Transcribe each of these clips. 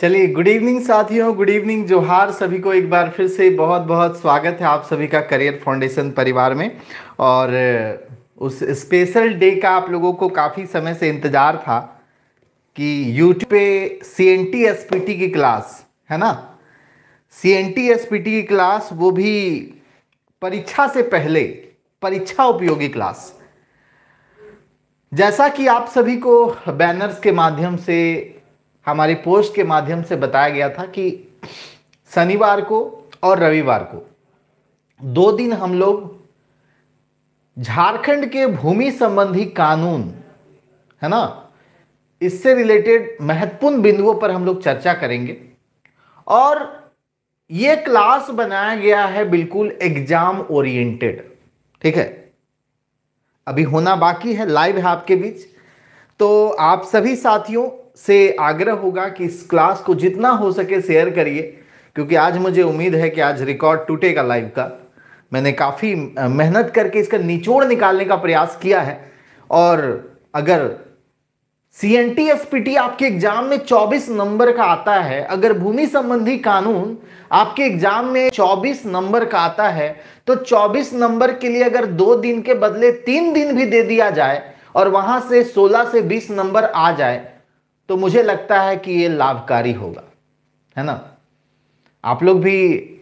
चलिए good evening साथियों good evening जोहार सभी को एक बार फिर से बहुत बहुत स्वागत है आप सभी का करियर फाउंडेशन परिवार में और उस स्पेशल डे का आप लोगों को काफ़ी समय से इंतज़ार था कि यूट्यूब पे C N T S P T की क्लास है ना C N T S P T की क्लास वो भी परीक्षा से पहले परीक्षा उपयोगी क्लास जैसा कि आप सभी को बैनर्स के माध्यम से हमारी पोस्ट के माध्यम से बताया गया था कि शनिवार को और रविवार को दो दिन हम लोग झारखंड के भूमि संबंधी कानून है ना इससे रिलेटेड महत्वपूर्ण बिंदुओं पर हम लोग चर्चा करेंगे और ये क्लास बनाया गया है बिल्कुल एग्जाम ओरिएंटेड ठीक है अभी होना बाकी है लाइव है आपके बीच तो आप सभी साथियों से आग्रह होगा कि इस क्लास को जितना हो सके शेयर करिए क्योंकि आज मुझे उम्मीद है कि आज रिकॉर्ड टूटेगा लाइव का मैंने काफ़ी मेहनत करके इसका निचोड़ निकालने का प्रयास किया है और अगर C N T S P T आपके एग्जाम में 24 नंबर का आता है अगर भूमि संबंधी कानून आपके एग्जाम में 24 नंबर का आता है तो 24 नंबर के लिए अगर दो दिन के बदले तीन दिन भी दे दिया जाए और वहां से 16 से 20 नंबर आ जाए तो मुझे लगता है कि ये लाभकारी होगा है ना आप लोग भी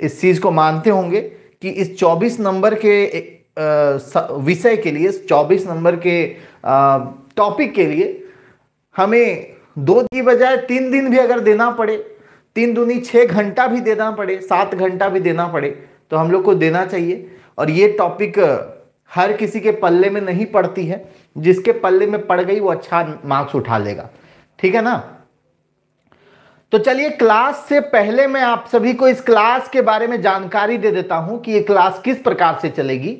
इस चीज़ को मानते होंगे कि इस 24 नंबर के विषय के लिए 24 नंबर के टॉपिक के लिए हमें दो की बजाय तीन दिन भी अगर देना पड़े तीन दूनी छः घंटा भी देना पड़े सात घंटा भी देना पड़े तो हम लोग को देना चाहिए और ये टॉपिक हर किसी के पल्ले में नहीं पड़ती है जिसके पल्ले में पड़ गई वो अच्छा मार्क्स उठा लेगा ठीक है ना तो चलिए क्लास से पहले मैं आप सभी को इस क्लास के बारे में जानकारी दे देता हूं कि ये क्लास किस प्रकार से चलेगी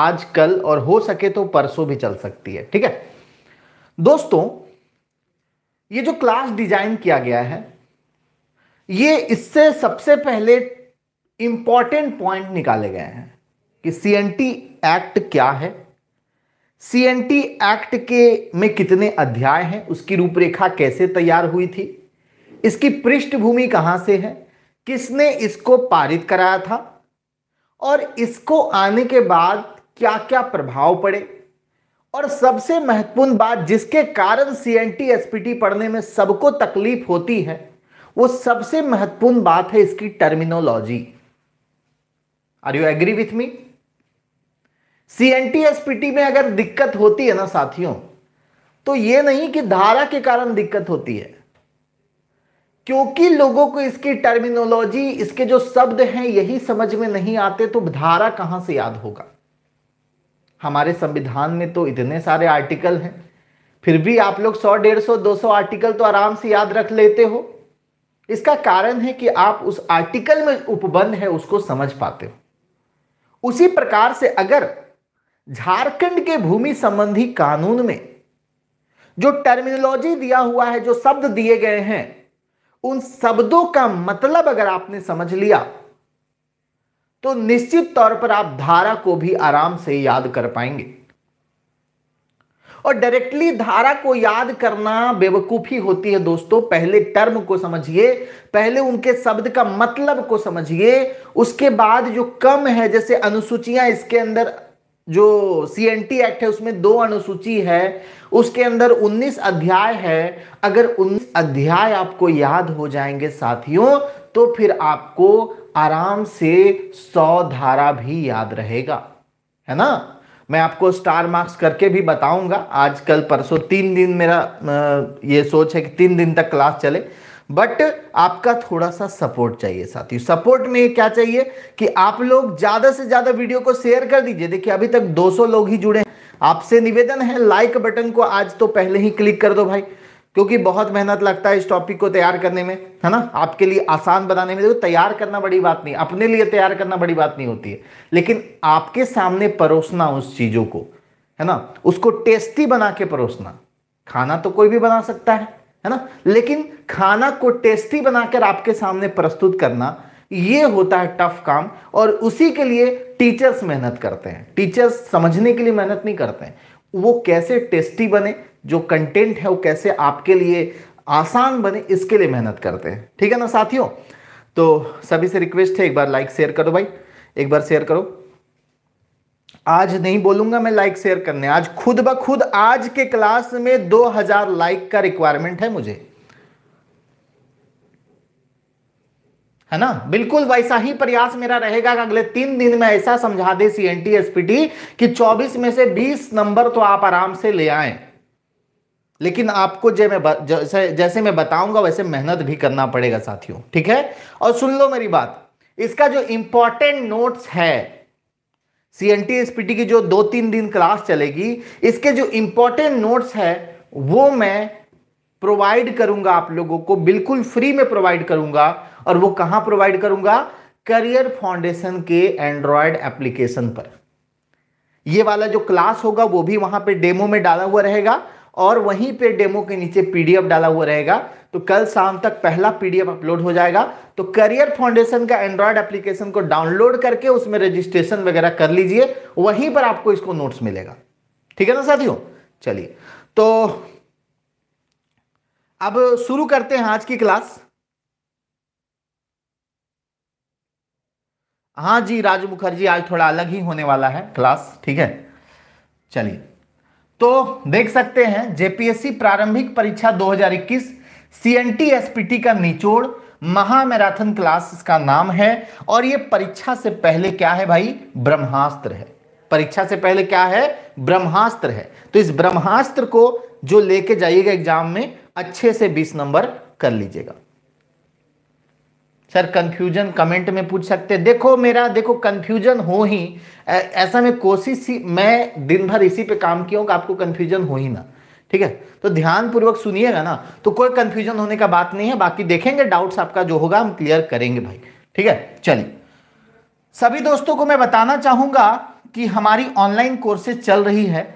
आज कल और हो सके तो परसों भी चल सकती है ठीक है दोस्तों ये जो क्लास डिजाइन किया गया है ये इससे सबसे पहले इंपॉर्टेंट पॉइंट निकाले गए हैं कि सी एक्ट क्या है सी एक्ट के में कितने अध्याय हैं उसकी रूपरेखा कैसे तैयार हुई थी इसकी पृष्ठभूमि कहाँ से है किसने इसको पारित कराया था और इसको आने के बाद क्या क्या प्रभाव पड़े और सबसे महत्वपूर्ण बात जिसके कारण C N T S P T पढ़ने में सबको तकलीफ होती है वो सबसे महत्वपूर्ण बात है इसकी terminology are you agree with me C N T S P T में अगर दिक्कत होती है ना साथियों तो यह नहीं कि धारा के कारण दिक्कत होती है क्योंकि लोगों को इसकी टर्मिनोलॉजी इसके जो शब्द हैं यही समझ में नहीं आते तो धारा कहां से याद होगा हमारे संविधान में तो इतने सारे आर्टिकल हैं फिर भी आप लोग 100 150 200 आर्टिकल तो आराम से याद रख लेते हो इसका कारण है कि आप उस आर्टिकल में उपबंध है उसको समझ पाते हो उसी प्रकार से अगर झारखंड के भूमि संबंधी कानून में जो टर्मिनोलॉजी दिया हुआ है जो शब्द दिए गए हैं उन शब्दों का मतलब अगर आपने समझ लिया तो निश्चित तौर पर आप धारा को भी आराम से याद कर पाएंगे और डायरेक्टली धारा को याद करना बेवकूफी होती है दोस्तों पहले टर्म को समझिए पहले उनके शब्द का मतलब को समझिए उसके बाद जो कम है जैसे अनुसूचियां इसके अंदर जो सी एन टी एक्ट है उसमें दो अनुसूची है उसके अंदर 19 अध्याय है अगर 19 अध्याय आपको याद हो जाएंगे साथियों तो फिर आपको आराम से सौ धारा भी याद रहेगा है ना मैं आपको स्टार मार्क्स करके भी बताऊंगा आज कल परसों तीन दिन मेरा ये सोच है कि तीन दिन तक क्लास चले बट आपका थोड़ा सा सपोर्ट चाहिए साथियों सपोर्ट में क्या चाहिए कि आप लोग ज़्यादा से ज़्यादा वीडियो को शेयर कर दीजिए देखिए अभी तक 200 लोग ही जुड़े हैं आपसे निवेदन है लाइक बटन को आज तो पहले ही क्लिक कर दो भाई क्योंकि बहुत मेहनत लगता है इस टॉपिक को तैयार करने में है ना आपके लिए आसान बनाने में देखो तैयार करना बड़ी बात नहीं अपने लिए तैयार करना बड़ी बात नहीं होती है लेकिन आपके सामने परोसना उस चीज़ों को है ना उसको टेस्टी बना के परोसना खाना तो कोई भी बना सकता है है ना लेकिन खाना को टेस्टी बनाकर आपके सामने प्रस्तुत करना ये होता है टफ काम और उसी के लिए टीचर्स मेहनत करते हैं टीचर्स समझने के लिए मेहनत नहीं करते हैं वो कैसे टेस्टी बने जो कंटेंट है वो कैसे आपके लिए आसान बने इसके लिए मेहनत करते हैं ठीक है ना साथियों तो सभी से रिक्वेस्ट है एक बार लाइक शेयर करो भाई एक बार शेयर करो आज नहीं बोलूंगा मैं लाइक शेयर करने आज खुद ब खुद आज के क्लास में 2000 लाइक का रिक्वायरमेंट है मुझे है ना बिल्कुल वैसा ही प्रयास मेरा रहेगा अगले तीन दिन में ऐसा समझा दे C N T S P T कि चौबीस में से बीस नंबर तो आप आराम से ले आए लेकिन आपको जै मैं जैसे जैसे मैं बताऊंगा वैसे मेहनत भी करना पड़ेगा साथियों ठीक है और सुन लो मेरी बात इसका जो इंपॉर्टेंट नोट्स है सी एन टी की जो दो तीन दिन क्लास चलेगी इसके जो इंपॉर्टेंट नोट्स है वो मैं प्रोवाइड करूंगा आप लोगों को बिल्कुल फ्री में प्रोवाइड करूंगा और वो कहां प्रोवाइड करूंगा करियर फाउंडेशन के एंड्रॉयड एप्लीकेशन पर ये वाला जो क्लास होगा वो भी वहां पे डेमो में डाला हुआ रहेगा और वहीं पे डेमो के नीचे पीडीएफ डाला हुआ रहेगा तो कल शाम तक पहला पीडीएफ अपलोड हो जाएगा तो करियर फाउंडेशन का एंड्रॉयड एप्लीकेशन को डाउनलोड करके उसमें रजिस्ट्रेशन वगैरह कर लीजिए वहीं पर आपको इसको नोट्स मिलेगा ठीक है ना साथियों चलिए तो अब शुरू करते हैं आज की क्लास हाँ जी राजू मुखर्जी आज थोड़ा अलग ही होने वाला है क्लास ठीक है चलिए तो देख सकते हैं जेपीएससी प्रारंभिक परीक्षा 2021 सीएनटी एसपीटी का निचोड़ महामैराथन क्लास का नाम है और ये परीक्षा से पहले क्या है भाई ब्रह्मास्त्र है परीक्षा से पहले क्या है ब्रह्मास्त्र है तो इस ब्रह्मास्त्र को जो लेके जाइएगा एग्जाम में अच्छे से 20 नंबर कर लीजिएगा सर कंफ्यूजन कमेंट में पूछ सकते देखो मेरा देखो कंफ्यूजन हो ही ऐसा मैं कोशिश मैं दिन भर इसी पे काम किया आपको कंफ्यूजन हो ही ना ठीक है तो ध्यान पूर्वक सुनिएगा ना तो कोई कंफ्यूजन होने का बात नहीं है बाकी देखेंगे डाउट्स आपका जो होगा हम क्लियर करेंगे भाई ठीक है चलिए सभी दोस्तों को मैं बताना चाहूंगा कि हमारी ऑनलाइन कोर्सेज चल रही है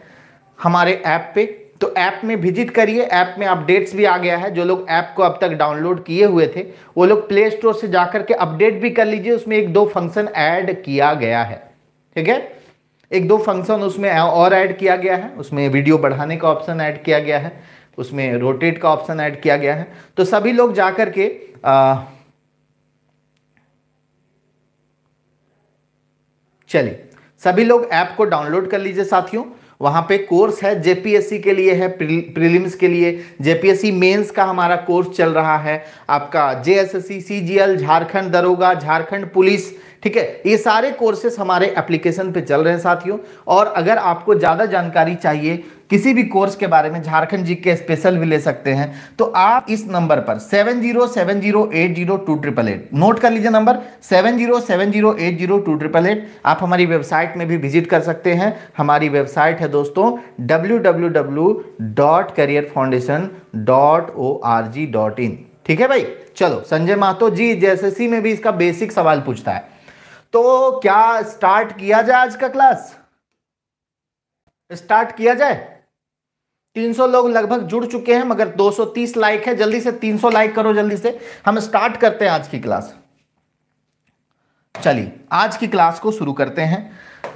हमारे ऐप पे तो ऐप में विजिट करिए ऐप में अपडेट्स भी आ गया है जो लोग ऐप को अब तक डाउनलोड किए हुए थे वो लोग प्ले स्टोर से जाकर के अपडेट भी कर लीजिए उसमें एक दो फंक्शन ऐड किया गया है ठीक है एक दो फंक्शन उसमें और ऐड किया गया है उसमें वीडियो बढ़ाने का ऑप्शन ऐड किया गया है उसमें रोटेट का ऑप्शन ऐड किया गया है तो सभी लोग जाकर के चलिए सभी लोग ऐप को डाउनलोड कर लीजिए साथियों वहाँ पे कोर्स है जेपीएससी के लिए है प्रीलिम्स के लिए जेपीएससी मेंस का हमारा कोर्स चल रहा है आपका जेएसएससी सीजीएल झारखंड दरोगा झारखंड पुलिस ठीक है ये सारे कोर्सेस हमारे एप्लीकेशन पे चल रहे हैं साथियों और अगर आपको ज़्यादा जानकारी चाहिए किसी भी कोर्स के बारे में झारखंड जी के स्पेशल भी ले सकते हैं तो आप इस नंबर पर सेवन जीरो नोट कर लीजिए नंबर सेवन आप हमारी वेबसाइट में भी विजिट कर सकते हैं हमारी वेबसाइट है दोस्तों W W W dot career foundation dot O R G dot in ठीक है भाई चलो संजय मातो जी जैसे में भी इसका बेसिक सवाल पूछता है तो क्या स्टार्ट किया जाए आज का क्लास स्टार्ट किया जाए 300 लोग लगभग जुड़ चुके हैं मगर 230 लाइक है जल्दी से 300 लाइक करो जल्दी से हम स्टार्ट करते हैं आज की क्लास चलिए आज की क्लास को शुरू करते हैं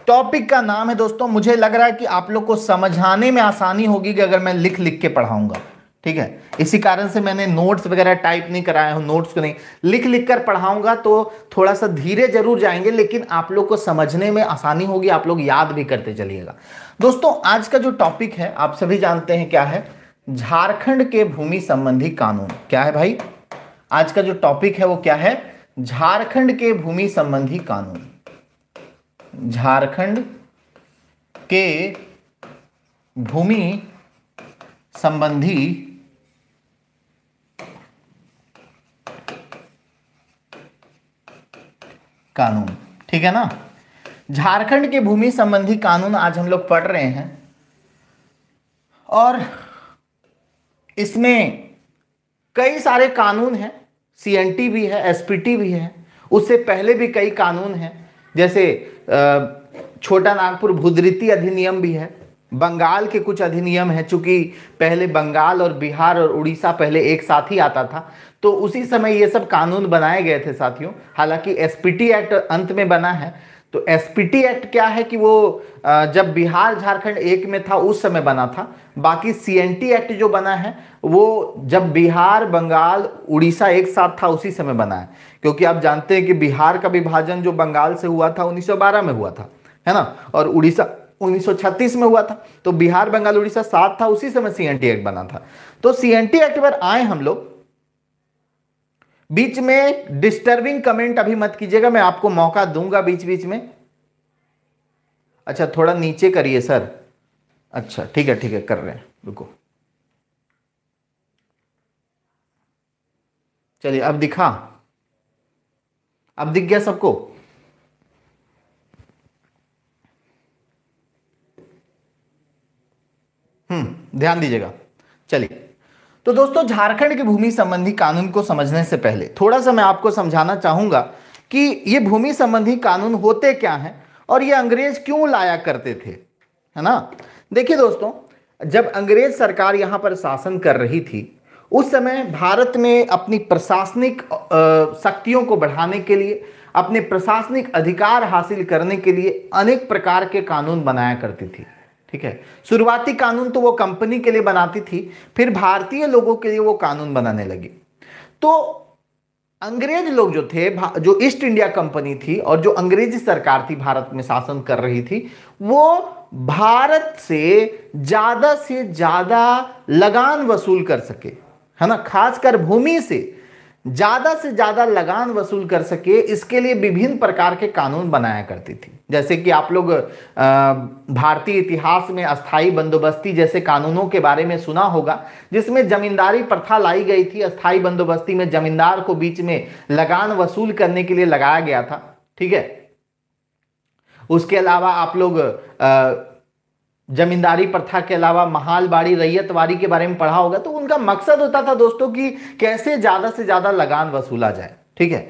टॉपिक का नाम है दोस्तों मुझे लग रहा है कि आप लोग को समझाने में आसानी होगी कि अगर मैं लिख लिख के पढ़ाऊंगा ठीक है इसी कारण से मैंने नोट्स वगैरह टाइप नहीं कराया हूँ नोट्स को नहीं लिख लिख कर पढ़ाऊंगा तो थोड़ा सा धीरे जरूर जाएंगे लेकिन आप लोग को समझने में आसानी होगी आप लोग याद भी करते चलिएगा दोस्तों आज का जो टॉपिक है आप सभी जानते हैं क्या है झारखंड के भूमि संबंधी कानून क्या है भाई आज का जो टॉपिक है वो क्या है झारखंड के भूमि संबंधी कानून झारखंड के भूमि संबंधी कानून ठीक है ना झारखंड के भूमि संबंधी कानून आज हम लोग पढ़ रहे हैं और इसमें कई सारे कानून हैं सीएनटी भी है एसपीटी भी है उससे पहले भी कई कानून हैं जैसे छोटा नागपुर भूदृति अधिनियम भी है बंगाल के कुछ अधिनियम हैं चूँकि पहले बंगाल और बिहार और उड़ीसा पहले एक साथ ही आता था तो उसी समय ये सब कानून बनाए गए थे साथियों हालांकि एसपीटी एक्ट अंत में बना है तो एसपीटी एक्ट क्या है कि वो जब बिहार झारखंड एक में था उस समय बना था बाकी सीएनटी एक्ट जो बना है वो जब बिहार बंगाल उड़ीसा एक साथ था उसी समय बना है क्योंकि आप जानते हैं कि बिहार का विभाजन जो बंगाल से हुआ था 1912 में हुआ था है ना और उड़ीसा 1936 में हुआ था तो बिहार बंगाल उड़ीसा सात था उसी समय सीएनटी एक्ट बना था तो सीएनटी एक्ट पर आए हम लोग बीच में डिस्टर्बिंग कमेंट अभी मत कीजिएगा मैं आपको मौका दूंगा बीच बीच में अच्छा थोड़ा नीचे करिए सर अच्छा ठीक है ठीक है कर रहे हैं रुको चलिए अब दिखा अब दिख गया सबको हम्म ध्यान दीजिएगा चलिए तो दोस्तों झारखंड की भूमि संबंधी कानून को समझने से पहले थोड़ा सा मैं आपको समझाना चाहूंगा कि ये भूमि संबंधी कानून होते क्या हैं और ये अंग्रेज क्यों लाया करते थे है ना देखिए दोस्तों जब अंग्रेज सरकार यहां पर शासन कर रही थी उस समय भारत में अपनी प्रशासनिक शक्तियों को बढ़ाने के लिए अपने प्रशासनिक अधिकार हासिल करने के लिए अनेक प्रकार के कानून बनाया करती थी ठीक है शुरुआती कानून तो वो कंपनी के लिए बनाती थी फिर भारतीय लोगों के लिए वो कानून बनाने लगी तो अंग्रेज लोग जो थे जो ईस्ट इंडिया कंपनी थी और जो अंग्रेजी सरकार थी भारत में शासन कर रही थी वो भारत से ज़्यादा से ज़्यादा लगान वसूल कर सके है ना खासकर भूमि से ज़्यादा से ज़्यादा लगान वसूल कर सके इसके लिए विभिन्न प्रकार के कानून बनाया करती थी जैसे कि आप लोग भारतीय इतिहास में अस्थाई बंदोबस्ती जैसे कानूनों के बारे में सुना होगा जिसमें जमींदारी प्रथा लाई गई थी अस्थाई बंदोबस्ती में जमींदार को बीच में लगान वसूल करने के लिए लगाया गया था ठीक है उसके अलावा आप लोग जमींदारी प्रथा के अलावा महालबाड़ी रैयतवाड़ी के बारे में पढ़ा होगा तो उनका मकसद होता था दोस्तों कि कैसे ज़्यादा से ज़्यादा लगान वसूला जाए ठीक है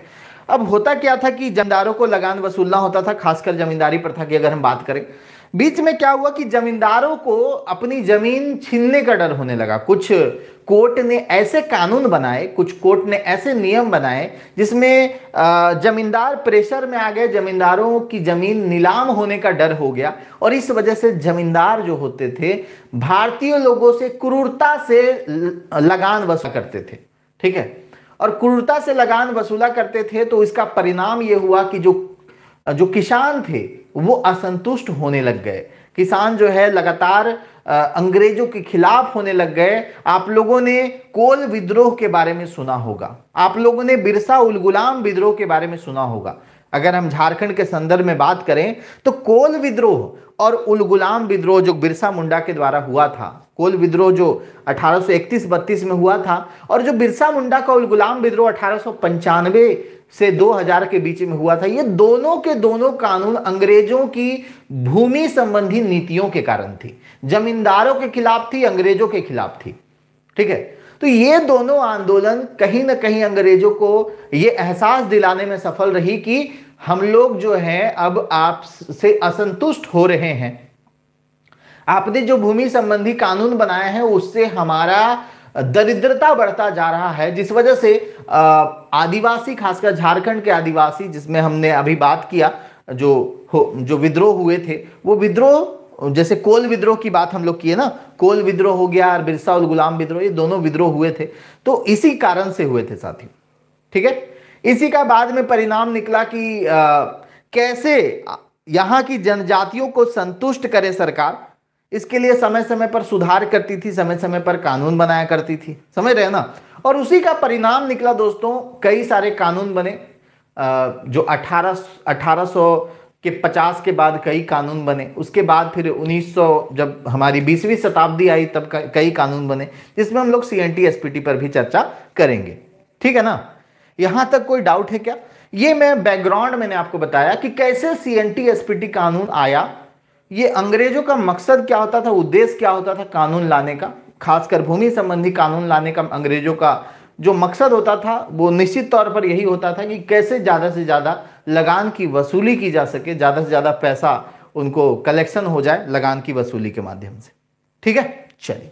अब होता क्या था कि जमींदारों को लगान वसूलना होता था खासकर जमींदारी प्रथा की अगर हम बात करें बीच में क्या हुआ कि जमींदारों को अपनी जमीन छीनने का डर होने लगा कुछ कोर्ट ने ऐसे कानून बनाए कुछ कोर्ट ने ऐसे नियम बनाए जिसमें जमींदार प्रेशर में आ गए जमींदारों की जमीन नीलाम होने का डर हो गया और इस वजह से जमींदार जो होते थे भारतीय लोगों से क्रूरता से लगान वसूल करते थे ठीक है और क्रूरता से लगान वसूला करते थे तो इसका परिणाम ये हुआ कि जो जो किसान थे वो असंतुष्ट होने लग गए किसान जो है लगातार अंग्रेजों के खिलाफ होने लग गए आप लोगों ने कोल विद्रोह के बारे में सुना होगा आप लोगों ने बिरसा उल गुलाम विद्रोह के बारे में सुना होगा अगर हम झारखंड के संदर्भ में बात करें तो कोल विद्रोह और उल गुलाम विद्रोह जो बिरसा मुंडा के द्वारा हुआ था कोल विद्रोह जो 1831-32 में हुआ था और जो बिरसा मुंडा का उल गुलाम विद्रोह अठारह से 2000 के बीच में हुआ था ये दोनों के दोनों कानून अंग्रेजों की भूमि संबंधी नीतियों के कारण थी जमींदारों के खिलाफ थी अंग्रेजों के खिलाफ थी ठीक है तो ये दोनों आंदोलन कहीं ना कहीं अंग्रेजों को ये एहसास दिलाने में सफल रही कि हम लोग जो हैं अब आप से असंतुष्ट हो रहे हैं आपने जो भूमि संबंधी कानून बनाए हैं उससे हमारा दरिद्रता बढ़ता जा रहा है जिस वजह से आदिवासी खासकर झारखंड के आदिवासी जिसमें हमने अभी बात किया जो हो जो विद्रोह हुए थे वो विद्रोह जैसे कोल विद्रोह की बात हम लोग किए ना कोल विद्रोह हो गया और बिरसा और गुलाम विद्रोह ये दोनों विद्रोह हुए थे तो इसी कारण से हुए थे साथियों ठीक है इसी का बाद में परिणाम निकला कि आ, कैसे यहाँ की जनजातियों को संतुष्ट करे सरकार इसके लिए समय समय पर सुधार करती थी समय समय पर कानून बनाया करती थी समझ रहे ना और उसी का परिणाम निकला दोस्तों कई सारे कानून बने जो अठारह अठारह कि 50 के बाद कई कानून बने उसके बाद फिर 1900 जब हमारी 20वीं शताब्दी आई तब कई कानून बने जिसमें हम लोग सी एन टी पर भी चर्चा करेंगे ठीक है ना यहाँ तक कोई डाउट है क्या ये मैं बैकग्राउंड मैंने आपको बताया कि कैसे सी एन टी कानून आया ये अंग्रेजों का मकसद क्या होता था उद्देश्य क्या होता था कानून लाने का खासकर भूमि संबंधी कानून लाने का अंग्रेजों का जो मकसद होता था वो निश्चित तौर पर यही होता था कि कैसे ज़्यादा से ज़्यादा लगान की वसूली की जा सके ज़्यादा से ज़्यादा पैसा उनको कलेक्शन हो जाए लगान की वसूली के माध्यम से ठीक है चलिए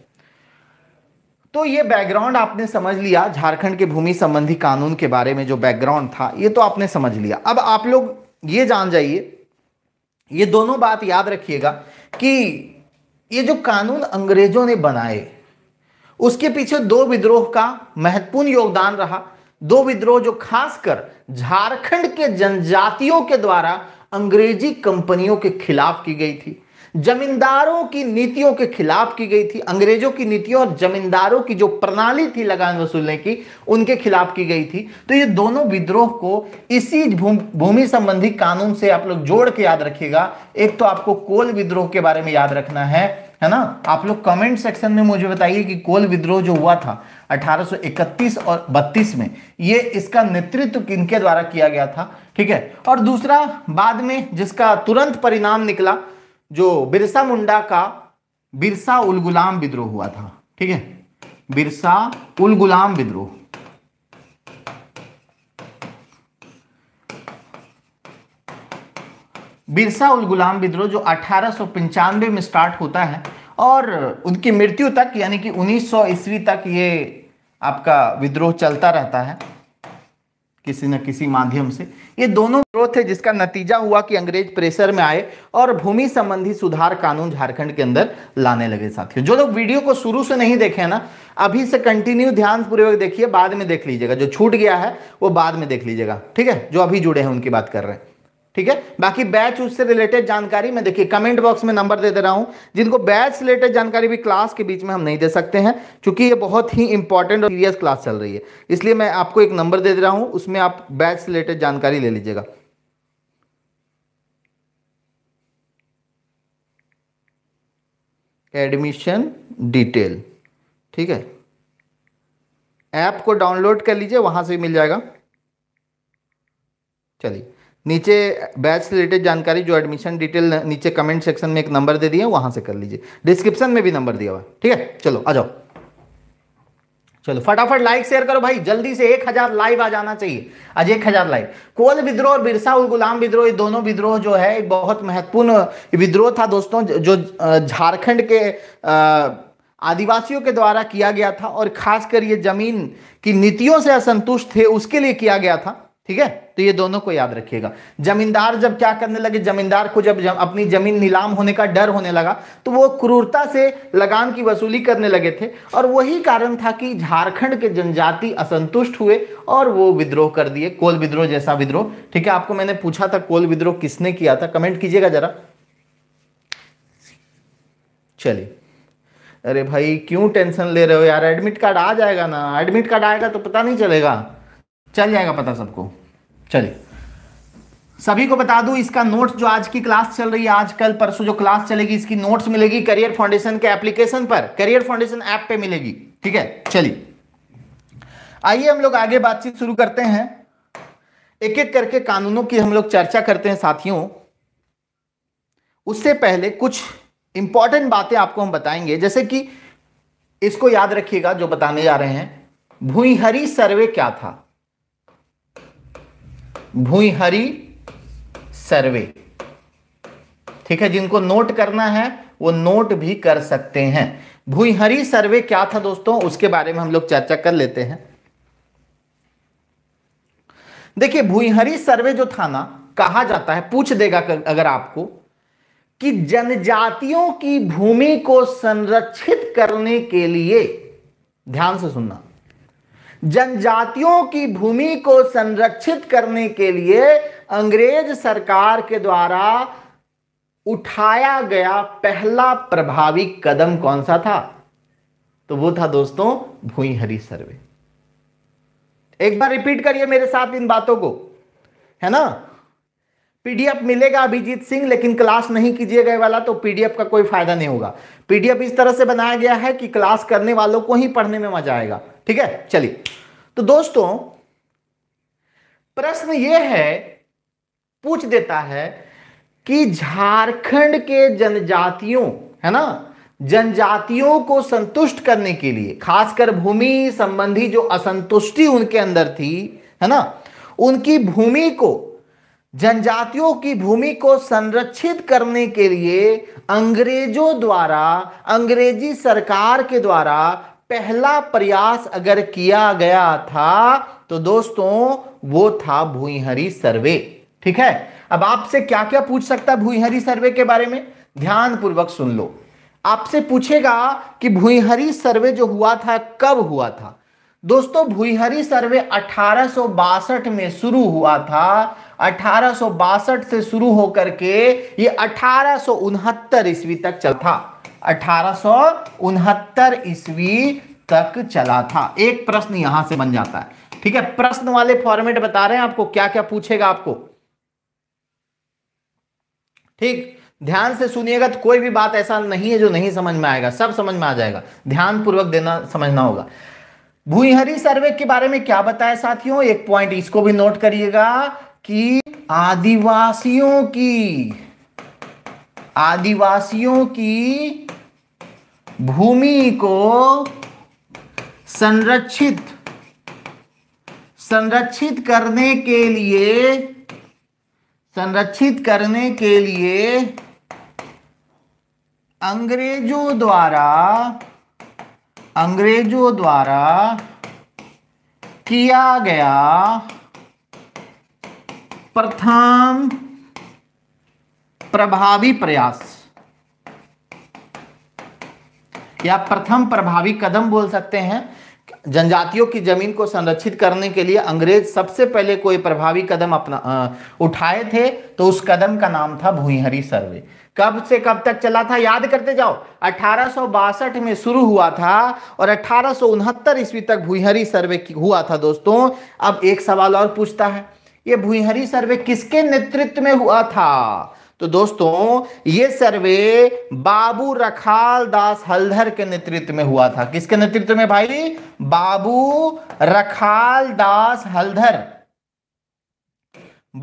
तो ये बैकग्राउंड आपने समझ लिया झारखंड के भूमि संबंधी कानून के बारे में जो बैकग्राउंड था ये तो आपने समझ लिया अब आप लोग ये जान जाइए ये दोनों बात याद रखिएगा कि ये जो कानून अंग्रेजों ने बनाए उसके पीछे दो विद्रोह का महत्वपूर्ण योगदान रहा दो विद्रोह जो खासकर झारखंड के जनजातियों के द्वारा अंग्रेजी कंपनियों के खिलाफ की गई थी जमींदारों की नीतियों के खिलाफ की गई थी अंग्रेजों की नीतियों और जमींदारों की जो प्रणाली थी लगान वसूलने की उनके खिलाफ की गई थी तो ये दोनों विद्रोह को इसी भूमि संबंधी कानून से आप लोग जोड़ के याद रखिएगा एक तो आपको कोल विद्रोह के बारे में याद रखना है है ना आप लोग कमेंट सेक्शन में मुझे बताइए कि कोल विद्रोह जो हुआ था 1831 और 32 में ये इसका नेतृत्व किनके द्वारा किया गया था ठीक है और दूसरा बाद में जिसका तुरंत परिणाम निकला जो बिरसा मुंडा का बिरसा उल गुलाम विद्रोह हुआ था ठीक है बिरसा उल गुलाम विद्रोह बिरसा उल गुलाम विद्रोह जो अठारह में स्टार्ट होता है और उनकी मृत्यु तक यानी कि 1900 ईस्वी तक ये आपका विद्रोह चलता रहता है किसी न किसी माध्यम से ये दोनों विद्रोह थे जिसका नतीजा हुआ कि अंग्रेज प्रेशर में आए और भूमि संबंधी सुधार कानून झारखंड के अंदर लाने लगे साथियों जो लोग वीडियो को शुरू से नहीं देखे ना अभी से कंटिन्यू ध्यान पूर्वक देखिए बाद में देख लीजिएगा जो छूट गया है वो बाद में देख लीजिएगा ठीक है जो अभी जुड़े हैं उनकी बात कर रहे हैं ठीक है बाकी बैच उससे रिलेटेड जानकारी मैं देखिए कमेंट बॉक्स में नंबर दे दे रहा हूं जिनको बैच रिलेटेड जानकारी भी क्लास के बीच में हम नहीं दे सकते हैं क्योंकि ये बहुत ही इंपॉर्टेंट और सीरियस क्लास चल रही है इसलिए मैं आपको एक नंबर दे दे रहा हूं उसमें आप बैच रिलेटेड जानकारी ले लीजिएगा एडमिशन डिटेल ठीक है ऐप को डाउनलोड कर लीजिए वहां से मिल जाएगा चलिए नीचे बैच से रिलेटेड जानकारी जो एडमिशन डिटेल नीचे कमेंट सेक्शन में एक नंबर दे दिए वहां से कर लीजिए डिस्क्रिप्शन में भी नंबर दिया हुआ ठीक है चलो आ जाओ चलो फटाफट लाइक शेयर करो भाई जल्दी से एक हजार लाइव आ जाना चाहिए आज एक हजार लाइव कोल विद्रोह और बिरसा उल गुलाम विद्रोह ये दोनों विद्रोह जो है एक बहुत महत्वपूर्ण विद्रोह था दोस्तों जो झारखंड के आदिवासियों के द्वारा किया गया था और खासकर ये जमीन की नीतियों से असंतुष्ट थे उसके लिए किया गया था ठीक है तो ये दोनों को याद रखिएगा जमींदार जब क्या करने लगे जमींदार को जब जम, अपनी जमीन नीलाम होने का डर होने लगा तो वो क्रूरता से लगान की वसूली करने लगे थे और वही कारण था कि झारखंड के जनजाति असंतुष्ट हुए और वो विद्रोह कर दिए कोल विद्रोह जैसा विद्रोह ठीक है आपको मैंने पूछा था कोल विद्रोह किसने किया था कमेंट कीजिएगा जरा चलिए अरे भाई क्यों टेंशन ले रहे हो यार एडमिट कार्ड आ जाएगा ना एडमिट कार्ड आएगा तो पता नहीं चलेगा चल जाएगा पता सबको चलिए सभी को बता दूं इसका नोट्स जो आज की क्लास चल रही है आज कल परसों जो क्लास चलेगी इसकी नोट्स मिलेगी करियर फाउंडेशन के एप्लीकेशन पर करियर फाउंडेशन ऐप पे मिलेगी ठीक है चलिए आइए हम लोग आगे बातचीत शुरू करते हैं एक एक करके कानूनों की हम लोग चर्चा करते हैं साथियों उससे पहले कुछ इंपॉर्टेंट बातें आपको हम बताएंगे जैसे कि इसको याद रखिएगा जो बताने जा रहे हैं भूहरी सर्वे क्या था भूहरी सर्वे ठीक है जिनको नोट करना है वो नोट भी कर सकते हैं भूहरी सर्वे क्या था दोस्तों उसके बारे में हम लोग चर्चा कर लेते हैं देखिए भूहरी सर्वे जो था ना कहा जाता है पूछ देगा अगर आपको कि जनजातियों की भूमि को संरक्षित करने के लिए ध्यान से सुनना जनजातियों की भूमि को संरक्षित करने के लिए अंग्रेज सरकार के द्वारा उठाया गया पहला प्रभावी कदम कौन सा था तो वो था दोस्तों भूईहरी सर्वे एक बार रिपीट करिए मेरे साथ इन बातों को है ना पीडीएफ मिलेगा अभिजीत सिंह लेकिन क्लास नहीं कीजिए गए वाला तो पीडीएफ का कोई फायदा नहीं होगा पीडीएफ इस तरह से बनाया गया है कि क्लास करने वालों को ही पढ़ने में मजा आएगा ठीक है चलिए तो दोस्तों प्रश्न यह है पूछ देता है कि झारखंड के जनजातियों है ना जनजातियों को संतुष्ट करने के लिए खासकर भूमि संबंधी जो असंतुष्टि उनके अंदर थी है ना उनकी भूमि को जनजातियों की भूमि को संरक्षित करने के लिए अंग्रेजों द्वारा अंग्रेजी सरकार के द्वारा पहला प्रयास अगर किया गया था तो दोस्तों वो था भूहरी सर्वे ठीक है अब आपसे क्या क्या पूछ सकता है भूहरी सर्वे के बारे में ध्यान पूर्वक सुन लो आपसे पूछेगा कि भूहरी सर्वे जो हुआ था कब हुआ था दोस्तों भूहरी सर्वे अठारह में शुरू हुआ था अठारह से शुरू होकर के ये अठारह ईस्वी तक चल था अठारह ईस्वी तक चला था एक प्रश्न यहां से बन जाता है ठीक है प्रश्न वाले फॉर्मेट बता रहे हैं आपको क्या क्या पूछेगा आपको ठीक ध्यान से सुनिएगा तो कोई भी बात ऐसा नहीं है जो नहीं समझ में आएगा सब समझ में आ जाएगा ध्यान पूर्वक देना समझना होगा भूहरी सर्वे के बारे में क्या बताया साथियों एक पॉइंट इसको भी नोट करिएगा कि आदिवासियों की आदिवासियों की भूमि को संरक्षित संरक्षित करने के लिए संरक्षित करने के लिए अंग्रेजों द्वारा अंग्रेजों द्वारा किया गया प्रथम प्रभावी प्रयास या प्रथम प्रभावी कदम बोल सकते हैं जनजातियों की जमीन को संरक्षित करने के लिए अंग्रेज सबसे पहले कोई प्रभावी कदम अपना आ, उठाए थे तो उस कदम का नाम था भूहरी सर्वे कब से कब तक चला था याद करते जाओ अठारह में शुरू हुआ था और अठारह ईस्वी तक भूहरी सर्वे हुआ था दोस्तों अब एक सवाल और पूछता है ये भूहरी सर्वे किसके नेतृत्व में हुआ था तो दोस्तों ये सर्वे बाबू रखाल दास हल्धर के नेतृत्व में हुआ था किसके नेतृत्व में भाई बाबू रखाल दास हल्धर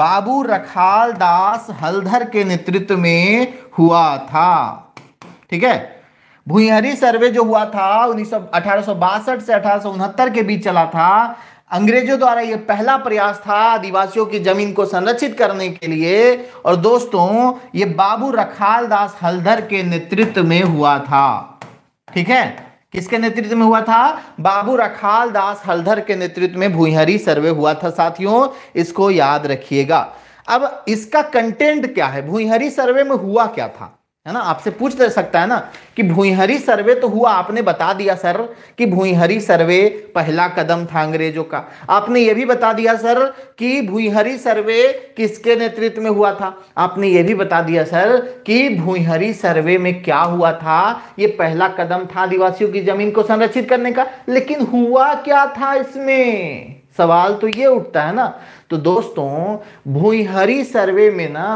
बाबू रखाल दास हल्धर के नेतृत्व में हुआ था ठीक है भूहरी सर्वे जो हुआ था उन्नीस से अठारह के बीच चला था अंग्रेजों द्वारा यह पहला प्रयास था आदिवासियों की जमीन को संरक्षित करने के लिए और दोस्तों ये बाबू रखाल दास हलधर के नेतृत्व में हुआ था ठीक है किसके नेतृत्व में हुआ था बाबू रखाल दास हलधर के नेतृत्व में भूहरी सर्वे हुआ था साथियों इसको याद रखिएगा अब इसका कंटेंट क्या है भूहरी सर्वे में हुआ क्या था है ना आपसे पूछ ले सकता है ना कि भूहरी सर्वे तो हुआ आपने बता दिया सर कि भूहरी सर्वे पहला कदम था अंग्रेजों का आपने यह भी बता दिया सर कि भूहरी सर्वे किसके नेतृत्व में हुआ था आपने यह भी बता दिया सर कि भूहरी सर्वे में क्या हुआ था यह पहला कदम था आदिवासियों की जमीन को संरक्षित करने का लेकिन हुआ क्या था इसमें सवाल तो ये उठता है ना तो दोस्तों भूहरी सर्वे में ना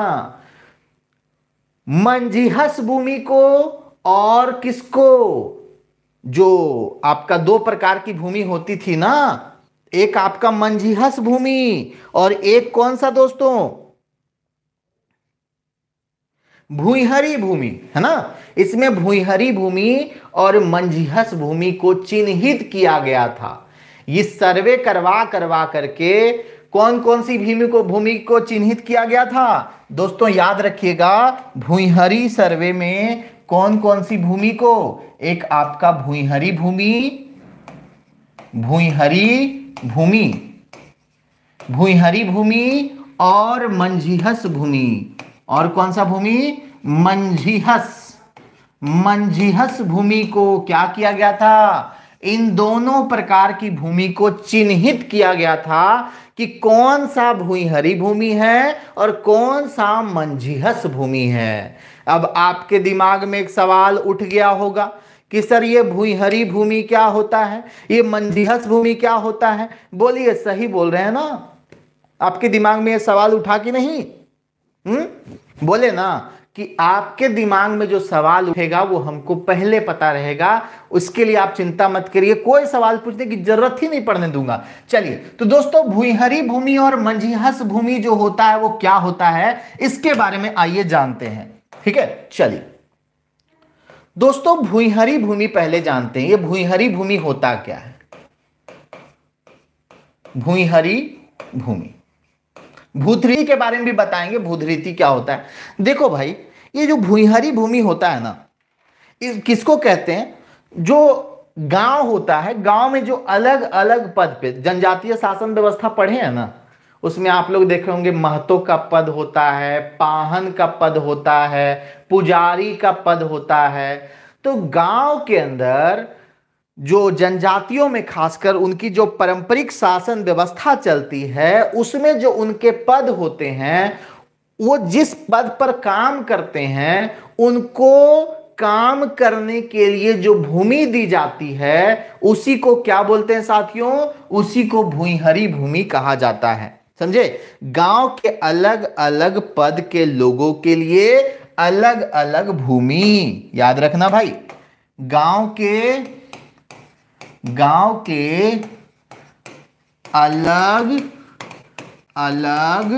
मंजिहस भूमि को और किसको जो आपका दो प्रकार की भूमि होती थी ना एक आपका मंजिहस भूमि और एक कौन सा दोस्तों भूहरी भूमि है ना इसमें भूहरी भूमि और मंजिहस भूमि को चिन्हित किया गया था ये सर्वे करवा करवा करके कौन कौन सी भूमि को भूमि को चिन्हित किया गया था दोस्तों याद रखिएगा भूहरी सर्वे में कौन कौन सी भूमि को एक आपका भूहरी भूमि भूहरी भूमि भूहरी भूमि और मंझिहस भूमि और कौन सा भूमि मंझिहस मंझिहस भूमि को क्या किया गया था इन दोनों प्रकार की भूमि को चिन्हित किया गया था कि कौन सा भूहरी भूमि है और कौन सा मंझिहस भूमि है अब आपके दिमाग में एक सवाल उठ गया होगा कि सर ये भूहरी भूमि क्या होता है ये मंझिहस भूमि क्या होता है बोलिए सही बोल रहे हैं ना आपके दिमाग में ये सवाल उठा कि नहीं हुँ? हम्म? बोले ना कि आपके दिमाग में जो सवाल उठेगा वो हमको पहले पता रहेगा उसके लिए आप चिंता मत करिए कोई सवाल पूछने की जरूरत ही नहीं पड़ने दूंगा चलिए तो दोस्तों भूहरी भूमि और मंझिहस भूमि जो होता है वो क्या होता है इसके बारे में आइए जानते हैं ठीक है चलिए दोस्तों भूहरी भूमि पहले जानते हैं ये भूहरी भूमि होता क्या है भूहरी भूमि भूधरी के बारे में भी बताएंगे भूधरीति क्या होता है देखो भाई ये जो भूहरी भूमि होता है ना इस किसको कहते हैं जो गांव होता है गांव में जो अलग अलग पद पे जनजातीय शासन व्यवस्था पढ़े हैं ना उसमें आप लोग देखे होंगे महतो का पद होता है पाहन का पद होता है पुजारी का पद होता है तो गांव के अंदर जो जनजातियों में खासकर उनकी जो पारंपरिक शासन व्यवस्था चलती है उसमें जो उनके पद होते हैं वो जिस पद पर काम करते हैं उनको काम करने के लिए जो भूमि दी जाती है उसी को क्या बोलते हैं साथियों उसी को भूहरी भूमि कहा जाता है समझे गांव के अलग अलग पद के लोगों के लिए अलग अलग भूमि याद रखना भाई गांव के गांव के अलग अलग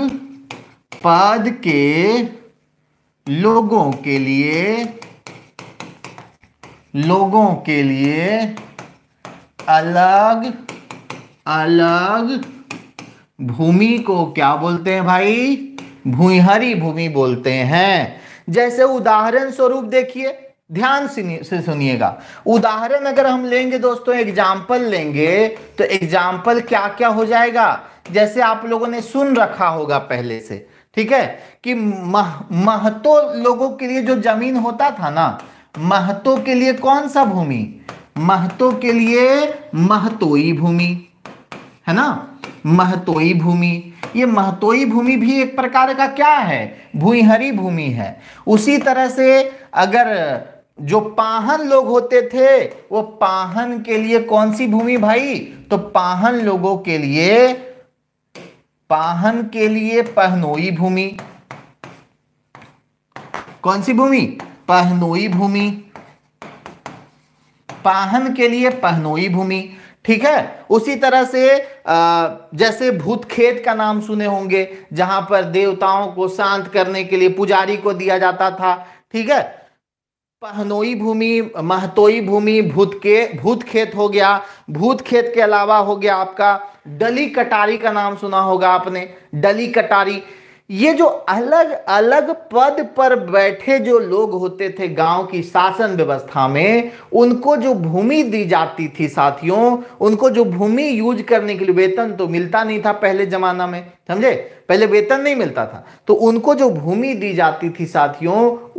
पद के लोगों के लिए लोगों के लिए अलग अलग भूमि को क्या बोलते हैं भाई भूहरी भूमि बोलते हैं जैसे उदाहरण स्वरूप देखिए ध्यान से सुनिएगा उदाहरण अगर हम लेंगे दोस्तों एग्जाम्पल लेंगे तो एग्जाम्पल क्या क्या हो जाएगा जैसे आप लोगों ने सुन रखा होगा पहले से ठीक है कि मह महतो लोगों के लिए जो जमीन होता था ना महतो के लिए कौन सा भूमि महतो के लिए महतोई भूमि है ना महतोई भूमि ये महतोई भूमि भी एक प्रकार का क्या है भूहरी भूमि है उसी तरह से अगर जो पाहन लोग होते थे वो पाहन के लिए कौन सी भूमि भाई तो पाहन लोगों के लिए पाहन के लिए पहनोई भूमि कौन सी भूमि पहनोई भूमि पाहन के लिए पहनोई भूमि ठीक है उसी तरह से जैसे भूत खेत का नाम सुने होंगे जहां पर देवताओं को शांत करने के लिए पुजारी को दिया जाता था ठीक है पहनोई भूमि महतोई भूमि भूत के भूत खेत हो गया भूत खेत के अलावा हो गया आपका डली कटारी का नाम सुना होगा आपने डली कटारी ये जो अलग अलग पद पर बैठे जो लोग होते थे गांव की शासन व्यवस्था में उनको जो भूमि दी जाती थी साथियों उनको जो भूमि यूज करने के लिए वेतन तो मिलता नहीं था पहले जमाना में समझे पहले वेतन नहीं मिलता था तो उनको जो भूमि दी जाती थी साथियों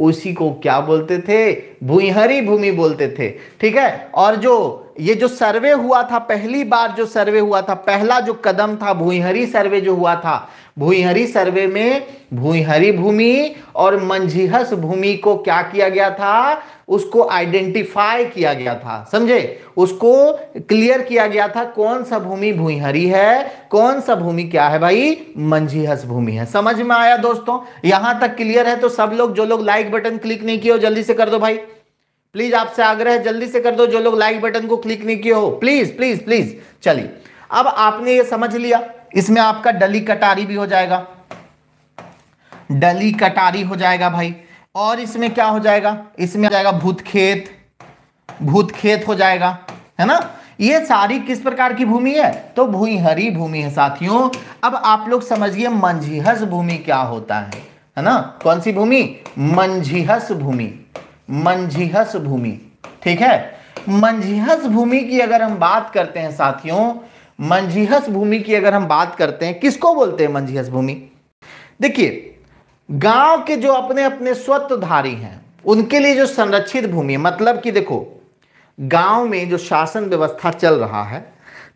उसी को क्या बोलते थे भूहरी भूमि बोलते थे ठीक है और जो ये जो सर्वे हुआ था पहली बार जो सर्वे हुआ था पहला जो कदम था भूहरी सर्वे जो हुआ था भूहरी सर्वे में भूहरी भूमि और मंझिहस भूमि को क्या किया गया था उसको आइडेंटिफाई किया गया था समझे उसको क्लियर किया गया था कौन सा भूमि भूहरी है कौन सा भूमि क्या है भाई मंझीहस भूमि है समझ में आया दोस्तों यहां तक क्लियर है तो सब लोग जो लोग लाइक बटन क्लिक नहीं किया हो जल्दी से कर दो भाई प्लीज आपसे आग्रह है जल्दी से कर दो जो लोग लाइक बटन को क्लिक नहीं किया हो प्लीज प्लीज प्लीज चलिए अब आपने ये समझ लिया इसमें आपका डली कटारी भी हो जाएगा डली कटारी हो जाएगा भाई और इसमें क्या हो जाएगा इसमें भूत जाएगा भूतखेत भूतखेत हो जाएगा है ना ये सारी किस प्रकार की भूमि है तो भूहरी भूमि है साथियों अब आप लोग समझिए मंझिहस भूमि क्या होता है है ना कौन सी भूमि मंझिहस भूमि मंझिहस भूमि ठीक है मंझिहस भूमि की अगर हम बात करते हैं साथियों मंझिहस भूमि की अगर हम बात करते हैं किसको बोलते हैं मंझिहस भूमि देखिए गांव के जो अपने अपने स्वत्वधारी हैं उनके लिए जो संरक्षित भूमि है मतलब कि देखो गांव में जो शासन व्यवस्था चल रहा है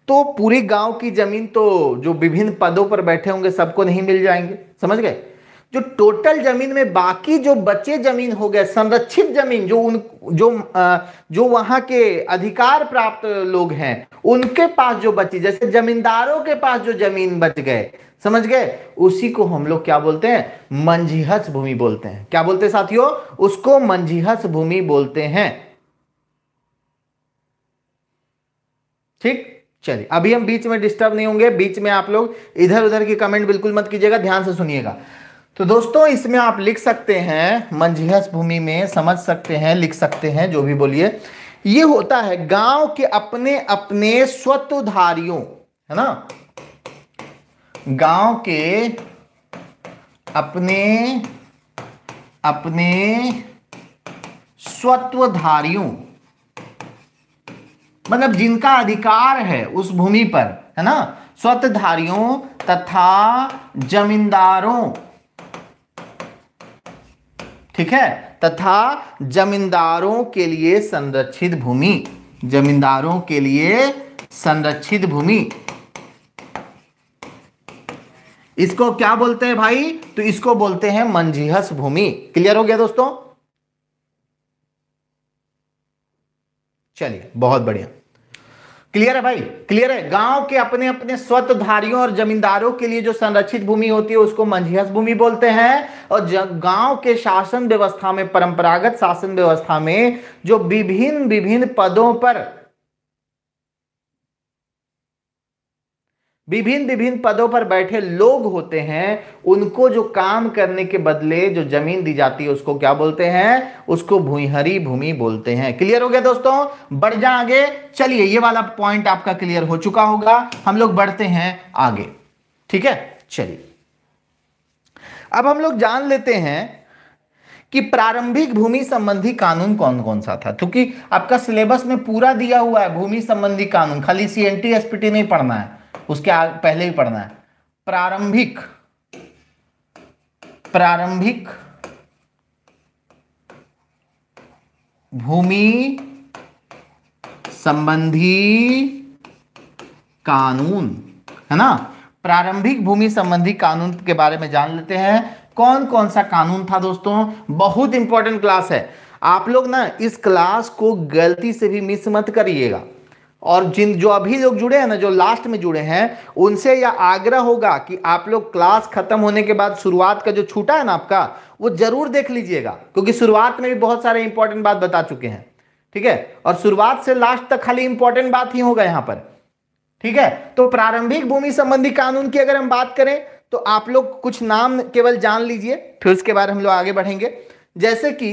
तो पूरी गांव की जमीन तो जो विभिन्न पदों पर बैठे होंगे सबको नहीं मिल जाएंगे समझ गए जो टोटल जमीन में बाकी जो बचे जमीन हो गए संरक्षित जमीन जो उन जो जो वहां के अधिकार प्राप्त लोग हैं उनके पास जो बची जैसे जमींदारों के पास जो जमीन बच गए समझ गए उसी को हम लोग क्या बोलते हैं मंजीहस भूमि बोलते हैं क्या बोलते हैं साथियों उसको मंजीहस भूमि बोलते हैं ठीक चलिए अभी हम बीच में डिस्टर्ब नहीं होंगे बीच में आप लोग इधर उधर की कमेंट बिल्कुल मत कीजिएगा ध्यान से सुनिएगा तो दोस्तों इसमें आप लिख सकते हैं मंजीहस भूमि में समझ सकते हैं लिख सकते हैं जो भी बोलिए ये होता है गांव के अपने अपने स्वत्वधारियों है ना गांव के अपने अपने स्वत्वधारियों मतलब जिनका अधिकार है उस भूमि पर है ना स्वतधारियों तथा जमींदारों ठीक है तथा जमींदारों के लिए संरक्षित भूमि जमींदारों के लिए संरक्षित भूमि इसको क्या बोलते हैं भाई तो इसको बोलते हैं मंजीहस भूमि क्लियर हो गया दोस्तों चलिए बहुत बढ़िया क्लियर है भाई क्लियर है गांव के अपने अपने स्वतधारियों और जमींदारों के लिए जो संरक्षित भूमि होती है उसको मंझियस भूमि बोलते हैं और गांव के शासन व्यवस्था में परंपरागत शासन व्यवस्था में जो विभिन्न विभिन्न पदों पर विभिन्न विभिन्न पदों पर बैठे लोग होते हैं उनको जो काम करने के बदले जो जमीन दी जाती है उसको क्या बोलते हैं उसको भूहरी भूमि बोलते हैं क्लियर हो गया दोस्तों बढ़ जा आगे चलिए ये वाला पॉइंट आपका क्लियर हो चुका होगा हम लोग बढ़ते हैं आगे ठीक है चलिए अब हम लोग जान लेते हैं कि प्रारंभिक भूमि संबंधी कानून कौन कौन सा था क्योंकि आपका सिलेबस में पूरा दिया हुआ है भूमि संबंधी कानून खाली C N T S P T नहीं पढ़ना है उसके पहले भी पढ़ना है प्रारंभिक प्रारंभिक भूमि संबंधी कानून है ना प्रारंभिक भूमि संबंधी कानून के बारे में जान लेते हैं कौन कौन सा कानून था दोस्तों बहुत इंपॉर्टेंट क्लास है आप लोग ना इस क्लास को गलती से भी मिस मत करिएगा और जिन जो अभी लोग जुड़े हैं ना जो लास्ट में जुड़े हैं उनसे यह आग्रह होगा कि आप लोग क्लास खत्म होने के बाद शुरुआत का जो छूटा है ना आपका वो जरूर देख लीजिएगा क्योंकि शुरुआत में भी बहुत सारे इंपॉर्टेंट बात बता चुके हैं ठीक है और शुरुआत से लास्ट तक खाली इंपॉर्टेंट बात ही होगा यहां पर ठीक है तो प्रारंभिक भूमि संबंधी कानून की अगर हम बात करें तो आप लोग कुछ नाम केवल जान लीजिए फिर उसके बाद हम लोग आगे बढ़ेंगे जैसे कि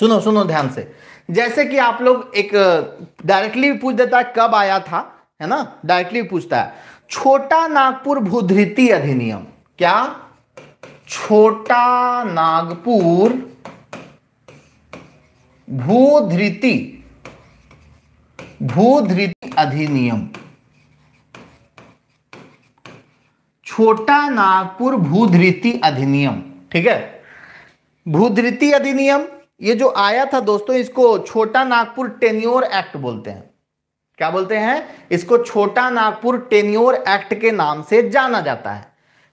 सुनो सुनो ध्यान से जैसे कि आप लोग एक डायरेक्टली पूछ देता है कब आया था है ना डायरेक्टली पूछता है छोटा नागपुर भूधृति अधिनियम क्या छोटा नागपुर भूधृति भूधृति अधिनियम छोटा नागपुर भूधृति अधिनियम ठीक है भूधृति अधिनियम ये जो आया था दोस्तों इसको छोटा नागपुर टेन्योर एक्ट बोलते हैं क्या बोलते हैं इसको छोटा नागपुर टेन्योर एक्ट के नाम से जाना जाता है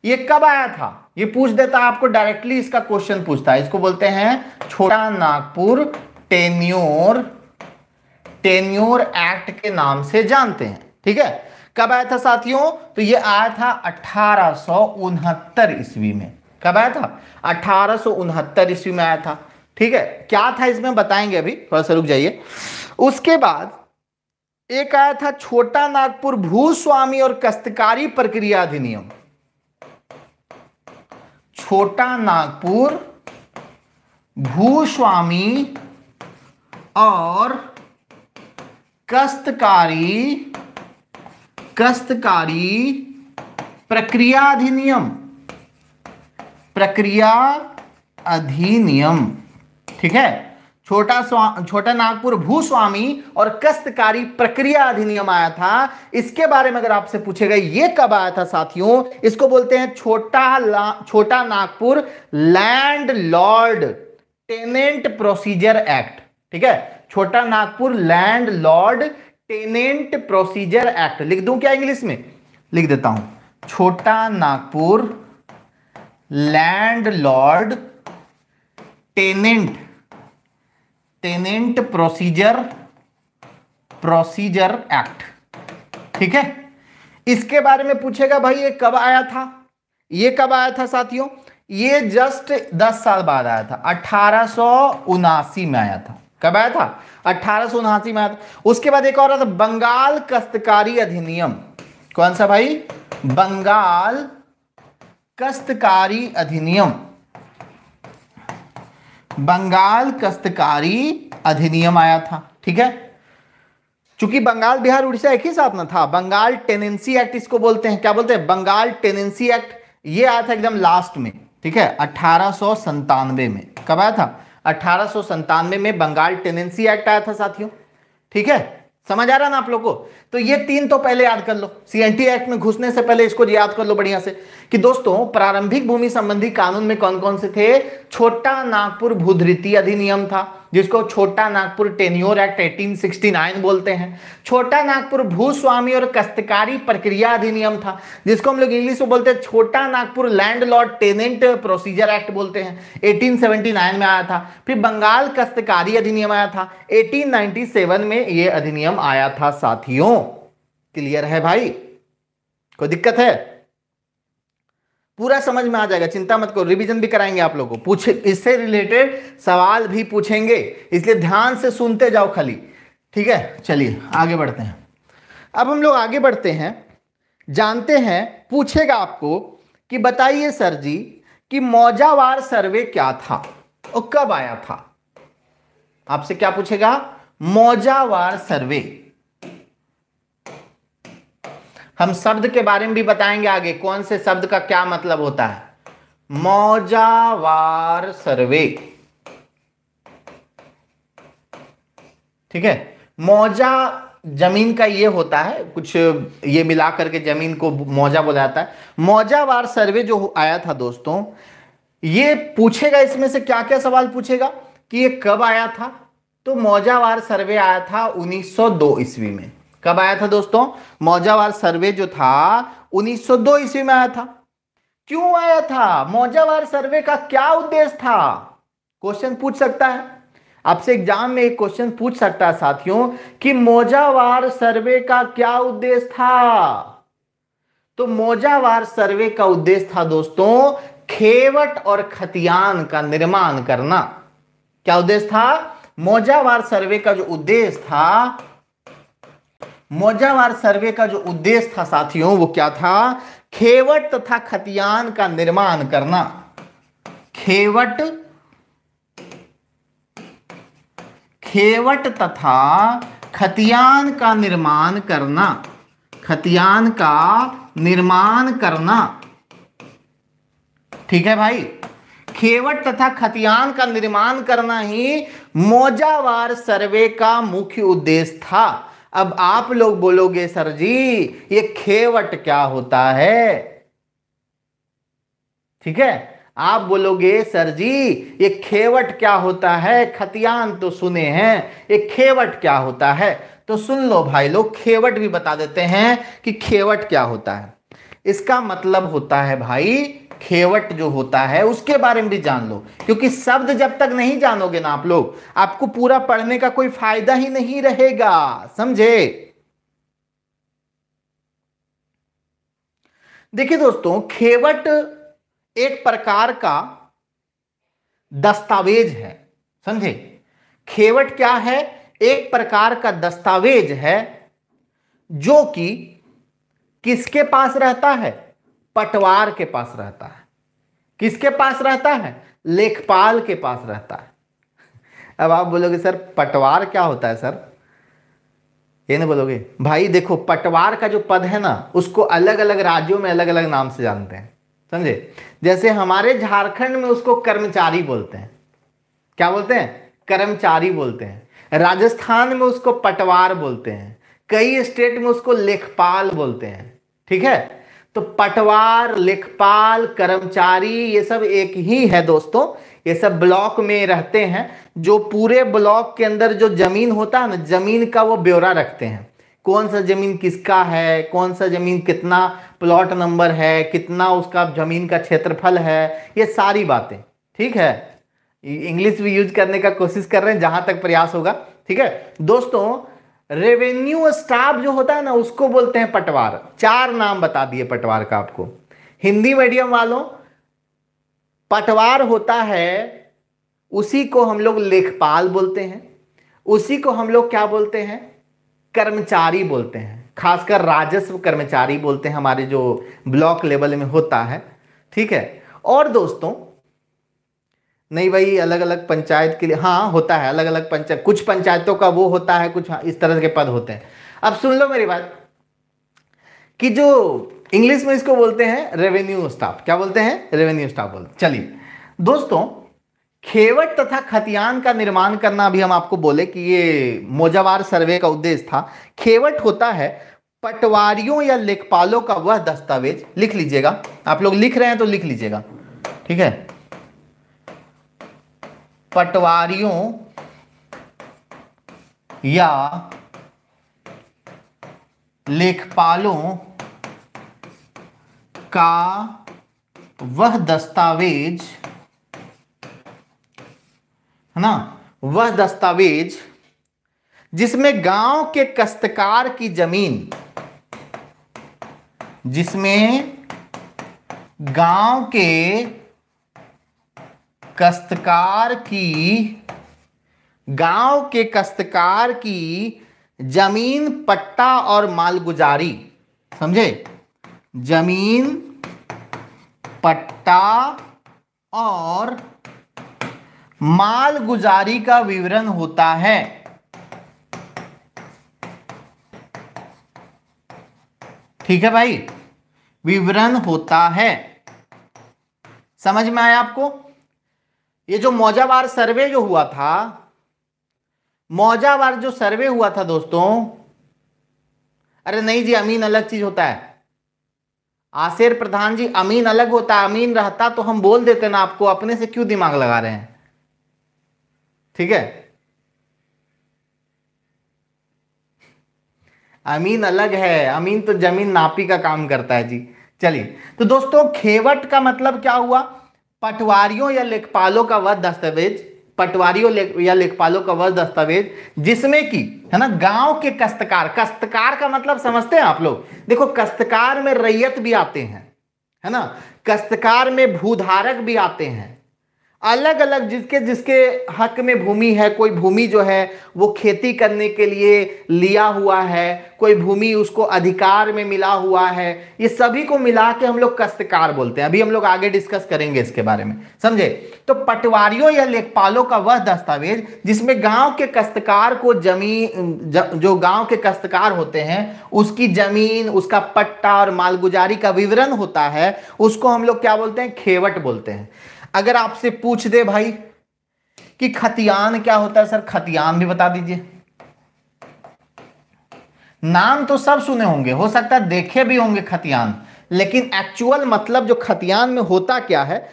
ये कब आया था ये पूछ देता है आपको डायरेक्टली इसका क्वेश्चन पूछता है इसको बोलते हैं Chota Nagpur tenure tenure act के नाम से जानते हैं ठीक है कब आया था साथियों तो ये आया था अठारह ईस्वी में कब आया था अठारह ईस्वी में आया था ठीक है क्या था इसमें बताएंगे अभी थोड़ा सा रुक जाइए उसके बाद एक आया था छोटा नागपुर भूस्वामी और कस्तकारी प्रक्रिया अधिनियम छोटा नागपुर भूस्वामी और कस्तकारी कस्तकारी प्रक्रिया अधिनियम प्रक्रिया अधिनियम ठीक है छोटा छोटा नागपुर भूस्वामी और कस्तकारी प्रक्रिया अधिनियम आया था इसके बारे में अगर आपसे पूछेगा ये कब आया था साथियों इसको बोलते हैं Chota Chota Nagpur landlord tenant procedure act ठीक है Chota Nagpur landlord tenant procedure act लिख दूं क्या इंग्लिश में लिख देता हूं Chota Nagpur landlord tenant tenant procedure procedure act ठीक है इसके बारे में पूछेगा भाई ये कब आया था ये कब आया था साथियों ये जस्ट 10 साल बाद आया था अठारह में आया था कब आया था अठारह में आया था उसके बाद एक और आया था बंगाल कस्तकारी अधिनियम कौन सा भाई बंगाल कस्तकारी अधिनियम बंगाल कस्तकारी अधिनियम आया था ठीक है चूंकि बंगाल बिहार उड़ीसा एक ही साथ ना था बंगाल टेनेंसी एक्ट इसको बोलते हैं क्या बोलते हैं बंगाल टेनेंसी एक्ट ये आया था एकदम लास्ट में ठीक है अठारह में कब आया था अठारह में बंगाल टेनेंसी एक्ट आया था साथियों ठीक है समझ आ रहा ना आप लोग को तो ये तीन तो पहले याद कर लो सीएनटी एक्ट में घुसने से पहले इसको याद कर लो बढ़िया से कि दोस्तों प्रारंभिक भूमि संबंधी कानून में कौन कौन से थे छोटा नागपुर भूधृति अधिनियम था जिसको छोटा नागपुर टेन्योर एक्ट 1869 बोलते हैं छोटा नागपुर भूस्वामी और कस्तकारी प्रक्रिया अधिनियम था जिसको हम लोग इंग्लिश में बोलते हैं Chota Nagpur landlord tenant procedure act बोलते हैं 1879 में आया था फिर बंगाल कस्तकारी अधिनियम आया था 1897 में ये अधिनियम आया था साथियों क्लियर है भाई कोई दिक्कत है पूरा समझ में आ जाएगा चिंता मत करो रिवीजन भी कराएंगे आप लोगों को पूछे इससे रिलेटेड सवाल भी पूछेंगे इसलिए ध्यान से सुनते जाओ खाली ठीक है चलिए आगे बढ़ते हैं अब हम लोग आगे बढ़ते हैं जानते हैं पूछेगा आपको कि बताइए सर जी कि मौजावार सर्वे क्या था और कब आया था आपसे क्या पूछेगा मौजावार सर्वे हम शब्द के बारे में भी बताएंगे आगे कौन से शब्द का क्या मतलब होता है मौजावार सर्वे ठीक है मौजा जमीन का ये होता है कुछ ये मिला करके जमीन को मौजा बोला जाता है मौजावार सर्वे जो आया था दोस्तों ये पूछेगा इसमें से क्या क्या सवाल पूछेगा कि ये कब आया था तो मौजावार सर्वे आया था 1902 ईस्वी में कब आया था दोस्तों मौजावार सर्वे जो था 1902 ईस्वी में आया था क्यों आया था मौजावार सर्वे का क्या उद्देश्य था क्वेश्चन पूछ सकता है आपसे एग्जाम में एक क्वेश्चन पूछ सकता है साथियों कि मौजावार सर्वे का क्या उद्देश्य था तो मौजावार सर्वे का उद्देश्य था दोस्तों खेवट और खतियान का निर्माण करना क्या उद्देश्य था मौजावार सर्वे का जो उद्देश्य था मौजावार सर्वे का जो उद्देश्य था साथियों वो क्या था खेवट तथा खतियान का निर्माण करना खेवट खेवट तथा खतियान का निर्माण करना खतियान का निर्माण करना ठीक है भाई खेवट तथा खतियान का निर्माण करना ही मोजावार सर्वे का मुख्य उद्देश्य था अब आप लोग बोलोगे सर जी ये खेवट क्या होता है ठीक है आप बोलोगे सर जी ये खेवट क्या होता है खतियान तो सुने हैं ये खेवट क्या होता है तो सुन लो भाई लोग खेवट भी बता देते हैं कि खेवट क्या होता है इसका मतलब होता है भाई खेवट जो होता है उसके बारे में भी जान लो क्योंकि शब्द जब तक नहीं जानोगे ना आप लोग आपको पूरा पढ़ने का कोई फायदा ही नहीं रहेगा समझे देखिए दोस्तों खेवट एक प्रकार का दस्तावेज है समझे खेवट क्या है एक प्रकार का दस्तावेज है जो कि किसके पास रहता है पटवार के पास रहता है किसके पास रहता है लेखपाल के पास रहता है अब आप बोलोगे सर पटवार क्या होता है सर ये ना बोलोगे भाई देखो पटवार का जो पद है ना उसको अलग अलग राज्यों में अलग अलग नाम से जानते हैं समझे जैसे हमारे झारखंड में उसको कर्मचारी बोलते हैं क्या बोलते हैं कर्मचारी बोलते हैं राजस्थान में उसको पटवार बोलते हैं कई स्टेट में उसको लेखपाल बोलते हैं ठीक है तो पटवार लेखपाल कर्मचारी ये सब एक ही है दोस्तों ये सब ब्लॉक में रहते हैं जो पूरे ब्लॉक के अंदर जो जमीन होता है ना जमीन का वो ब्यौरा रखते हैं कौन सा जमीन किसका है कौन सा जमीन कितना प्लॉट नंबर है कितना उसका जमीन का क्षेत्रफल है ये सारी बातें ठीक है इंग्लिश भी यूज करने का कोशिश कर रहे हैं जहां तक प्रयास होगा ठीक है दोस्तों रेवेन्यू स्टाफ जो होता है ना उसको बोलते हैं पटवार चार नाम बता दिए पटवार का आपको हिंदी मीडियम वालों पटवार होता है उसी को हम लोग लेखपाल बोलते हैं उसी को हम लोग क्या बोलते हैं कर्मचारी बोलते हैं खासकर राजस्व कर्मचारी बोलते हैं हमारे जो ब्लॉक लेवल में होता है ठीक है और दोस्तों नहीं भाई अलग अलग पंचायत के लिए हाँ होता है अलग अलग पंचायत कुछ पंचायतों का वो होता है कुछ हाँ, इस तरह के पद होते हैं अब सुन लो मेरी बात कि जो इंग्लिश में इसको बोलते हैं रेवेन्यू स्टाफ क्या बोलते हैं रेवेन्यू स्टाफ बोलते चलिए दोस्तों खेवट तथा खतियान का निर्माण करना भी हम आपको बोले कि ये मोजावार सर्वे का उद्देश्य था खेवट होता है पटवारियों या लेखपालों का वह दस्तावेज लिख लीजिएगा आप लोग लिख रहे हैं तो लिख लीजिएगा ठीक है पटवारियों या लेखपालों का वह दस्तावेज है ना वह दस्तावेज जिसमें गांव के कस्तकार की जमीन जिसमें गांव के कस्तकार की गांव के कस्तकार की जमीन पट्टा और मालगुजारी समझे जमीन पट्टा और मालगुजारी का विवरण होता है ठीक है भाई विवरण होता है समझ में आया आपको ये जो मौजावार सर्वे जो हुआ था मौजावार जो सर्वे हुआ था दोस्तों अरे नहीं जी अमीन अलग चीज होता है आशेर प्रधान जी अमीन अलग होता है अमीन रहता तो हम बोल देते ना आपको अपने से क्यों दिमाग लगा रहे हैं ठीक है अमीन अलग है अमीन तो जमीन नापी का काम करता है जी चलिए तो दोस्तों खेवट का मतलब क्या हुआ पटवारियों या लेखपालों का वह दस्तावेज पटवारियों या लेखपालों का वह दस्तावेज जिसमें कि है ना गांव के कस्तकार कस्तकार का मतलब समझते हैं आप लोग देखो कस्तकार में रैयत भी आते हैं है ना कस्तकार में भूधारक भी आते हैं अलग अलग जिसके जिसके हक में भूमि है कोई भूमि जो है वो खेती करने के लिए लिया हुआ है कोई भूमि उसको अधिकार में मिला हुआ है ये सभी को मिला के हम लोग कस्तकार बोलते हैं अभी हम लोग आगे डिस्कस करेंगे इसके बारे में समझे तो पटवारियों या लेखपालों का वह दस्तावेज जिसमें गांव के कस्तकार को जमीन जो गांव के कस्तकार होते हैं उसकी जमीन उसका पट्टा और मालगुजारी का विवरण होता है उसको हम लोग क्या बोलते हैं खेवट बोलते हैं अगर आपसे पूछ दे भाई कि खतियान क्या होता है सर खतियान भी बता दीजिए नाम तो सब सुने होंगे हो सकता है देखे भी होंगे खतियान लेकिन एक्चुअल मतलब जो खतियान में होता क्या है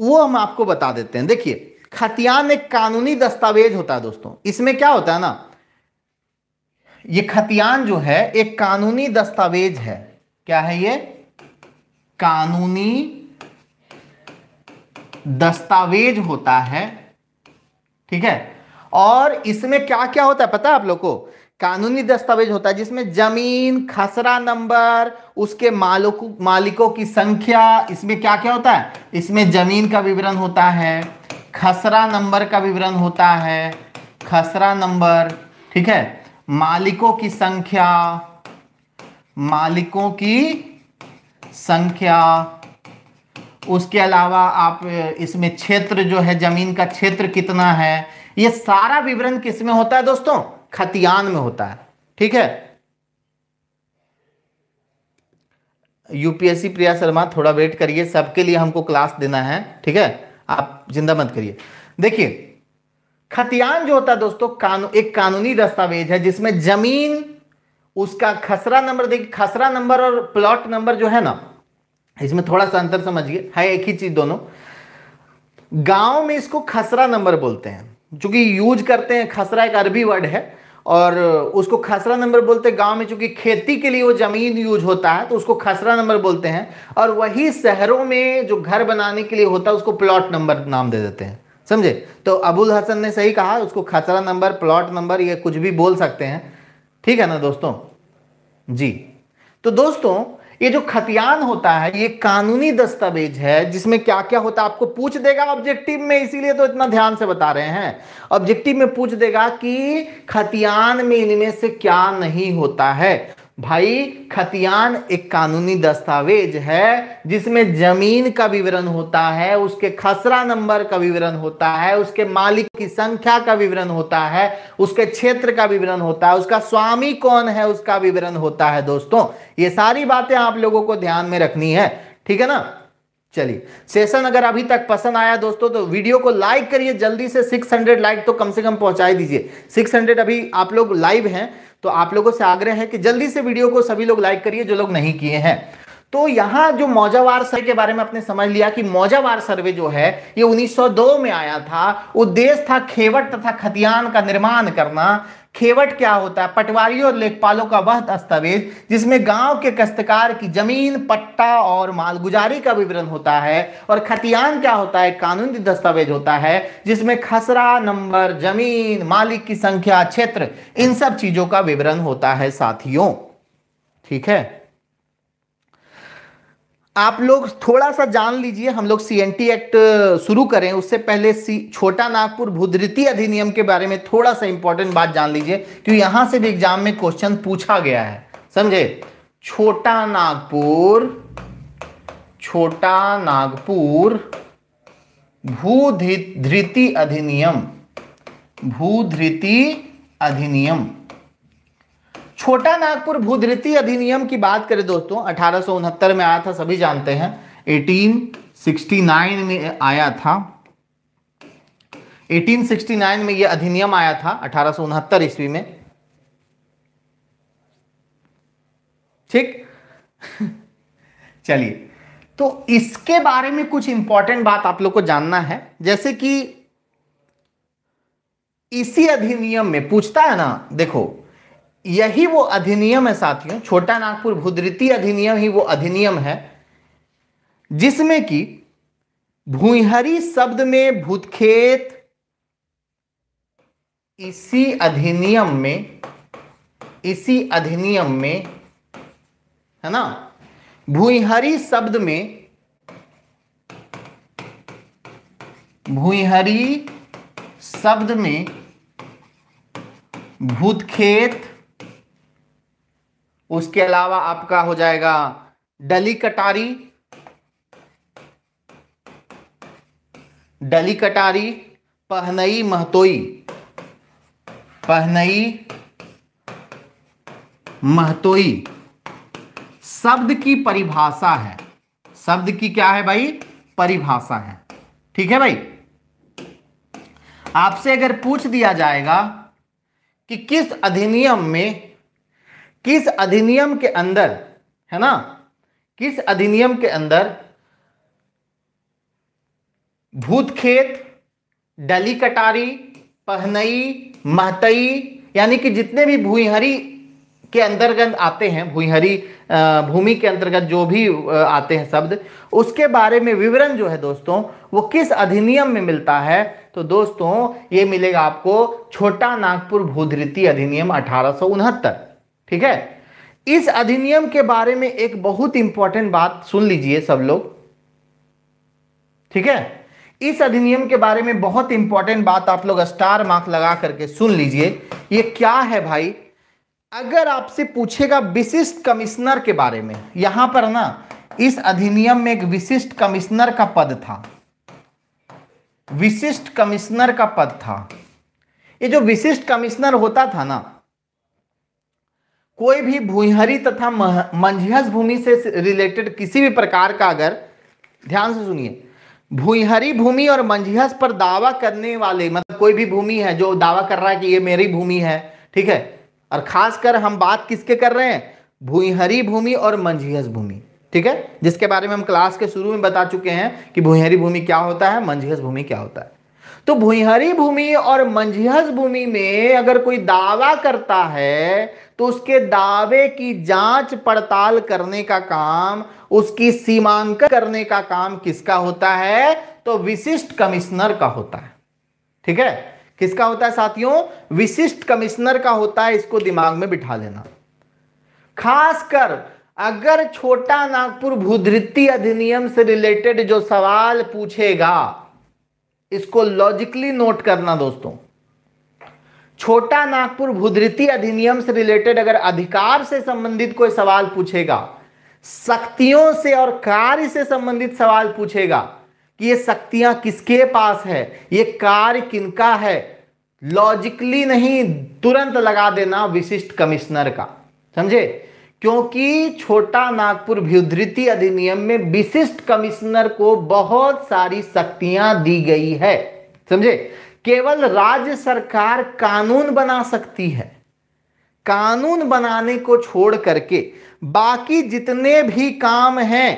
वो हम आपको बता देते हैं देखिए खतियान एक कानूनी दस्तावेज होता है दोस्तों इसमें क्या होता है ना ये खतियान जो है एक कानूनी दस्तावेज है क्या है ये कानूनी दस्तावेज होता है ठीक है और इसमें क्या क्या होता है पता है आप लोग को कानूनी दस्तावेज होता है जिसमें जमीन खसरा नंबर उसके मालिक मालिकों की संख्या इसमें क्या क्या होता है इसमें जमीन का विवरण होता है खसरा नंबर का विवरण होता है खसरा नंबर ठीक है मालिकों की संख्या मालिकों की संख्या उसके अलावा आप इसमें क्षेत्र जो है जमीन का क्षेत्र कितना है ये सारा विवरण किस में होता है दोस्तों खतियान में होता है ठीक है यूपीएससी प्रिया शर्मा थोड़ा वेट करिए सबके लिए हमको क्लास देना है ठीक है आप जिंदा मत करिए देखिए खतियान जो होता है दोस्तों कानू एक कानूनी दस्तावेज है जिसमें जमीन उसका खसरा नंबर देखिए खसरा नंबर और प्लॉट नंबर जो है ना इसमें थोड़ा सा अंतर समझिए है हाँ, एक ही चीज दोनों गांव में इसको खसरा नंबर बोलते हैं चूंकि यूज करते हैं खसरा एक अरबी वर्ड है और उसको खसरा नंबर बोलते हैं गांव में चूंकि खेती के लिए वो ज़मीन यूज होता है तो उसको खसरा नंबर बोलते हैं और वही शहरों में जो घर बनाने के लिए होता है उसको प्लॉट नंबर नाम दे देते हैं समझे तो अबुल हसन ने सही कहा उसको खसरा नंबर प्लॉट नंबर ये कुछ भी बोल सकते हैं ठीक है ना दोस्तों जी तो दोस्तों ये जो खतियान होता है ये कानूनी दस्तावेज है जिसमें क्या क्या होता है आपको पूछ देगा ऑब्जेक्टिव में इसीलिए तो इतना ध्यान से बता रहे हैं ऑब्जेक्टिव में पूछ देगा कि खतियान में इनमें से क्या नहीं होता है भाई खतियान एक कानूनी दस्तावेज है जिसमें जमीन का विवरण होता है उसके खसरा नंबर का विवरण होता है उसके मालिक की संख्या का विवरण होता है उसके क्षेत्र का विवरण होता है उसका स्वामी कौन है उसका विवरण होता है दोस्तों ये सारी बातें आप लोगों को ध्यान में रखनी है ठीक है ना चलिए सेशन अगर अभी तक पसंद आया दोस्तों तो वीडियो को लाइक करिए जल्दी से 600 लाइक तो कम से कम पहुंचा दीजिए 600 अभी आप लोग लाइव हैं तो आप लोगों से आग्रह है कि जल्दी से वीडियो को सभी लोग लाइक करिए जो लोग नहीं किए हैं तो यहां जो मौजावार सर्वे के बारे में आपने समझ लिया कि मौजावार सर्वे जो है ये 1902 में आया था उद्देश्य था खेवट तथा खतियान का निर्माण करना खेवट क्या होता है पटवारी और लेखपालों का वह दस्तावेज जिसमें गांव के कस्तकार की जमीन पट्टा और मालगुजारी का विवरण होता है और खतियान क्या होता है कानूनी दस्तावेज होता है जिसमें खसरा नंबर जमीन मालिक की संख्या क्षेत्र इन सब चीजों का विवरण होता है साथियों ठीक है आप लोग थोड़ा सा जान लीजिए हम लोग सी एक्ट शुरू करें उससे पहले सी छोटा नागपुर भूदृति अधिनियम के बारे में थोड़ा सा इंपॉर्टेंट बात जान लीजिए क्योंकि यहां से भी एग्जाम में क्वेश्चन पूछा गया है समझे छोटा नागपुर छोटा नागपुर भूधृति अधिनियम भूधृति अधिनियम छोटा नागपुर भूधृति अधिनियम की बात करें दोस्तों अठारह में आया था सभी जानते हैं 1869 में आया था 1869 में यह अधिनियम आया था अठारह ईस्वी में ठीक चलिए तो इसके बारे में कुछ इंपॉर्टेंट बात आप लोग को जानना है जैसे कि इसी अधिनियम में पूछता है ना देखो यही वो अधिनियम है साथियों छोटा नागपुर भूदृतीय अधिनियम ही वो अधिनियम है जिसमें कि भूहरी शब्द में भूतखेत इसी अधिनियम में इसी अधिनियम में है ना भूहरी शब्द में भूहरी शब्द में भूतखेत उसके अलावा आपका हो जाएगा डली कटारी डली कटारी पहनई महतोई पहनई महतोई शब्द की परिभाषा है शब्द की क्या है भाई परिभाषा है ठीक है भाई आपसे अगर पूछ दिया जाएगा कि किस अधिनियम में किस अधिनियम के अंदर है ना किस अधिनियम के अंदर भूतखेत डली कटारी पहनई महतई यानी कि जितने भी भूहरी के अंतर्गत आते हैं भूहरी भूमि के अंतर्गत जो भी आते हैं शब्द उसके बारे में विवरण जो है दोस्तों वो किस अधिनियम में मिलता है तो दोस्तों ये मिलेगा आपको छोटा नागपुर भूधृति अधिनियम अठारह ठीक है इस अधिनियम के बारे में एक बहुत इंपॉर्टेंट बात सुन लीजिए सब लोग ठीक है इस अधिनियम के बारे में बहुत इंपॉर्टेंट बात आप लोग स्टार मार्क लगा करके सुन लीजिए ये क्या है भाई अगर आपसे पूछेगा विशिष्ट कमिश्नर के बारे में यहां पर ना इस अधिनियम में एक विशिष्ट कमिश्नर का पद था विशिष्ट कमिश्नर का पद था ये जो विशिष्ट कमिश्नर होता था ना कोई भी भूहरी तथा मंझियस भूमि से रिलेटेड किसी भी प्रकार का अगर ध्यान से सुनिए भूहरी भूमि और मंझियस पर दावा करने वाले मतलब कोई भी भूमि है जो दावा कर रहा है कि ये मेरी भूमि है ठीक है और खासकर हम बात किसके कर रहे हैं भूहरी भूमि और मंझियस भूमि ठीक है जिसके बारे में हम क्लास के शुरू में बता चुके हैं कि भूहरी भूमि क्या होता है मंझियस भूमि क्या होता है तो भूहरी भूमि और मंझियस भूमि में अगर कोई दावा करता है तो उसके दावे की जांच पड़ताल करने का काम उसकी सीमांकन करने का काम किसका होता है तो विशिष्ट कमिश्नर का होता है ठीक है किसका होता है साथियों विशिष्ट कमिश्नर का होता है इसको दिमाग में बिठा लेना खासकर अगर छोटा नागपुर भूधृति अधिनियम से रिलेटेड जो सवाल पूछेगा इसको लॉजिकली नोट करना दोस्तों छोटा नागपुर भूधृति अधिनियम से रिलेटेड अगर अधिकार से संबंधित कोई सवाल पूछेगा शक्तियों से और कार्य से संबंधित सवाल पूछेगा कि ये शक्तियां किसके पास है ये कार्य किनका है लॉजिकली नहीं तुरंत लगा देना विशिष्ट कमिश्नर का समझे क्योंकि छोटा नागपुर भ्युधृति अधिनियम में विशिष्ट कमिश्नर को बहुत सारी शक्तियां दी गई है समझे केवल राज्य सरकार कानून बना सकती है कानून बनाने को छोड़ करके बाकी जितने भी काम हैं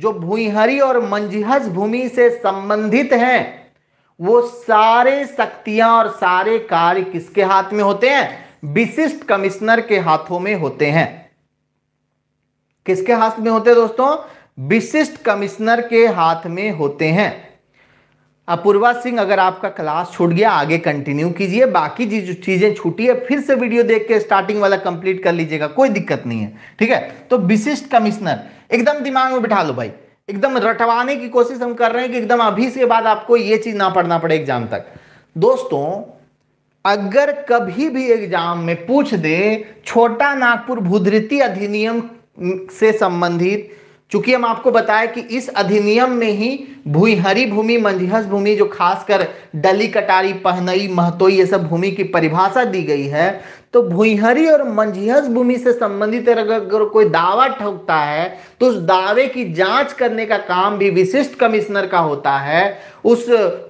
जो भूहरी और मंजहज भूमि से संबंधित हैं वो सारे शक्तियां और सारे कार्य किसके हाथ में होते हैं विशिष्ट कमिश्नर के हाथों में होते हैं किसके हाथ में होते हैं दोस्तों विशिष्ट कमिश्नर के हाथ में होते हैं अपूर्वा सिंह अगर आपका क्लास छूट गया आगे कंटिन्यू कीजिए बाकी चीज़ें छूटी है फिर से वीडियो देख के स्टार्टिंग वाला कंप्लीट कर लीजिएगा कोई दिक्कत नहीं है ठीक है तो विशिष्ट कमिश्नर एकदम दिमाग में बिठा लो भाई एकदम रटवाने की कोशिश हम कर रहे हैं कि एकदम अभी से बाद आपको ये चीज़ ना पढ़ना पड़े एग्जाम तक दोस्तों अगर कभी भी एग्जाम में पूछ दे छोटा नागपुर भूधृति अधिनियम से संबंधित चूंकि हम आपको बताया कि इस अधिनियम में ही भूहरी भूमि मंझिहस भूमि जो खासकर डली कटारी पहनई महतोई ये सब भूमि की परिभाषा दी गई है तो भूहरी और मंझिहस भूमि से संबंधित अगर कोई दावा ठोकता है तो उस दावे की जांच करने का काम भी विशिष्ट कमिश्नर का होता है उस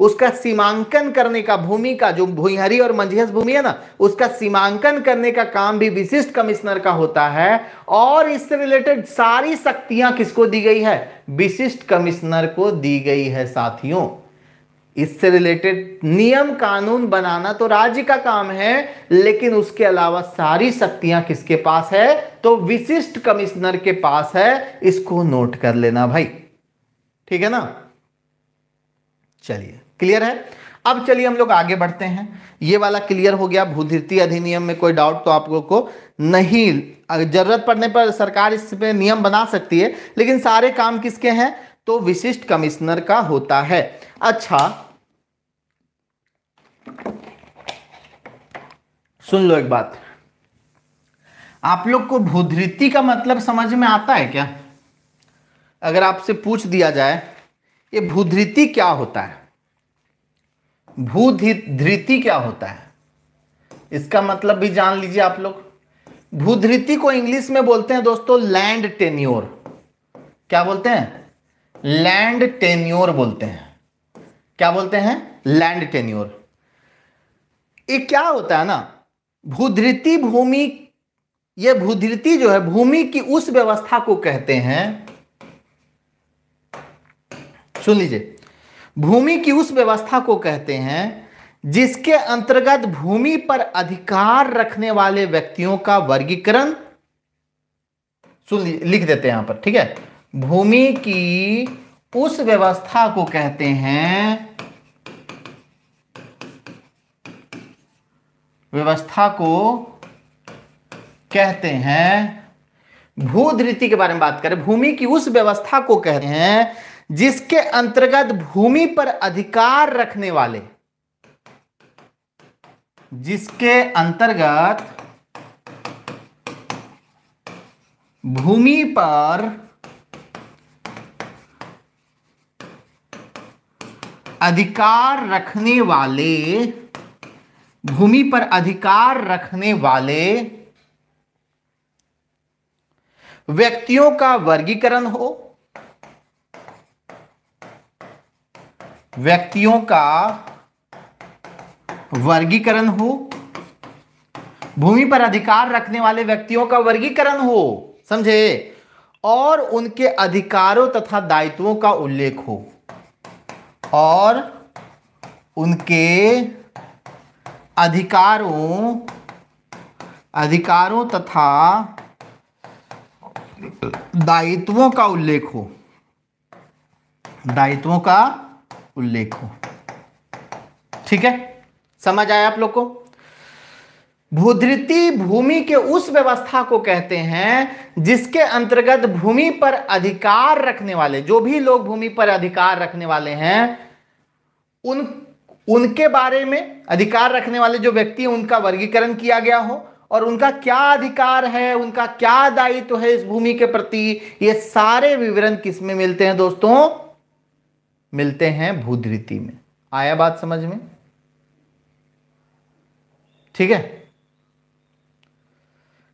उसका सीमांकन करने का भूमि का जो भूहरी और मंझिहस भूमि है ना उसका सीमांकन करने का काम भी विशिष्ट कमिश्नर का होता है और इससे रिलेटेड सारी शक्तियां किसको दी गई है विशिष्ट कमिश्नर को दी गई है साथियों इससे रिलेटेड नियम कानून बनाना तो राज्य का काम है लेकिन उसके अलावा सारी शक्तियां किसके पास है तो विशिष्ट कमिश्नर के पास है इसको नोट कर लेना भाई ठीक है ना चलिए क्लियर है अब चलिए हम लोग आगे बढ़ते हैं ये वाला क्लियर हो गया भूधृति अधिनियम में कोई डाउट तो आप लोग को नहीं जरूरत पड़ने पर सरकार इस पर नियम बना सकती है लेकिन सारे काम किसके हैं तो विशिष्ट कमिश्नर का होता है अच्छा सुन लो एक बात आप लोग को भूधृति का मतलब समझ में आता है क्या अगर आपसे पूछ दिया जाए ये भूधृति क्या होता है भूधृति क्या होता है इसका मतलब भी जान लीजिए आप लोग भूधृति को इंग्लिश में बोलते हैं दोस्तों लैंड टेन्योर क्या बोलते हैं लैंड टेन्योर बोलते हैं क्या बोलते हैं लैंड टेन्योर ये क्या होता है ना भूधृति भूमि ये भूधृति जो है भूमि की उस व्यवस्था को कहते हैं सुन लीजिए भूमि की उस व्यवस्था को कहते हैं जिसके अंतर्गत भूमि पर अधिकार रखने वाले व्यक्तियों का वर्गीकरण सुन लिख देते हैं यहां पर ठीक है भूमि की उस व्यवस्था को कहते हैं व्यवस्था को कहते हैं भूधृति के बारे में बात करें भूमि की उस व्यवस्था को कहते हैं जिसके अंतर्गत भूमि पर अधिकार रखने वाले जिसके अंतर्गत भूमि पर अधिकार रखने वाले भूमि पर अधिकार रखने वाले व्यक्तियों का वर्गीकरण हो व्यक्तियों का वर्गीकरण हो भूमि पर अधिकार रखने वाले व्यक्तियों का वर्गीकरण हो समझे और उनके अधिकारों तथा दायित्वों का उल्लेख हो और उनके अधिकारों अधिकारों तथा दायित्वों का उल्लेख हो दायित्वों का उल्लेख हो ठीक है समझ आया आप लोग को भूधृति भूमि के उस व्यवस्था को कहते हैं जिसके अंतर्गत भूमि पर अधिकार रखने वाले जो भी लोग भूमि पर अधिकार रखने वाले हैं उन उनके बारे में अधिकार रखने वाले जो व्यक्ति हैं उनका वर्गीकरण किया गया हो और उनका क्या अधिकार है उनका क्या दायित्व है इस भूमि के प्रति ये सारे विवरण किसमें मिलते हैं दोस्तों मिलते हैं भूधृति में आया बात समझ में ठीक है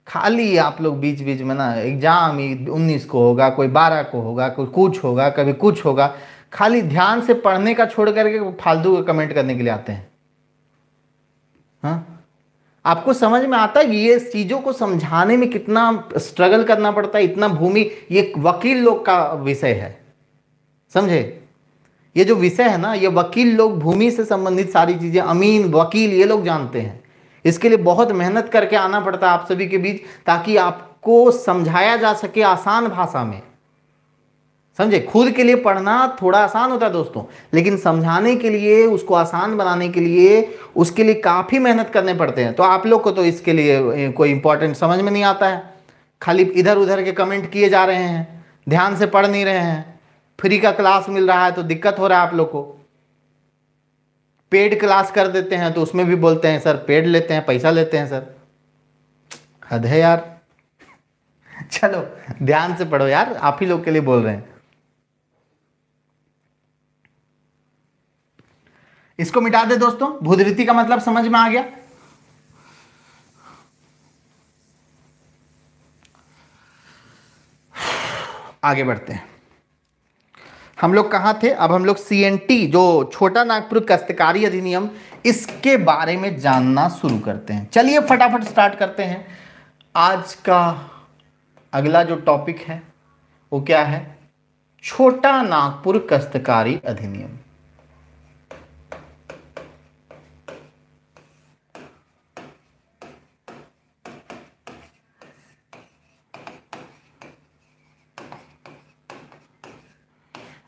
खाली आप लोग बीच बीच में ना एग्जाम ही उन्नीस को होगा कोई बारह को होगा कोई कुछ होगा कभी कुछ होगा खाली ध्यान से पढ़ने का छोड़ करके फालतू का कमेंट करने के लिए आते हैं हा? आपको समझ में आता है कि ये चीज़ों को समझाने में कितना स्ट्रगल करना पड़ता है इतना भूमि ये वकील लोग का विषय है समझे ये जो विषय है ना ये वकील लोग भूमि से संबंधित सारी चीज़ें अमीन वकील ये लोग जानते हैं इसके लिए बहुत मेहनत करके आना पड़ता है आप सभी के बीच ताकि आपको समझाया जा सके आसान भाषा में समझे खुद के लिए पढ़ना थोड़ा आसान होता है दोस्तों लेकिन समझाने के लिए उसको आसान बनाने के लिए उसके लिए काफ़ी मेहनत करने पड़ते हैं तो आप लोग को तो इसके लिए कोई इंपॉर्टेंट समझ में नहीं आता है खाली इधर उधर के कमेंट किए जा रहे हैं ध्यान से पढ़ नहीं रहे हैं फ्री का क्लास मिल रहा है तो दिक्कत हो रहा है आप लोग को पेड क्लास कर देते हैं तो उसमें भी बोलते हैं सर पेड लेते हैं पैसा लेते हैं सर हद है यार चलो ध्यान से पढ़ो यार आप ही लोग के लिए बोल रहे हैं इसको मिटा दे दोस्तों भूदृति का मतलब समझ में आ गया आगे बढ़ते हैं हम लोग कहाँ थे अब हम लोग सी जो छोटा नागपुर कस्तकारी अधिनियम इसके बारे में जानना शुरू करते हैं चलिए फटाफट स्टार्ट करते हैं आज का अगला जो टॉपिक है वो क्या है छोटा नागपुर कस्तकारी अधिनियम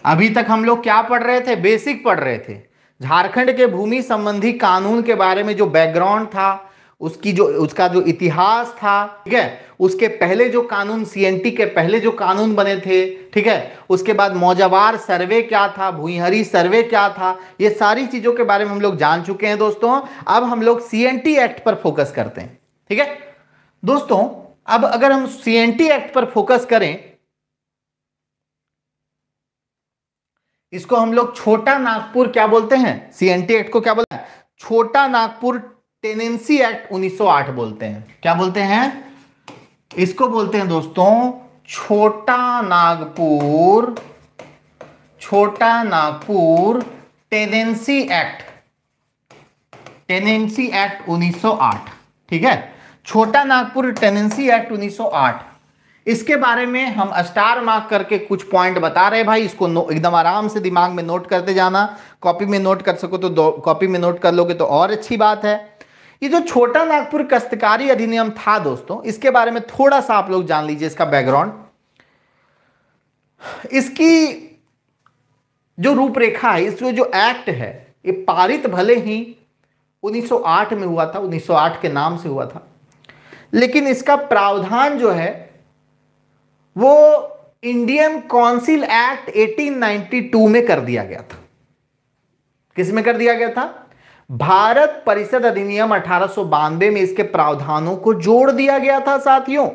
अभी तक हम लोग क्या पढ़ रहे थे बेसिक पढ़ रहे थे झारखंड के भूमि संबंधी कानून के बारे में जो बैकग्राउंड था उसकी जो उसका जो इतिहास था ठीक है उसके पहले जो कानून सीएनटी के पहले जो कानून बने थे ठीक है उसके बाद मौजावार सर्वे क्या था भूहरी सर्वे क्या था ये सारी चीज़ों के बारे में हम लोग जान चुके हैं दोस्तों अब हम लोग सीएनटी एक्ट पर फोकस करते हैं ठीक है दोस्तों अब अगर हम सीएनटी एक्ट पर फोकस करें इसको हम लोग छोटा नागपुर क्या बोलते हैं सीएनटी एक्ट को क्या बोलते हैं छोटा नागपुर टेनेंसी एक्ट 1908 बोलते हैं क्या बोलते हैं इसको बोलते हैं दोस्तों Chota Nagpur Chota Nagpur tenancy act tenancy act 1908 ठीक है छोटा नागपुर टेनेंसी एक्ट 1908 इसके बारे में हम स्टार मार्क करके कुछ पॉइंट बता रहे हैं भाई इसको एकदम आराम से दिमाग में नोट करते जाना कॉपी में नोट कर सको तो कॉपी में नोट कर लोगे तो और अच्छी बात है ये जो छोटा नागपुर कस्तकारी अधिनियम था दोस्तों इसके बारे में थोड़ा सा आप लोग जान लीजिए इसका बैकग्राउंड इसकी जो रूपरेखा है इसमें जो एक्ट है ये पारित भले ही 1908 में हुआ था 1908 के नाम से हुआ था लेकिन इसका प्रावधान जो है वो इंडियन काउंसिल एक्ट 1892 में कर दिया गया था किस में कर दिया गया था भारत परिषद अधिनियम अठारह में इसके प्रावधानों को जोड़ दिया गया था साथियों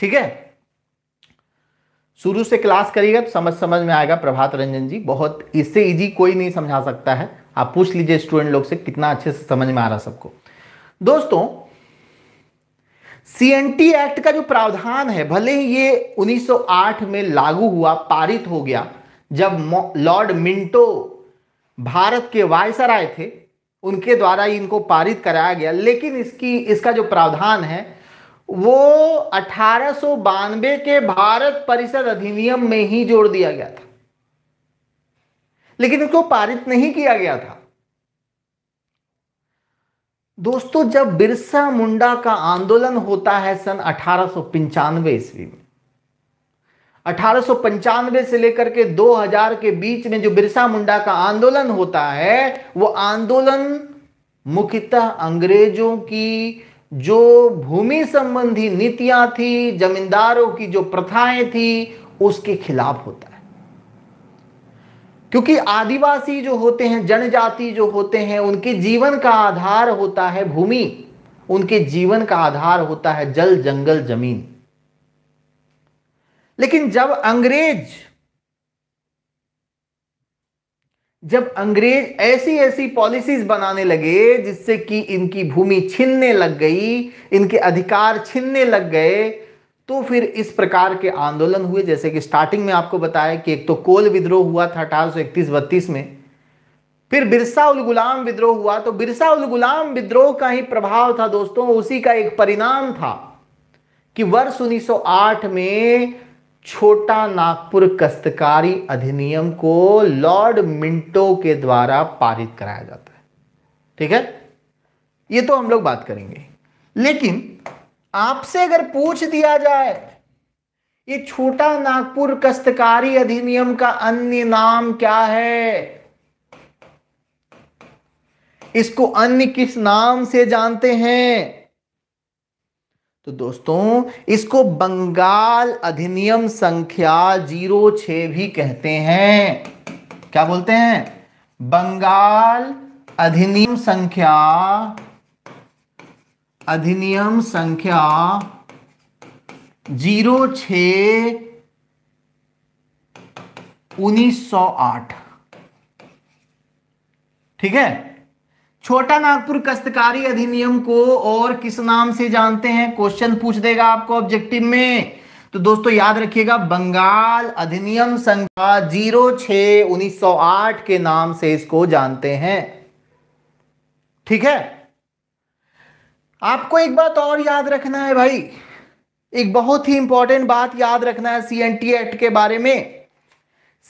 ठीक है शुरू से क्लास करिएगा तो समझ समझ में आएगा प्रभात रंजन जी बहुत इससे इजी कोई नहीं समझा सकता है आप पूछ लीजिए स्टूडेंट लोग से कितना अच्छे से समझ में आ रहा सबको दोस्तों सीएनटी एक्ट का जो प्रावधान है भले ही ये 1908 में लागू हुआ पारित हो गया जब लॉर्ड मिंटो भारत के वायसर आए थे उनके द्वारा इनको पारित कराया गया लेकिन इसकी इसका जो प्रावधान है वो अठारह के भारत परिषद अधिनियम में ही जोड़ दिया गया था लेकिन इसको पारित नहीं किया गया था दोस्तों जब बिरसा मुंडा का आंदोलन होता है सन अठारह ईस्वी में अठारह से लेकर के 2000 के बीच में जो बिरसा मुंडा का आंदोलन होता है वो आंदोलन मुख्यतः अंग्रेजों की जो भूमि संबंधी नीतियां थी जमींदारों की जो प्रथाएं थी उसके खिलाफ होता क्योंकि आदिवासी जो होते हैं जनजाति जो होते हैं उनके जीवन का आधार होता है भूमि उनके जीवन का आधार होता है जल जंगल जमीन लेकिन जब अंग्रेज जब अंग्रेज ऐसी ऐसी पॉलिसीज बनाने लगे जिससे कि इनकी भूमि छीनने लग गई इनके अधिकार छीनने लग गए तो फिर इस प्रकार के आंदोलन हुए जैसे कि स्टार्टिंग में आपको बताया कि एक तो कोल विद्रोह हुआ था अठारह सौ में फिर बिरसा उल गुलाम विद्रोह हुआ तो बिरसा उल गुलाम विद्रोह का ही प्रभाव था दोस्तों उसी का एक परिणाम था कि वर्ष 1908 में छोटा नागपुर कस्तकारी अधिनियम को लॉर्ड मिंटो के द्वारा पारित कराया जाता है ठीक है ये तो हम लोग बात करेंगे लेकिन आपसे अगर पूछ दिया जाए ये छोटा नागपुर कस्तकारी अधिनियम का अन्य नाम क्या है इसको अन्य किस नाम से जानते हैं तो दोस्तों इसको बंगाल अधिनियम संख्या जीरो छ भी कहते हैं क्या बोलते हैं बंगाल अधिनियम संख्या अधिनियम संख्या जीरो छ उन्नीस सौ आठ ठीक है छोटा नागपुर कस्तकारी अधिनियम को और किस नाम से जानते हैं क्वेश्चन पूछ देगा आपको ऑब्जेक्टिव में तो दोस्तों याद रखिएगा बंगाल अधिनियम संख्या जीरो छ उन्नीस सौ आठ के नाम से इसको जानते हैं ठीक है आपको एक बात और याद रखना है भाई एक बहुत ही इंपॉर्टेंट बात याद रखना है सीएनटी एक्ट के बारे में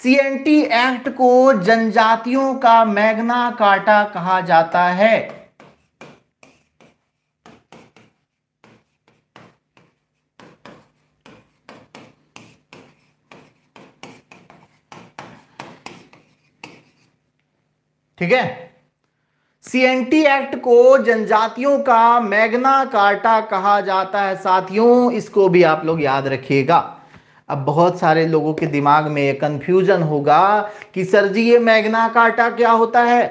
सीएनटी एक्ट को जनजातियों का मैग्ना काटा कहा जाता है ठीक है सीएनटी एक्ट को जनजातियों का मैग्ना कार्टा कहा जाता है साथियों इसको भी आप लोग याद रखिएगा अब बहुत सारे लोगों के दिमाग में ये कंफ्यूजन होगा कि सर जी ये मैग्ना कार्टा क्या होता है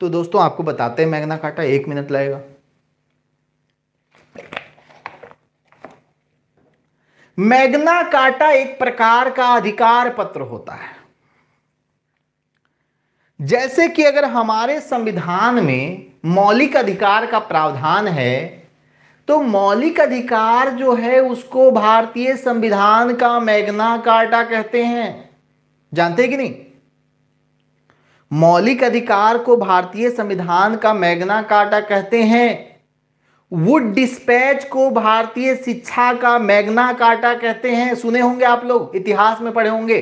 तो दोस्तों आपको बताते हैं मैग्ना कार्टा एक मिनट लगेगा मैग्ना कार्टा एक प्रकार का अधिकार पत्र होता है जैसे कि अगर हमारे संविधान में मौलिक अधिकार का प्रावधान है तो मौलिक अधिकार जो है उसको भारतीय संविधान का मैग्ना कार्टा कहते हैं जानते हैं कि नहीं मौलिक अधिकार को भारतीय संविधान का मैग्ना कार्टा कहते हैं वुड डिस्पैच को भारतीय शिक्षा का मैग्ना कार्टा कहते हैं सुने होंगे आप लोग इतिहास में पढ़े होंगे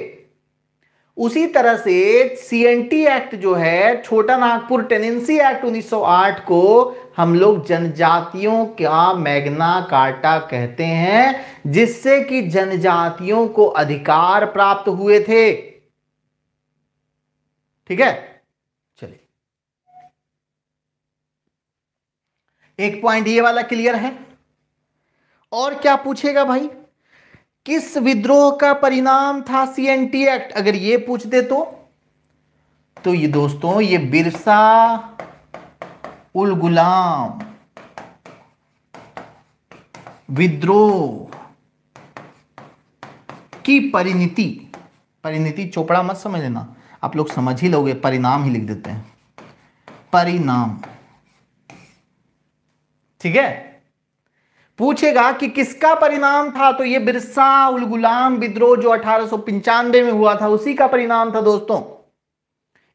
उसी तरह से टी एक्ट जो है छोटा नागपुर टेनेंसी एक्ट 1908 को हम लोग जनजातियों का मैग्ना कार्टा कहते हैं जिससे कि जनजातियों को अधिकार प्राप्त हुए थे ठीक है चलिए एक पॉइंट ये वाला क्लियर है और क्या पूछेगा भाई किस विद्रोह का परिणाम था सीएनटी एक्ट अगर ये पूछ दे तो तो ये दोस्तों ये बिरसा उल गुलाम विद्रोह की परिणति परिणति चोपड़ा मत समझ लेना आप लोग समझ ही लोगे परिणाम ही लिख देते हैं परिणाम ठीक है पूछेगा कि किसका परिणाम था तो ये बिरसा उल गुलाम विद्रोह जो अठारह में हुआ था उसी का परिणाम था दोस्तों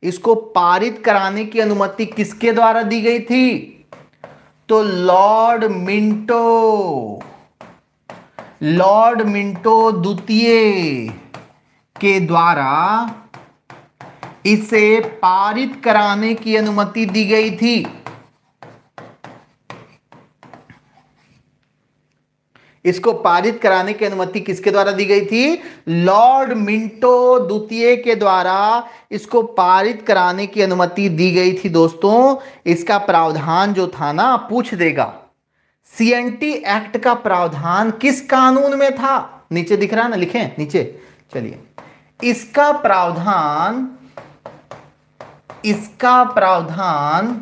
इसको पारित कराने की अनुमति किसके द्वारा दी गई थी तो लॉर्ड मिंटो लॉर्ड मिंटो द्वितीय के द्वारा इसे पारित कराने की अनुमति दी गई थी इसको पारित कराने की अनुमति किसके द्वारा दी गई थी लॉर्ड मिंटो द्वितीय के द्वारा इसको पारित कराने की अनुमति दी गई थी दोस्तों इसका प्रावधान जो था ना पूछ देगा सीएनटी एक्ट का प्रावधान किस कानून में था नीचे दिख रहा है ना लिखें नीचे चलिए इसका प्रावधान इसका प्रावधान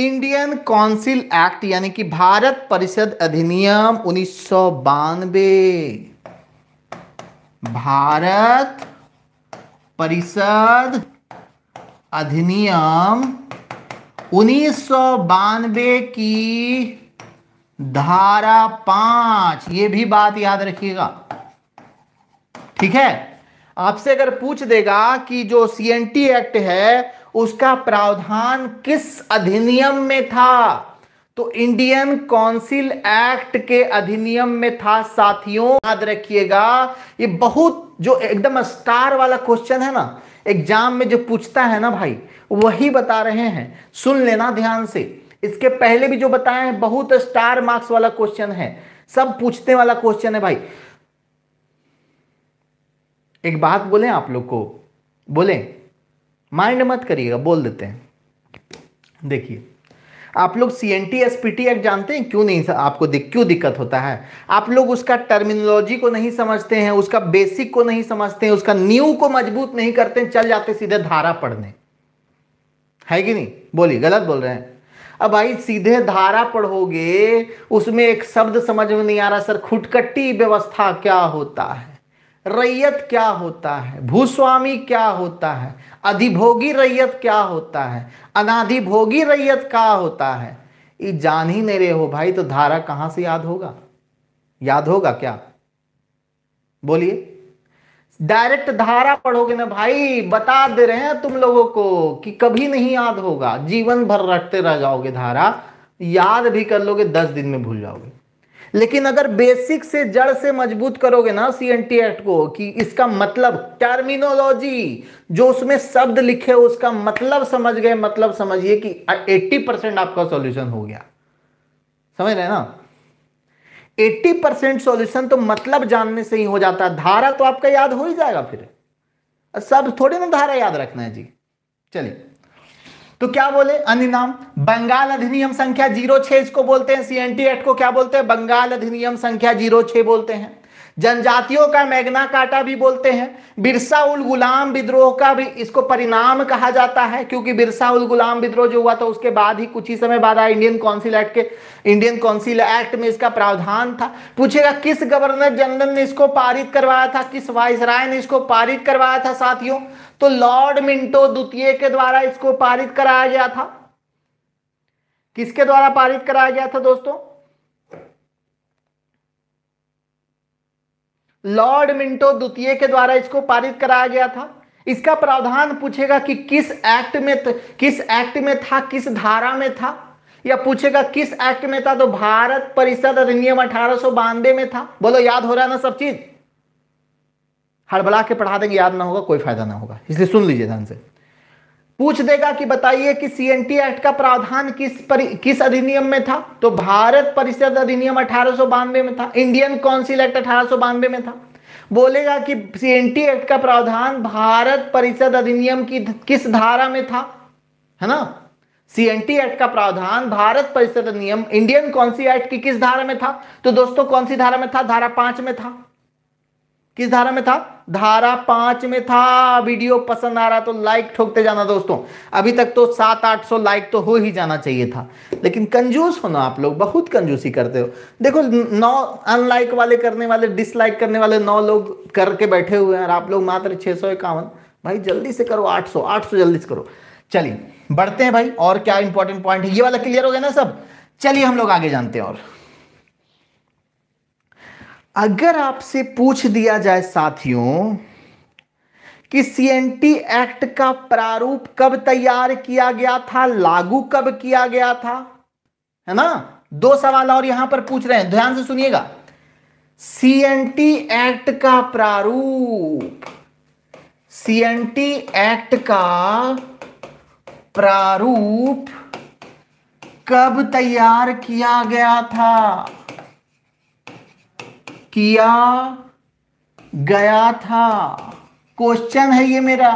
इंडियन काउंसिल एक्ट यानी कि भारत परिषद अधिनियम उन्नीस भारत परिषद अधिनियम उन्नीस की धारा पांच ये भी बात याद रखिएगा ठीक है आपसे अगर पूछ देगा कि जो सीएनटी एक्ट है उसका प्रावधान किस अधिनियम में था तो इंडियन काउंसिल एक्ट के अधिनियम में था साथियों याद रखिएगा ये बहुत जो एकदम स्टार वाला क्वेश्चन है ना एग्जाम में जो पूछता है ना भाई वही बता रहे हैं सुन लेना ध्यान से इसके पहले भी जो बताए हैं बहुत स्टार मार्क्स वाला क्वेश्चन है सब पूछने वाला क्वेश्चन है भाई एक बात बोले आप लोग को बोले माइंड मत करिएगा बोल देते हैं देखिए आप लोग C N T S P T act जानते हैं क्यों नहीं आपको दिक, क्यों दिक्कत होता है आप लोग उसका टर्मिनोलॉजी को नहीं समझते हैं उसका बेसिक को नहीं समझते हैं उसका न्यू को मजबूत नहीं करते हैं चल जाते सीधे धारा पढ़ने है कि नहीं बोलिए गलत बोल रहे हैं अब भाई सीधे धारा पढ़ोगे उसमें एक शब्द समझ में नहीं आ रहा सर खुटकट्टी व्यवस्था क्या होता है रैयत क्या होता है भूस्वामी क्या होता है अधिभोगी रैयत क्या होता है अनाधिभोगी रैयत क्या होता है ये जान ही नहीं रहे हो भाई तो धारा कहां से याद होगा याद होगा क्या बोलिए डायरेक्ट धारा पढ़ोगे ना भाई बता दे रहे हैं तुम लोगों को कि कभी नहीं याद होगा जीवन भर रटते रह जाओगे धारा याद भी कर लोगे दस दिन में भूल जाओगे लेकिन अगर बेसिक से जड़ से मजबूत करोगे ना सी एन टी एक्ट को कि इसका मतलब टर्मिनोलॉजी जो उसमें शब्द लिखे उसका मतलब समझ गए मतलब समझिए कि 80 परसेंट आपका सॉल्यूशन हो गया समझ रहे ना 80 परसेंट सोल्यूशन तो मतलब जानने से ही हो जाता है धारा तो आपका याद हो ही जाएगा फिर सब थोड़ी ना धारा याद रखना है जी चलिए तो क्या बोले अन्य बंगाल अधिनियम संख्या जीरो छह इसको बोलते हैं सीएनटी एक्ट को क्या बोलते हैं बंगाल अधिनियम संख्या जीरो छह बोलते हैं जनजातियों का मैग्ना काटा भी बोलते हैं बिरसा उल गुलाम विद्रोह का भी इसको परिणाम कहा जाता है क्योंकि बिरसा उल गुलाम विद्रोह जो हुआ था उसके बाद ही कुछ ही समय बाद आया इंडियन काउंसिल एक्ट के इंडियन काउंसिल एक्ट में इसका प्रावधान था पूछेगा किस गवर्नर जनरल ने इसको पारित करवाया था किस राय ने इसको पारित करवाया था साथियों तो लॉर्ड मिंटो द्वितीय के द्वारा इसको पारित कराया गया था किसके द्वारा पारित कराया गया था दोस्तों लॉर्ड मिंटो द्वितीय के द्वारा इसको पारित कराया गया था इसका प्रावधान पूछेगा कि किस एक्ट में किस एक्ट में था किस धारा में था या पूछेगा किस एक्ट में था तो भारत परिषद अधिनियम अठारह में था बोलो याद हो रहा है ना सब चीज हड़बड़ा के पढ़ा देंगे याद ना होगा कोई फायदा ना होगा इसलिए सुन लीजिए ध्यान से पूछ देगा कि बताइए कि सी एन टी एक्ट का प्रावधान किस पर किस अधिनियम में था तो भारत परिषद अधिनियम अठारह में था इंडियन काउंसिल एक्ट अठारह में था बोलेगा कि सी एन टी एक्ट का प्रावधान भारत परिषद अधिनियम की किस धारा में था है ना सी एन टी एक्ट का प्रावधान भारत परिषद अधिनियम इंडियन काउंसिल एक्ट की किस धारा में था तो दोस्तों कौन सी धारा में था धारा पांच में था किस धारा में था धारा पांच में था वीडियो पसंद आ रहा तो लाइक ठोकते जाना दोस्तों अभी तक तो सात आठ सौ लाइक तो हो ही जाना चाहिए था लेकिन कंजूस हो ना आप लोग बहुत कंजूसी करते हो देखो नौ अनलाइक वाले करने वाले डिसलाइक करने वाले नौ लोग करके बैठे हुए हैं और आप लोग मात्र छह सौ इक्यावन भाई जल्दी से करो आठ सौ आठ सौ जल्दी से करो चलिए बढ़ते हैं भाई और क्या इंपॉर्टेंट पॉइंट है ये वाला क्लियर हो गया ना सब चलिए हम लोग आगे जानते हैं और अगर आपसे पूछ दिया जाए साथियों कि सी एक्ट का प्रारूप कब तैयार किया गया था लागू कब किया गया था है ना दो सवाल और यहां पर पूछ रहे हैं ध्यान से सुनिएगा सी एक्ट का प्रारूप सी एक्ट का प्रारूप कब तैयार किया गया था किया गया था क्वेश्चन है ये मेरा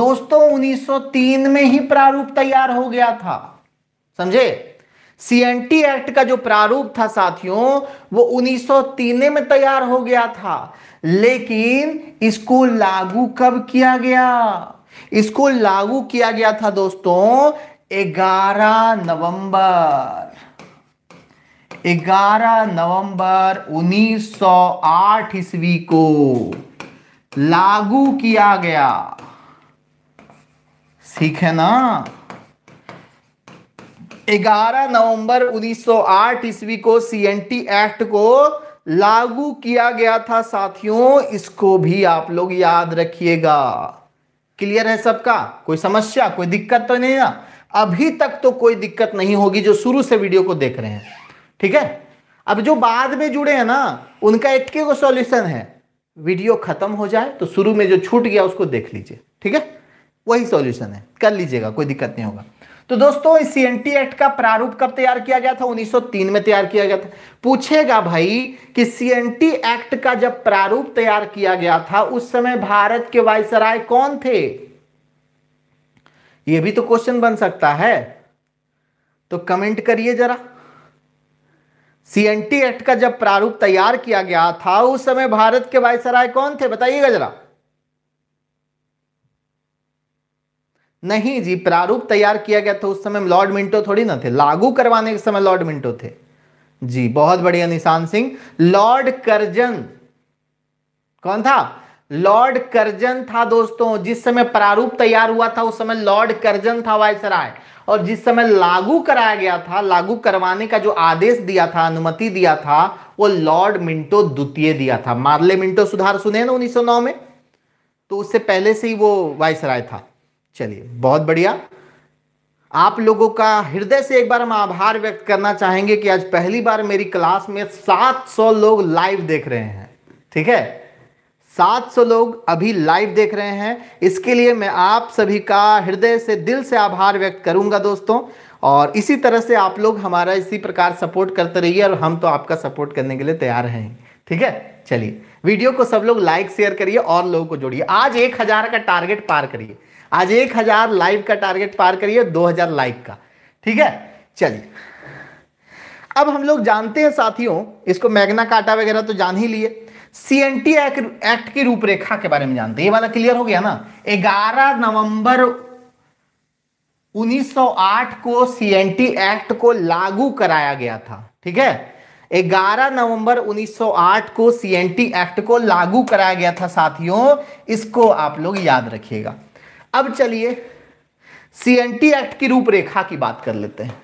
दोस्तों 1903 में ही प्रारूप तैयार हो गया था समझे सीएनटी एक्ट का जो प्रारूप था साथियों वो 1903 में तैयार हो गया था लेकिन इसको लागू कब किया गया इसको लागू किया गया था दोस्तों 11 नवंबर 11 नवंबर 1908 ईस्वी को लागू किया गया ठीक है ना 11 नवंबर 1908 ईस्वी को सीएनटी एक्ट को लागू किया गया था साथियों इसको भी आप लोग याद रखिएगा क्लियर है सबका कोई समस्या कोई दिक्कत तो नहीं ना अभी तक तो कोई दिक्कत नहीं होगी जो शुरू से वीडियो को देख रहे हैं ठीक है अब जो बाद में जुड़े हैं ना उनका एक के को सॉल्यूशन है वीडियो खत्म हो जाए तो शुरू में जो छूट गया उसको देख लीजिए ठीक है वही सॉल्यूशन है कर लीजिएगा कोई दिक्कत नहीं होगा तो दोस्तों इस सी एक्ट का प्रारूप कब तैयार किया गया था 1903 में तैयार किया गया था पूछेगा भाई कि सी एक्ट का जब प्रारूप तैयार किया गया था उस समय भारत के वायसराय कौन थे यह भी तो क्वेश्चन बन सकता है तो कमेंट करिए जरा सीएनटी एक्ट का जब प्रारूप तैयार किया गया था उस समय भारत के वायसराय कौन थे बताइएगा जरा नहीं जी प्रारूप तैयार किया गया था उस समय लॉर्ड मिंटो थोड़ी ना थे लागू करवाने के समय लॉर्ड मिंटो थे जी बहुत बढ़िया निशान सिंह लॉर्ड करजन कौन था लॉर्ड करजन था दोस्तों जिस समय प्रारूप तैयार हुआ था उस समय लॉर्ड करजन था वायसराय और जिस समय लागू कराया गया था लागू करवाने का जो आदेश दिया था अनुमति दिया था वो लॉर्ड मिंटो द्वितीय दिया था मार्ले मिंटो सुधार सुने ना उन्नीस में तो उससे पहले से ही वो वाइस था चलिए बहुत बढ़िया आप लोगों का हृदय से एक बार हम आभार व्यक्त करना चाहेंगे कि आज पहली बार मेरी क्लास में 700 लोग लाइव देख रहे हैं ठीक है 700 लोग अभी लाइव देख रहे हैं इसके लिए मैं आप सभी का हृदय से दिल से आभार व्यक्त करूंगा दोस्तों और इसी तरह से आप लोग हमारा इसी प्रकार सपोर्ट करते रहिए और हम तो आपका सपोर्ट करने के लिए तैयार हैं ठीक है चलिए वीडियो को सब लोग लाइक शेयर करिए और लोगों को जोड़िए आज एक हजार का टारगेट पार करिए आज एक हजार लाइव का टारगेट पार करिए दो हजार लाइक का ठीक है चलिए अब हम लोग जानते हैं साथियों इसको मैग्ना काटा वगैरह तो जान ही लिए सीएनटी एक्ट की रूपरेखा के बारे में जानते हैं ये वाला क्लियर हो गया ना 11 नवंबर 1908 को सी एन टी एक्ट को लागू कराया गया था ठीक है 11 नवंबर 1908 को सीएनटी एक्ट को लागू कराया गया था साथियों इसको आप लोग याद रखिएगा अब चलिए सी एन टी एक्ट की रूपरेखा की बात कर लेते हैं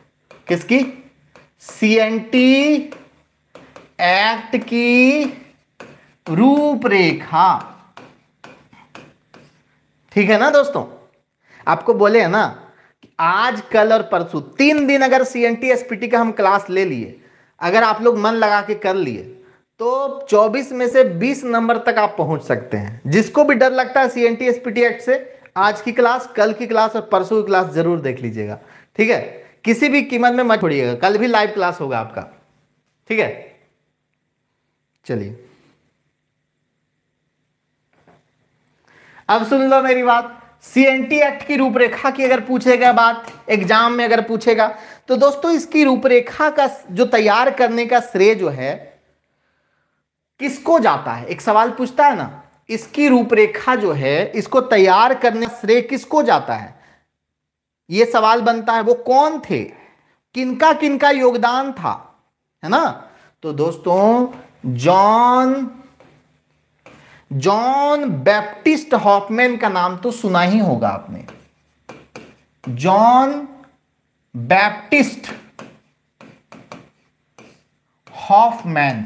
किसकी सी एन टी एक्ट की रूपरेखा ठीक है ना दोस्तों आपको बोले है ना कि आज कल और परसों तीन दिन अगर सी एन टी का हम क्लास ले लिए अगर आप लोग मन लगा के कर लिए तो 24 में से 20 नंबर तक आप पहुंच सकते हैं जिसको भी डर लगता है सी एन टी एक्ट से आज की क्लास कल की क्लास और परसों की क्लास जरूर देख लीजिएगा ठीक है किसी भी कीमत में मत छोड़िएगा कल भी लाइव क्लास होगा आपका ठीक है चलिए अब सुन लो मेरी बात सी एन टी एक्ट की रूपरेखा की अगर पूछेगा बात एग्जाम में अगर पूछेगा तो दोस्तों इसकी रूपरेखा का जो तैयार करने का श्रेय जो है किसको जाता है एक सवाल पूछता है ना इसकी रूपरेखा जो है इसको तैयार करने का श्रेय किसको जाता है ये सवाल बनता है वो कौन थे किनका किनका योगदान था है ना तो दोस्तों जॉन जॉन बैप्टिस्ट हॉपमैन का नाम तो सुना ही होगा आपने जॉन बैप्टिस्ट हॉफमैन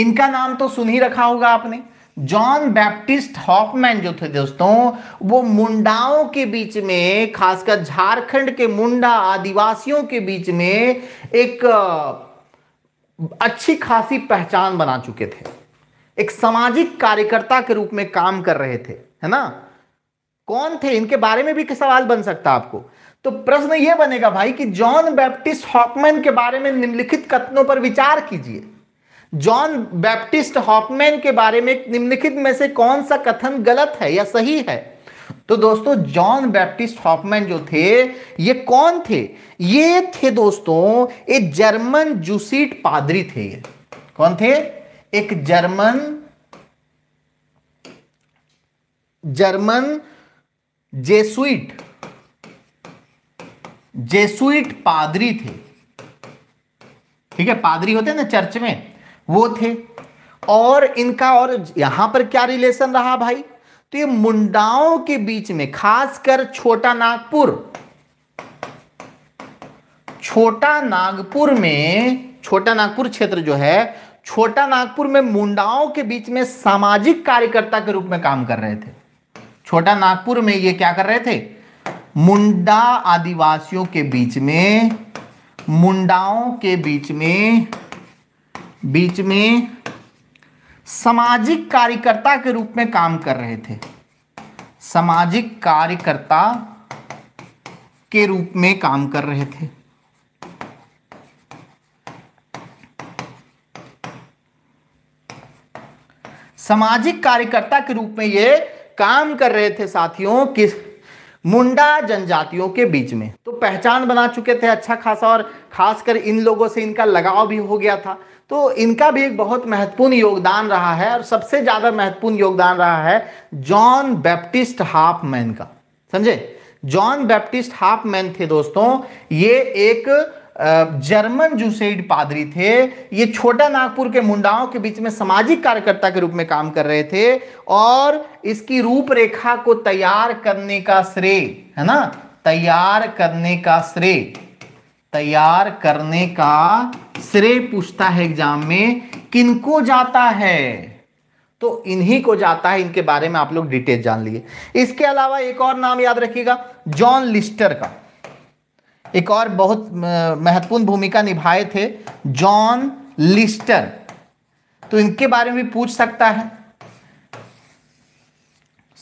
इनका नाम तो सुन ही रखा होगा आपने जॉन बैप्टिस्ट हॉफमैन जो थे दोस्तों वो मुंडाओं के बीच में खासकर झारखंड के मुंडा आदिवासियों के बीच में एक अच्छी खासी पहचान बना चुके थे एक सामाजिक कार्यकर्ता के रूप में काम कर रहे थे है ना कौन थे इनके बारे में भी सवाल बन सकता आपको तो प्रश्न यह बनेगा भाई कि जॉन बैप्टिस्ट हॉकमैन के बारे में निम्नलिखित कथनों पर विचार कीजिए जॉन बैप्टिस्ट हॉकमैन के बारे में निम्नलिखित में से कौन सा कथन गलत है या सही है तो दोस्तों जॉन बैप्टिस्ट हॉफमैन जो थे ये कौन थे ये थे दोस्तों एक जर्मन जूसीट पादरी थे कौन थे एक जर्मन जर्मन जेसुइट जेसुइट पादरी थे ठीक है पादरी होते हैं ना चर्च में वो थे और इनका और यहां पर क्या रिलेशन रहा भाई तो ये मुंडाओं के बीच में खासकर छोटा नागपुर छोटा नागपुर में छोटा नागपुर क्षेत्र जो है छोटा नागपुर में मुंडाओं के बीच में सामाजिक कार्यकर्ता के रूप में काम कर रहे थे छोटा नागपुर में ये क्या कर रहे थे मुंडा आदिवासियों के बीच में मुंडाओं के बीच में बीच में सामाजिक कार्यकर्ता के रूप में काम कर रहे थे सामाजिक कार्यकर्ता के रूप में काम कर रहे थे सामाजिक कार्यकर्ता के रूप में ये काम कर रहे थे साथियों किस मुंडा जनजातियों के बीच में तो पहचान बना चुके थे अच्छा खासा और खासकर इन लोगों से इनका लगाव भी हो गया था तो इनका भी एक बहुत महत्वपूर्ण योगदान रहा है और सबसे ज़्यादा महत्वपूर्ण योगदान रहा है जॉन बैप्टिस्ट हाफ मैन का समझे जॉन बैप्टिस्ट हाफ मैन थे दोस्तों ये एक जर्मन जूसेड पादरी थे ये छोटा नागपुर के मुंडाओं के बीच में सामाजिक कार्यकर्ता के रूप में काम कर रहे थे और इसकी रूपरेखा को तैयार करने का श्रेय है ना तैयार करने का श्रेय तैयार करने का श्रेय पूछता है एग्जाम में किनको जाता है तो इन्हीं को जाता है इनके बारे में आप लोग डिटेल जान लिए इसके अलावा एक और नाम याद रखिएगा जॉन लिस्टर का एक और बहुत महत्वपूर्ण भूमिका निभाए थे जॉन लिस्टर तो इनके बारे में भी पूछ सकता है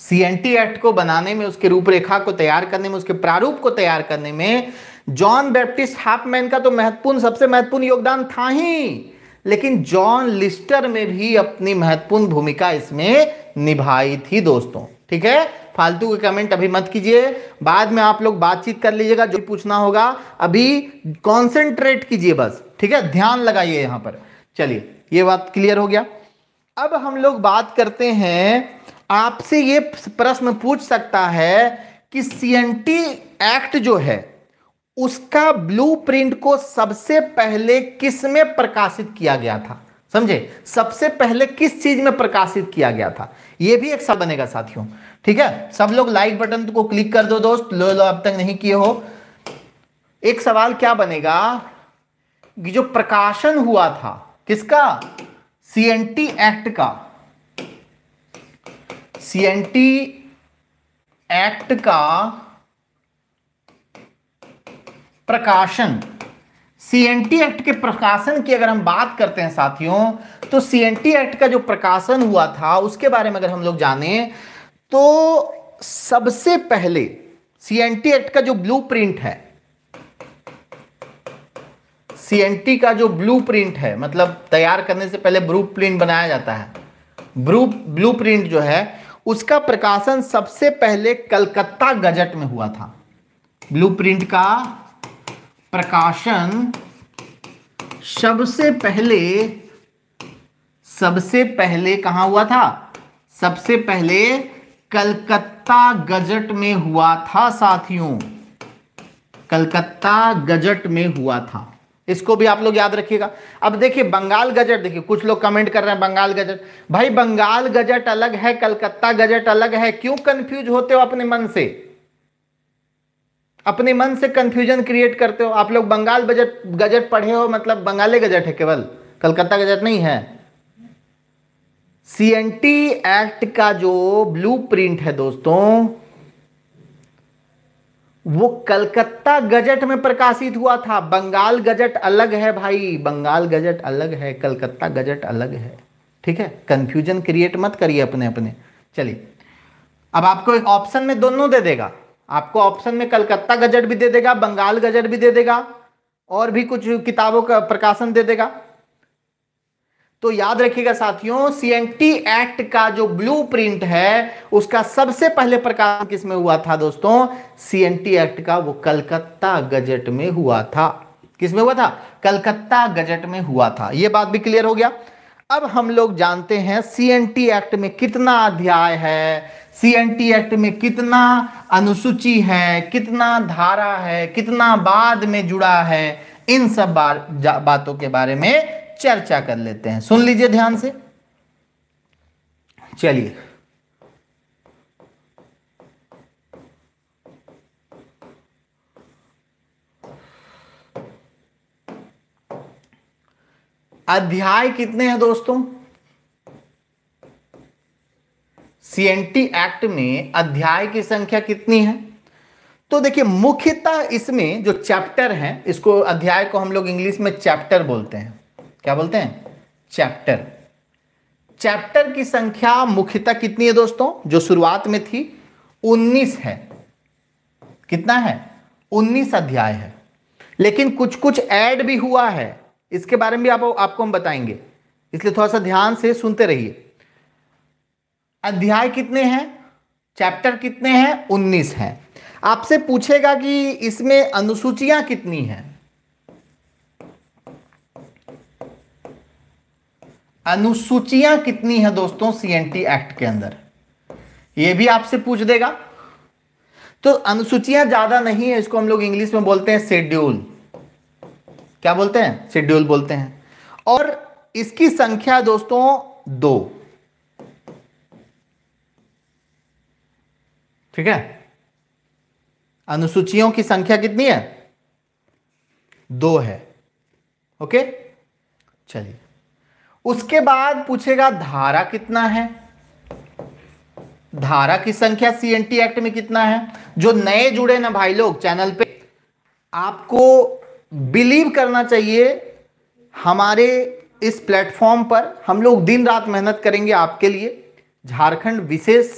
सीएनटी एक्ट को बनाने में उसके रूपरेखा को तैयार करने में उसके प्रारूप को तैयार करने में जॉन बैप्टिस्ट हाफमैन का तो महत्वपूर्ण सबसे महत्वपूर्ण योगदान था ही लेकिन जॉन लिस्टर में भी अपनी महत्वपूर्ण भूमिका इसमें निभाई थी दोस्तों ठीक है फालतू के कमेंट अभी मत कीजिए बाद में आप लोग बातचीत कर लीजिएगा जो पूछना होगा अभी कॉन्सेंट्रेट कीजिए बस ठीक है ध्यान लगाइए यहां पर चलिए ये बात क्लियर हो गया अब हम लोग बात करते हैं आपसे ये प्रश्न पूछ सकता है कि सीएनटी एक्ट जो है उसका ब्लूप्रिंट को सबसे पहले किस में प्रकाशित किया गया था समझे सबसे पहले किस चीज में प्रकाशित किया गया था यह भी एक सब बनेगा साथियों ठीक है सब लोग लाइक बटन को क्लिक कर दो दोस्त लो लो अब तक नहीं किए हो एक सवाल क्या बनेगा कि जो प्रकाशन हुआ था किसका सीएनटी एक्ट का सीएनटी एक्ट का प्रकाशन सीएनटी एक्ट के प्रकाशन की अगर हम बात करते हैं साथियों तो टी एक्ट का जो प्रकाशन हुआ था उसके बारे में अगर हम लोग जाने तो सबसे पहले सीएनटी एक्ट का जो ब्लू है सीएनटी का जो ब्लूप्रिंट है मतलब तैयार करने से पहले प्रिंट बनाया जाता है ब्लू प्रिंट जो है उसका प्रकाशन सबसे पहले कलकत्ता गजट में हुआ था ब्लूप्रिंट का प्रकाशन सबसे पहले सबसे पहले कहां हुआ था सबसे पहले कलकत्ता गजट में हुआ था साथियों कलकत्ता गजट में हुआ था इसको भी आप लोग याद रखिएगा अब देखिए बंगाल गजट देखिए कुछ लोग कमेंट कर रहे हैं बंगाल गजट भाई बंगाल गजट अलग है कलकत्ता गजट अलग है क्यों कंफ्यूज होते हो अपने मन से अपने मन से कंफ्यूजन क्रिएट करते हो आप लोग बंगाल बजट गजट पढ़े हो मतलब बंगाली गजट है केवल कलकत्ता गजट नहीं है सी एक्ट का जो प्रिंट है दोस्तों वो कलकत्ता गजट में प्रकाशित हुआ था बंगाल गजट अलग है भाई बंगाल गजट अलग है कलकत्ता गजट अलग है ठीक है कंफ्यूजन क्रिएट मत करिए अपने अपने चलिए अब आपको एक ऑप्शन में दोनों दे देगा आपको ऑप्शन में कलकत्ता गजट भी दे देगा बंगाल गजट भी दे देगा और भी कुछ किताबों का प्रकाशन दे देगा तो याद रखिएगा साथियों सीएनटी एक्ट का जो ब्लू प्रिंट है उसका सबसे पहले प्रकाशन किसमें हुआ था दोस्तों सीएनटी एक्ट का वो कलकत्ता गजट में हुआ था किसमें हुआ था कलकत्ता गजट में हुआ था ये बात भी क्लियर हो गया अब हम लोग जानते हैं सीएनटी एक्ट में कितना अध्याय है सीएनटी एक्ट में कितना अनुसूची है कितना धारा है कितना बाद में जुड़ा है इन सब बार, बातों के बारे में चर्चा कर लेते हैं सुन लीजिए ध्यान से चलिए अध्याय कितने हैं दोस्तों सीएनटी एक्ट में अध्याय की संख्या कितनी है तो देखिए मुख्यतः इसमें जो चैप्टर है इसको अध्याय को हम लोग इंग्लिश में चैप्टर बोलते हैं क्या बोलते हैं चैप्टर चैप्टर की संख्या मुख्यतः कितनी है दोस्तों जो शुरुआत में थी 19 है कितना है 19 अध्याय है लेकिन कुछ कुछ ऐड भी हुआ है इसके बारे में भी आप, आपको हम बताएंगे इसलिए थोड़ा सा ध्यान से सुनते रहिए अध्याय कितने हैं चैप्टर कितने हैं उन्नीस हैं आपसे पूछेगा कि इसमें अनुसूचियां कितनी हैं अनुसूचियां कितनी हैं दोस्तों सीएनटी एक्ट के अंदर ये भी आपसे पूछ देगा तो अनुसूचियां ज्यादा नहीं है इसको हम लोग इंग्लिश में बोलते हैं शेड्यूल क्या बोलते हैं शेड्यूल बोलते हैं और इसकी संख्या दोस्तों दो ठीक है अनुसूचियों की संख्या कितनी है दो है ओके चलिए उसके बाद पूछेगा धारा कितना है धारा की संख्या सीएनटी एक्ट में कितना है जो नए जुड़े ना भाई लोग चैनल पे आपको बिलीव करना चाहिए हमारे इस प्लेटफॉर्म पर हम लोग दिन रात मेहनत करेंगे आपके लिए झारखंड विशेष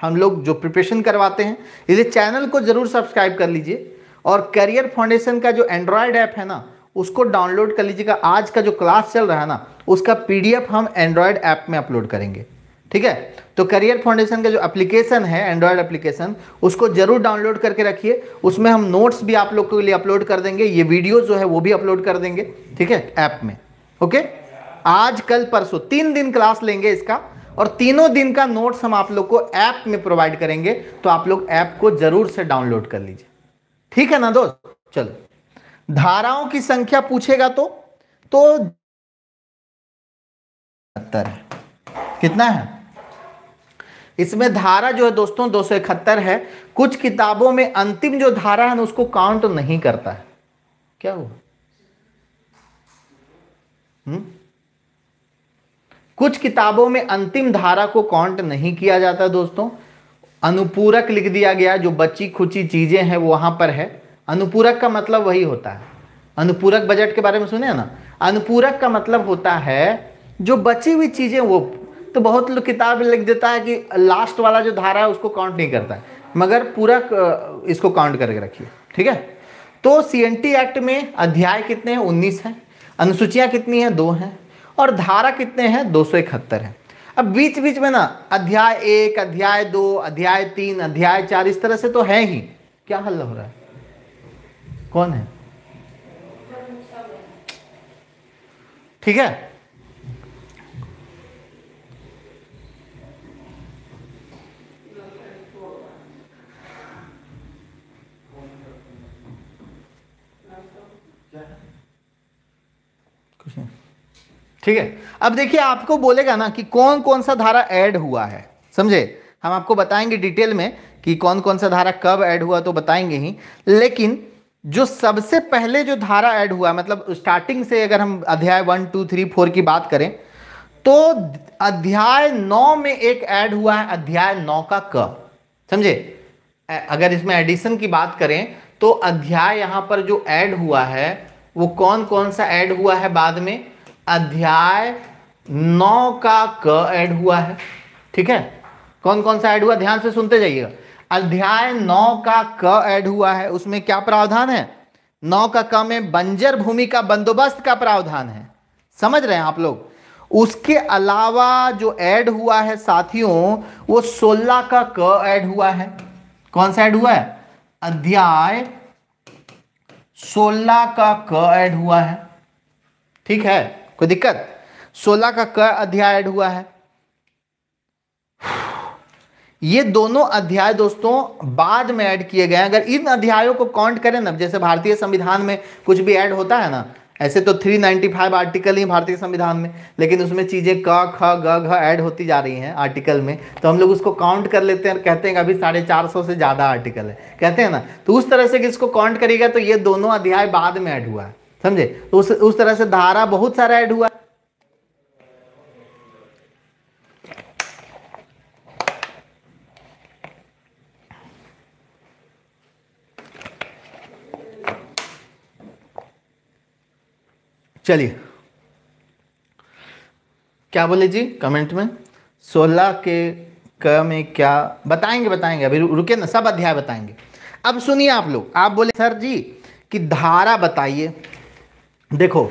हम लोग जो प्रिपरेशन करवाते हैं इसलिए चैनल को ज़रूर सब्सक्राइब कर लीजिए और करियर फाउंडेशन का जो एंड्रॉयड ऐप है ना उसको डाउनलोड कर लीजिएगा आज का जो क्लास चल रहा है ना उसका पीडीएफ हम एंड्रॉयड ऐप में अपलोड करेंगे ठीक है तो करियर फाउंडेशन का जो एप्लीकेशन है एंड्रॉयड एप्लीकेशन उसको जरूर डाउनलोड करके रखिए उसमें हम नोट्स भी आप लोग के लिए अपलोड कर देंगे ये वीडियो जो है वो भी अपलोड कर देंगे ठीक है ऐप में ओके आज कल परसों तीन दिन क्लास लेंगे इसका और तीनों दिन का नोट्स हम आप लोग को ऐप में प्रोवाइड करेंगे तो आप लोग ऐप को जरूर से डाउनलोड कर लीजिए ठीक है ना दोस्त चलो धाराओं की संख्या पूछेगा तो तो इकहत्तर है कितना है इसमें धारा जो है दोस्तों दो है कुछ किताबों में अंतिम जो धारा है ना उसको काउंट नहीं करता है क्या हुआ हुँ? हम्म? कुछ किताबों में अंतिम धारा को काउंट नहीं किया जाता दोस्तों अनुपूरक लिख दिया गया जो बची खुची चीज़ें हैं वो वहां पर है अनुपूरक का मतलब वही होता है अनुपूरक बजट के बारे में सुने ना अनुपूरक का मतलब होता है जो बची हुई चीज़ें वो तो बहुत लोग किताब लिख देता है कि लास्ट वाला जो धारा है उसको काउंट नहीं करता है मगर पूरक इसको काउंट करके रखिए ठीक है तो सी एक्ट में अध्याय कितने हैं उन्नीस हैं अनुसूचियां कितनी हैं दो हैं और धारा कितने हैं दो सौ इकहत्तर है अब बीच बीच में ना अध्याय एक अध्याय दो अध्याय तीन अध्याय चार इस तरह से तो है ही क्या हल हो रहा है कौन है ठीक है ठीक है अब देखिए आपको बोलेगा ना कि कौन कौन सा धारा ऐड हुआ है समझे हम आपको बताएंगे डिटेल में कि कौन कौन सा धारा कब ऐड हुआ तो बताएंगे ही लेकिन जो सबसे पहले जो धारा ऐड हुआ मतलब स्टार्टिंग से अगर हम अध्याय वन टू थ्री फोर की बात करें तो अध्याय नौ में एक ऐड हुआ है अध्याय नौ का क समझे अगर इसमें एडिशन की बात करें तो अध्याय यहां पर जो ऐड हुआ है वो कौन कौन सा ऐड हुआ है बाद में अध्याय नौ का क ऐड हुआ है ठीक है कौन कौन सा ऐड हुआ ध्यान से सुनते जाइएगा अध्याय नौ का क ऐड हुआ है उसमें क्या प्रावधान है नौ का क में बंजर भूमि का बंदोबस्त का प्रावधान है समझ रहे हैं आप लोग उसके अलावा जो ऐड हुआ है साथियों वो सोलह का क ऐड हुआ है कौन सा ऐड हुआ है अध्याय सोलह का क ऐड हुआ है ठीक है कोई दिक्कत सोलह का क अध्याय ऐड हुआ है ये दोनों अध्याय दोस्तों बाद में ऐड किए गए अगर इन अध्यायों को काउंट करें ना जैसे भारतीय संविधान में कुछ भी ऐड होता है ना ऐसे तो 395 आर्टिकल ही भारतीय संविधान में लेकिन उसमें चीज़ें क ख ग घ ऐड होती जा रही हैं आर्टिकल में तो हम लोग उसको काउंट कर लेते हैं और कहते हैं अभी साढ़े चार सौ से ज़्यादा आर्टिकल है कहते हैं ना तो उस तरह से इसको काउंट करिएगा तो ये दोनों अध्याय बाद में ऐड हुआ है समझे तो उस उस तरह से धारा बहुत सारा ऐड हुआ चलिए क्या बोले जी कमेंट में सोलह के क में क्या बताएंगे बताएंगे अभी रुके ना सब अध्याय बताएंगे अब सुनिए आप लोग आप बोले सर जी कि धारा बताइए देखो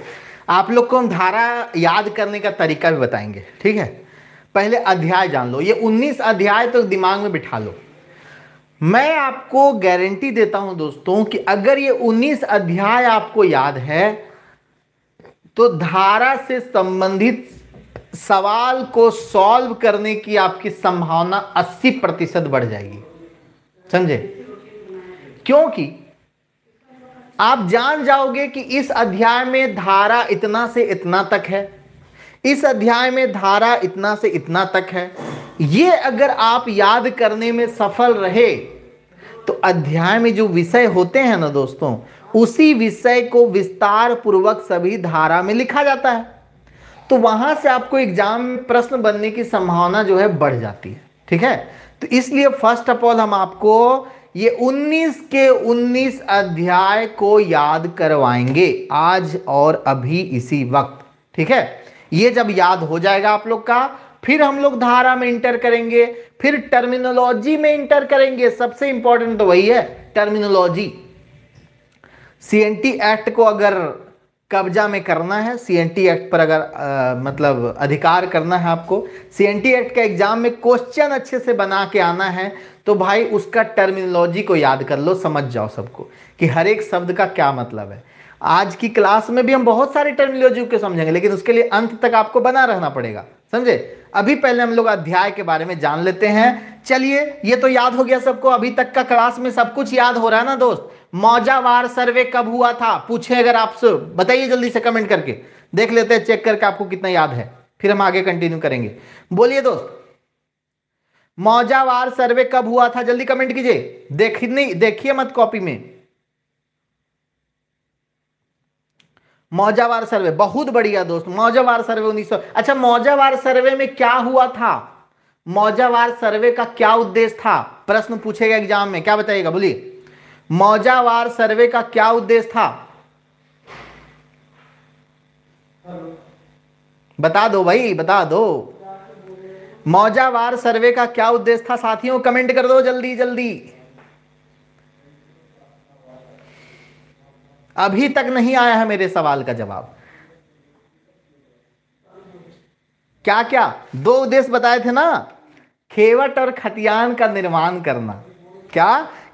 आप लोग को हम धारा याद करने का तरीका भी बताएंगे ठीक है पहले अध्याय जान लो ये 19 अध्याय तो दिमाग में बिठा लो मैं आपको गारंटी देता हूं दोस्तों कि अगर ये 19 अध्याय आपको याद है तो धारा से संबंधित सवाल को सॉल्व करने की आपकी संभावना 80 प्रतिशत बढ़ जाएगी समझे क्योंकि आप जान जाओगे कि इस अध्याय में धारा इतना से इतना तक है इस अध्याय में धारा इतना से इतना तक है ये अगर आप याद करने में सफल रहे तो अध्याय में जो विषय होते हैं ना दोस्तों उसी विषय को विस्तार पूर्वक सभी धारा में लिखा जाता है तो वहां से आपको एग्जाम में प्रश्न बनने की संभावना जो है बढ़ जाती है ठीक है तो इसलिए फर्स्ट ऑफ ऑल हम आपको ये 19 के 19 अध्याय को याद करवाएंगे आज और अभी इसी वक्त ठीक है ये जब याद हो जाएगा आप लोग का फिर हम लोग धारा में इंटर करेंगे फिर टर्मिनोलॉजी में इंटर करेंगे सबसे इंपॉर्टेंट तो वही है टर्मिनोलॉजी सी एक्ट को अगर कब्जा में करना है सीएनटी एक्ट पर अगर आ, मतलब अधिकार करना है आपको सीएनटी एक्ट का एग्जाम में क्वेश्चन अच्छे से बना के आना है तो भाई उसका टर्मिनोलॉजी को याद कर लो समझ जाओ सबको कि हर एक शब्द का क्या मतलब है आज की क्लास में भी हम बहुत सारे टर्मिनोलॉजी को समझेंगे लेकिन उसके लिए अंत तक आपको बना रहना पड़ेगा समझे अभी पहले हम लोग अध्याय के बारे में जान लेते हैं चलिए ये तो याद हो गया सबको अभी तक का क्लास में सब कुछ याद हो रहा है ना दोस्त मौजावार सर्वे कब हुआ था पूछे अगर आपसे बताइए जल्दी से कमेंट करके देख लेते हैं चेक करके आपको कितना याद है फिर हम आगे कंटिन्यू करेंगे बोलिए दोस्त मौजावार सर्वे कब हुआ था जल्दी कमेंट कीजिए नहीं देखिए मत कॉपी में मौजावार सर्वे बहुत बढ़िया दोस्त मौजावार सर्वे 1900 अच्छा मौजावार सर्वे में क्या हुआ था मौजावार सर्वे का क्या उद्देश्य था प्रश्न पूछेगा एग्जाम में क्या बताइएगा बोलिए मौजावार सर्वे का क्या उद्देश्य था बता दो भाई बता दो मौजावार सर्वे का क्या उद्देश्य था साथियों कमेंट कर दो जल्दी जल्दी अभी तक नहीं आया है मेरे सवाल का जवाब क्या क्या दो उद्देश्य बताए थे ना खेवट और खतियान का निर्माण करना क्या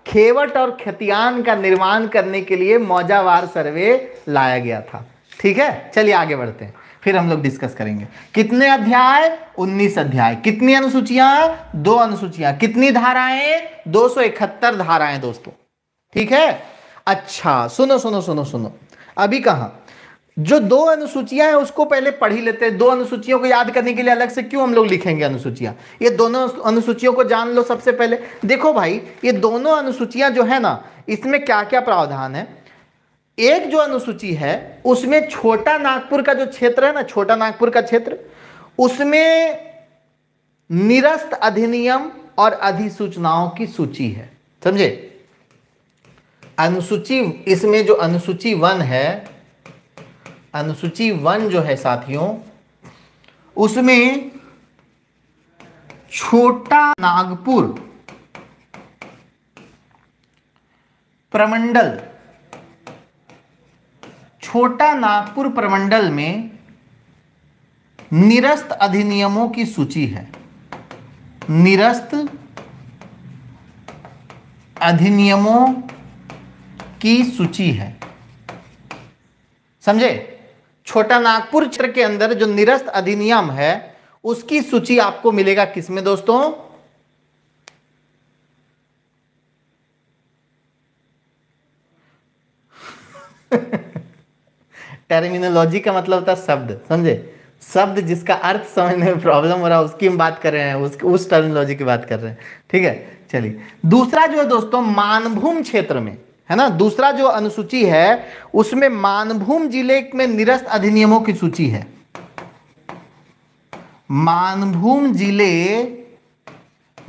खेवट और खतियान का निर्माण करने के लिए मौजावार सर्वे लाया गया था ठीक है चलिए आगे बढ़ते हैं फिर हम लोग डिस्कस करेंगे कितने अध्याय 19 अध्याय कितनी अनुसूचियां दो अनुसूचियां कितनी धाराएं दो धाराएं दोस्तों ठीक है अच्छा सुनो सुनो सुनो सुनो अभी कहा जो दो अनुसूचियां हैं उसको पहले पढ़ ही लेते हैं दो अनुसूचियों को याद करने के लिए अलग से क्यों हम लोग लिखेंगे अनुसूचियां ये दोनों अनुसूचियों को जान लो सबसे पहले देखो भाई ये दोनों अनुसूचियां जो है ना इसमें क्या क्या प्रावधान है एक जो अनुसूची है उसमें छोटा नागपुर का जो क्षेत्र है ना छोटा नागपुर का क्षेत्र उसमें निरस्त अधिनियम और अधिसूचनाओं की सूची है समझे अनुसूची इसमें जो अनुसूची वन है अनुसूची वन जो है साथियों उसमें छोटा नागपुर प्रमंडल छोटा नागपुर प्रमंडल में निरस्त अधिनियमों की सूची है निरस्त अधिनियमों की सूची है समझे छोटा नागपुर क्षेत्र के अंदर जो निरस्त अधिनियम है उसकी सूची आपको मिलेगा किसमें दोस्तों टर्मिनोलॉजी का मतलब था शब्द समझे शब्द जिसका अर्थ समझने में प्रॉब्लम हो रहा है उसकी हम बात कर रहे हैं उस उस टर्मिनोलॉजी की बात कर रहे हैं ठीक है चलिए दूसरा जो है दोस्तों मानभूम क्षेत्र में है ना दूसरा जो अनुसूची है उसमें मानभूम जिले में निरस्त अधिनियमों की सूची है मानभूम जिले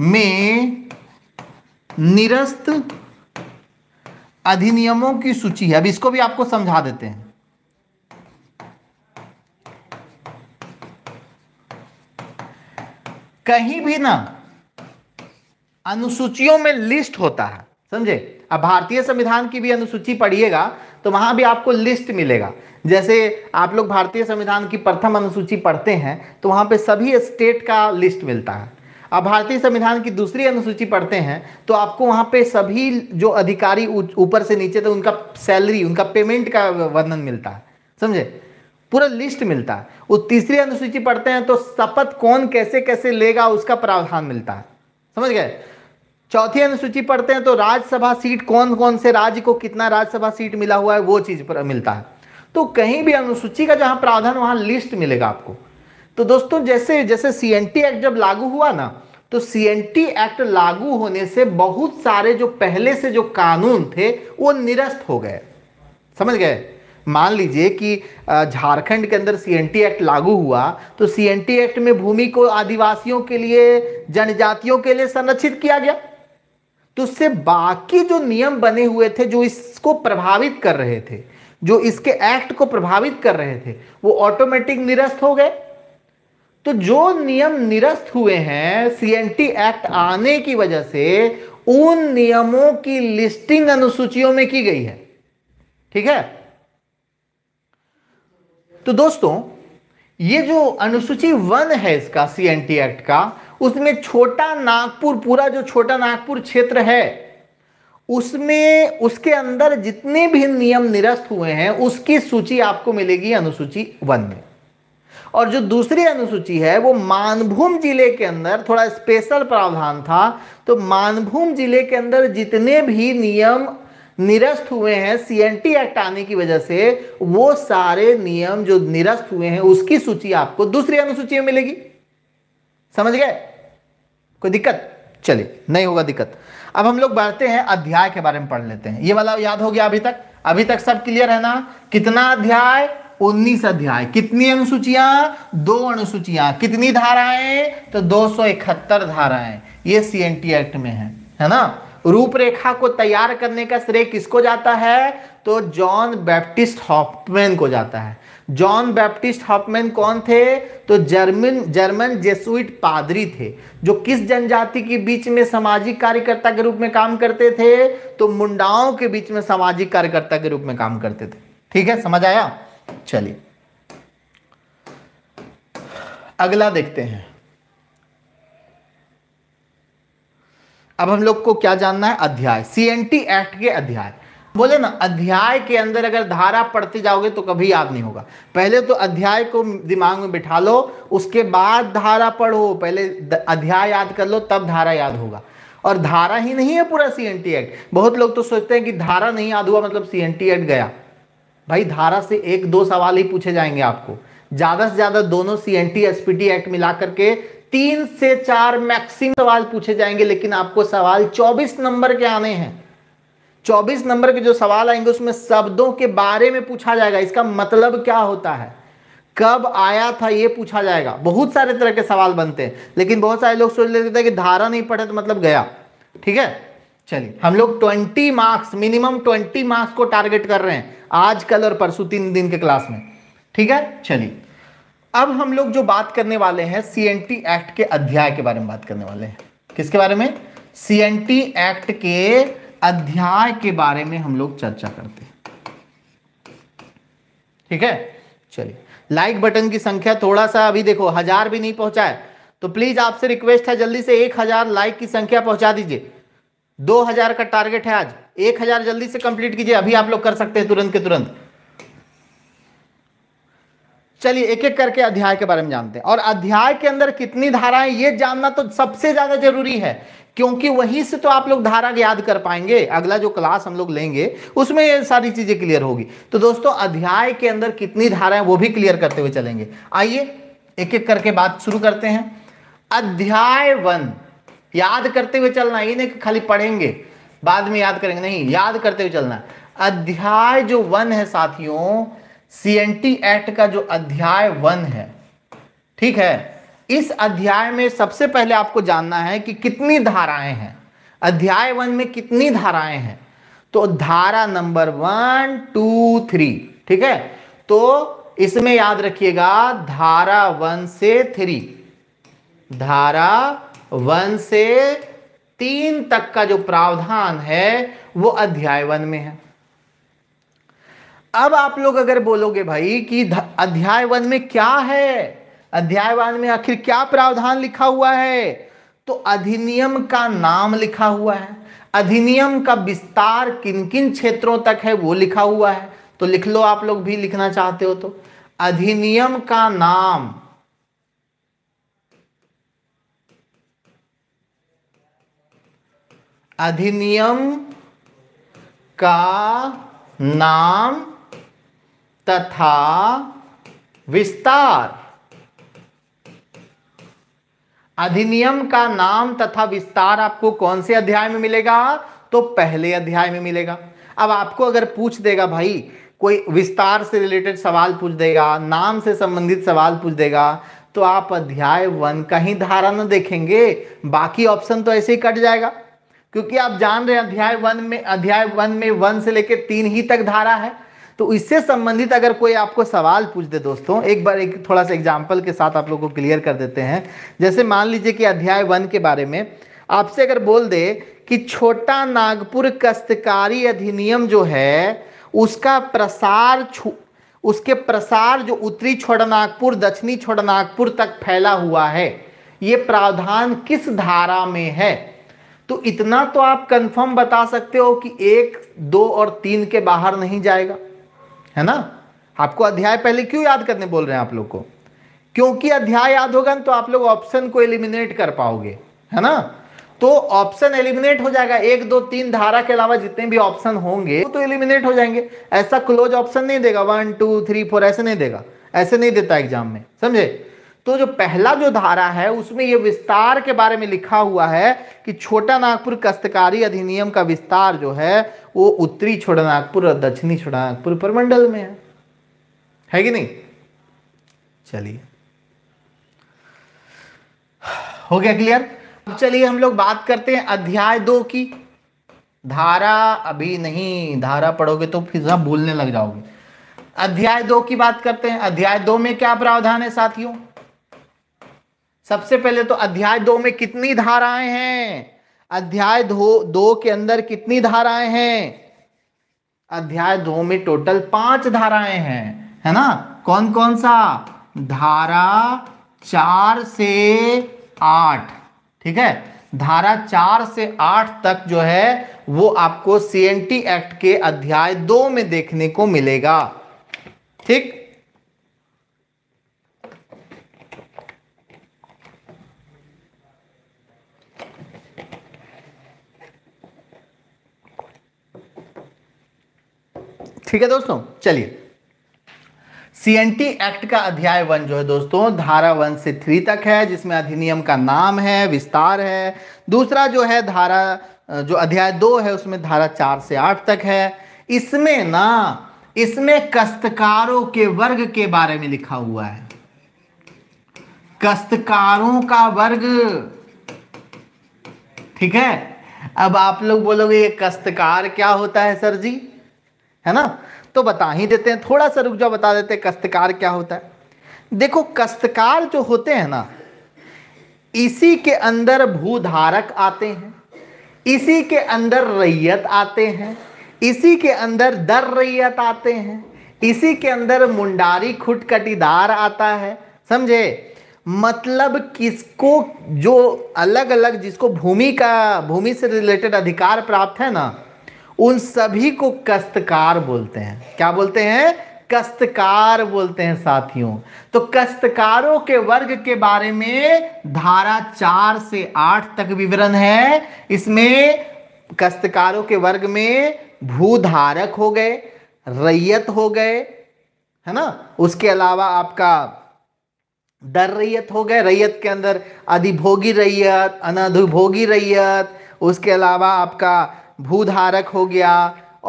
में निरस्त अधिनियमों की सूची है अब इसको भी आपको समझा देते हैं कहीं भी ना अनुसूचियों में लिस्ट होता है समझे अब भारतीय संविधान की भी अनुसूची पढ़िएगा तो वहां भी आपको लिस्ट मिलेगा जैसे आप लोग भारतीय संविधान की प्रथम अनुसूची पढ़ते हैं तो वहां पे सभी स्टेट का लिस्ट मिलता है अब भारतीय संविधान की दूसरी अनुसूची पढ़ते हैं तो आपको वहां पे सभी जो अधिकारी ऊपर से नीचे तक तो उनका सैलरी उनका पेमेंट का वर्णन मिलता है समझे पूरा लिस्ट मिलता है वो तीसरी अनुसूची पढ़ते हैं तो शपथ कौन कैसे कैसे लेगा उसका प्रावधान मिलता है समझ गए चौथी अनुसूची पढ़ते हैं तो राज्यसभा सीट कौन कौन से राज्य को कितना राज्यसभा सीट मिला हुआ है वो चीज पर मिलता है तो कहीं भी अनुसूची का जहां प्रावधान वहां लिस्ट मिलेगा आपको तो दोस्तों जैसे जैसे सी एक्ट जब लागू हुआ ना तो सी एक्ट लागू होने से बहुत सारे जो पहले से जो कानून थे वो निरस्त हो गए समझ गए मान लीजिए कि झारखंड के अंदर सी एक्ट लागू हुआ तो सी एक्ट में भूमि को आदिवासियों के लिए जनजातियों के लिए संरक्षित किया गया तो उससे बाकी जो नियम बने हुए थे जो इसको प्रभावित कर रहे थे जो इसके एक्ट को प्रभावित कर रहे थे वो ऑटोमेटिक निरस्त हो गए तो जो नियम निरस्त हुए हैं सीएनटी एक्ट आने की वजह से उन नियमों की लिस्टिंग अनुसूचियों में की गई है ठीक है तो दोस्तों ये जो अनुसूची वन है इसका सीएनटी एक्ट का उसमें छोटा नागपुर पूरा जो छोटा नागपुर क्षेत्र है उसमें उसके अंदर जितने भी नियम निरस्त हुए हैं उसकी सूची आपको मिलेगी अनुसूची वन में और जो दूसरी अनुसूची है वो मानभूम जिले के अंदर थोड़ा स्पेशल प्रावधान था तो मानभूम जिले के अंदर जितने भी नियम निरस्त हुए हैं सीएनटी एक्ट आने की वजह से वो सारे नियम जो निरस्त हुए हैं उसकी सूची आपको दूसरी अनुसूची में मिलेगी समझ गए कोई दिक्कत चलिए नहीं होगा दिक्कत अब हम लोग बढ़ते हैं अध्याय के बारे में पढ़ लेते हैं ये वाला याद हो गया अभी तक अभी तक सब क्लियर है ना कितना अध्याय उन्नीस अध्याय कितनी अनुसूचियां दो अनुसूचियां कितनी धाराएं तो इकहत्तर धाराएं ये टी एक्ट में है है ना रूपरेखा को तैयार करने का श्रेय किसको जाता है तो जॉन बैप्टिस्ट हॉपमैन को जाता है जॉन बैप्टिस्ट हॉपमैन कौन थे तो जर्मन जर्मन जेसुइट पादरी थे जो किस जनजाति के बीच में सामाजिक कार्यकर्ता के रूप में काम करते थे तो मुंडाओं के बीच में सामाजिक कार्यकर्ता के रूप में काम करते थे ठीक है समझ आया चलिए अगला देखते हैं अब हम लोग को क्या जानना है अध्याय टी एक्ट के अध्याय बोले ना अध्याय के अंदर अगर धारा पढ़ते जाओगे तो कभी याद नहीं होगा पहले तो अध्याय को दिमाग में बिठा लो उसके बाद धारा पढ़ो पहले अध्याय याद कर लो तब धारा याद होगा और धारा ही नहीं है पूरा सी एक्ट बहुत लोग तो सोचते हैं कि धारा नहीं याद हुआ मतलब सी एक्ट गया भाई धारा से एक दो सवाल ही पूछे जाएंगे आपको ज़्यादा से ज़्यादा दोनों C N T S P T act मिला करके तीन से चार मैक्सिम सवाल पूछे जाएंगे लेकिन आपको सवाल चौबीस नंबर के आने हैं 24 नंबर के जो सवाल आएंगे उसमें शब्दों के बारे में पूछा जाएगा इसका मतलब क्या होता है कब आया था ये पूछा जाएगा बहुत सारे तरह के सवाल बनते हैं लेकिन बहुत सारे लोग सोच लेते हैं कि धारा नहीं पढ़े तो मतलब गया ठीक है चलिए हम लोग 20 मार्क्स मिनिमम 20 मार्क्स को टारगेट कर रहे हैं आज कल और परसों तीन दिन के क्लास में ठीक है चलिए अब हम लोग जो बात करने वाले हैं सी एक्ट के अध्याय के बारे में बात करने वाले हैं किसके बारे में सी एक्ट के अध्याय के बारे में हम लोग चर्चा करते हैं ठीक है चलिए लाइक बटन की संख्या थोड़ा सा अभी देखो हजार भी नहीं पहुंचा है तो प्लीज आपसे रिक्वेस्ट है जल्दी से एक हजार लाइक की संख्या पहुंचा दीजिए दो हजार का टारगेट है आज एक हजार जल्दी से कंप्लीट कीजिए अभी आप लोग कर सकते हैं तुरंत के तुरंत चलिए एक एक करके अध्याय के बारे में जानते हैं और अध्याय के अंदर कितनी धाराएं ये जानना तो सबसे ज्यादा जरूरी है क्योंकि वहीं से तो आप लोग धारा याद कर पाएंगे अगला जो क्लास हम लोग लेंगे उसमें ये सारी चीजें क्लियर होगी तो दोस्तों अध्याय के अंदर कितनी धारा है वो भी क्लियर करते हुए चलेंगे आइए एक एक करके बात शुरू करते हैं अध्याय वन याद करते हुए चलना ये नहीं खाली पढ़ेंगे बाद में याद करेंगे नहीं याद करते हुए चलना अध्याय जो वन है साथियों सी एक्ट का जो अध्याय वन है ठीक है इस अध्याय में सबसे पहले आपको जानना है कि कितनी धाराएं हैं अध्याय वन में कितनी धाराएं हैं तो धारा नंबर वन टू थ्री ठीक है तो इसमें याद रखिएगा धारा वन से थ्री धारा वन से तीन तक का जो प्रावधान है वो अध्याय वन में है अब आप लोग अगर बोलोगे भाई कि अध्याय वन में क्या है अध्याय वन में आखिर क्या प्रावधान लिखा हुआ है तो अधिनियम का नाम लिखा हुआ है अधिनियम का विस्तार किन किन क्षेत्रों तक है वो लिखा हुआ है तो लिख लो आप लोग भी लिखना चाहते हो तो अधिनियम का नाम अधिनियम का नाम तथा विस्तार अधिनियम का नाम तथा विस्तार आपको कौन से अध्याय में मिलेगा तो पहले अध्याय में मिलेगा अब आपको अगर पूछ देगा भाई कोई विस्तार से रिलेटेड सवाल पूछ देगा नाम से संबंधित सवाल पूछ देगा तो आप अध्याय वन का ही धारा न देखेंगे बाकी ऑप्शन तो ऐसे ही कट जाएगा क्योंकि आप जान रहे हैं अध्याय वन में अध्याय वन में वन से लेकर तीन ही तक धारा है तो इससे संबंधित अगर कोई आपको सवाल पूछ दे दोस्तों एक बार एक थोड़ा सा एग्जाम्पल के साथ आप लोग को क्लियर कर देते हैं जैसे मान लीजिए कि अध्याय वन के बारे में आपसे अगर बोल दे कि छोटा नागपुर कस्तकारी अधिनियम जो है उसका प्रसार उसके प्रसार जो उत्तरी नागपुर दक्षिणी नागपुर तक फैला हुआ है ये प्रावधान किस धारा में है तो इतना तो आप कंफर्म बता सकते हो कि एक दो और तीन के बाहर नहीं जाएगा है ना आपको अध्याय पहले क्यों याद करने बोल रहे हैं आप लोग को क्योंकि अध्याय याद होगा तो आप लोग ऑप्शन को एलिमिनेट कर पाओगे है ना तो ऑप्शन एलिमिनेट हो जाएगा एक दो तीन धारा के अलावा जितने भी ऑप्शन होंगे तो एलिमिनेट हो जाएंगे ऐसा क्लोज ऑप्शन नहीं देगा वन टू थ्री फोर ऐसे नहीं देगा ऐसे नहीं देता एग्जाम में समझे तो जो पहला जो धारा है उसमें यह विस्तार के बारे में लिखा हुआ है कि छोटा नागपुर कस्तकारी अधिनियम का विस्तार जो है वो उत्तरी छोटा नागपुर और दक्षिणी छोटा नागपुर परमंडल में है है कि नहीं चलिए हो गया क्लियर अब चलिए हम लोग बात करते हैं अध्याय दो की धारा अभी नहीं धारा पढ़ोगे तो फिर भूलने लग जाओगे अध्याय दो की बात करते हैं अध्याय दो में क्या प्रावधान है साथियों सबसे पहले तो अध्याय दो में कितनी धाराएं हैं अध्याय दो, दो के अंदर कितनी धाराएं हैं अध्याय दो में टोटल पांच धाराएं हैं है ना कौन कौन सा धारा चार से आठ ठीक है धारा चार से आठ तक जो है वो आपको टी एक्ट के अध्याय दो में देखने को मिलेगा ठीक ठीक है दोस्तों चलिए सीएनटी एक्ट का अध्याय वन जो है दोस्तों धारा वन से थ्री तक है जिसमें अधिनियम का नाम है विस्तार है दूसरा जो है धारा जो अध्याय दो है उसमें धारा चार से आठ तक है इसमें ना इसमें कस्तकारों के वर्ग के बारे में लिखा हुआ है कस्तकारों का वर्ग ठीक है अब आप लोग बोलोगे ये कस्तकार क्या होता है सर जी है ना तो बता ही देते हैं थोड़ा सा रुक जाओ बता देते हैं कस्तकार क्या होता है देखो कस्तकार जो होते हैं ना इसी के अंदर भूधारक आते हैं इसी के अंदर रैयत आते हैं इसी के अंदर दर रैयत आते हैं इसी के अंदर मुंडारी खुटकटीदार आता है समझे मतलब किसको जो अलग अलग जिसको भूमि का भूमि से रिलेटेड अधिकार प्राप्त है ना उन सभी को कस्तकार बोलते हैं क्या बोलते हैं कस्तकार बोलते हैं साथियों तो कस्तकारों के वर्ग के बारे में धारा चार से आठ तक विवरण है इसमें कस्तकारों के वर्ग में भूधारक हो गए रैयत हो गए है ना उसके अलावा आपका दर रैयत हो गए रैयत के अंदर अधिभोगी रैयत अनाधिभोगी रैयत उसके अलावा आपका भूधारक हो गया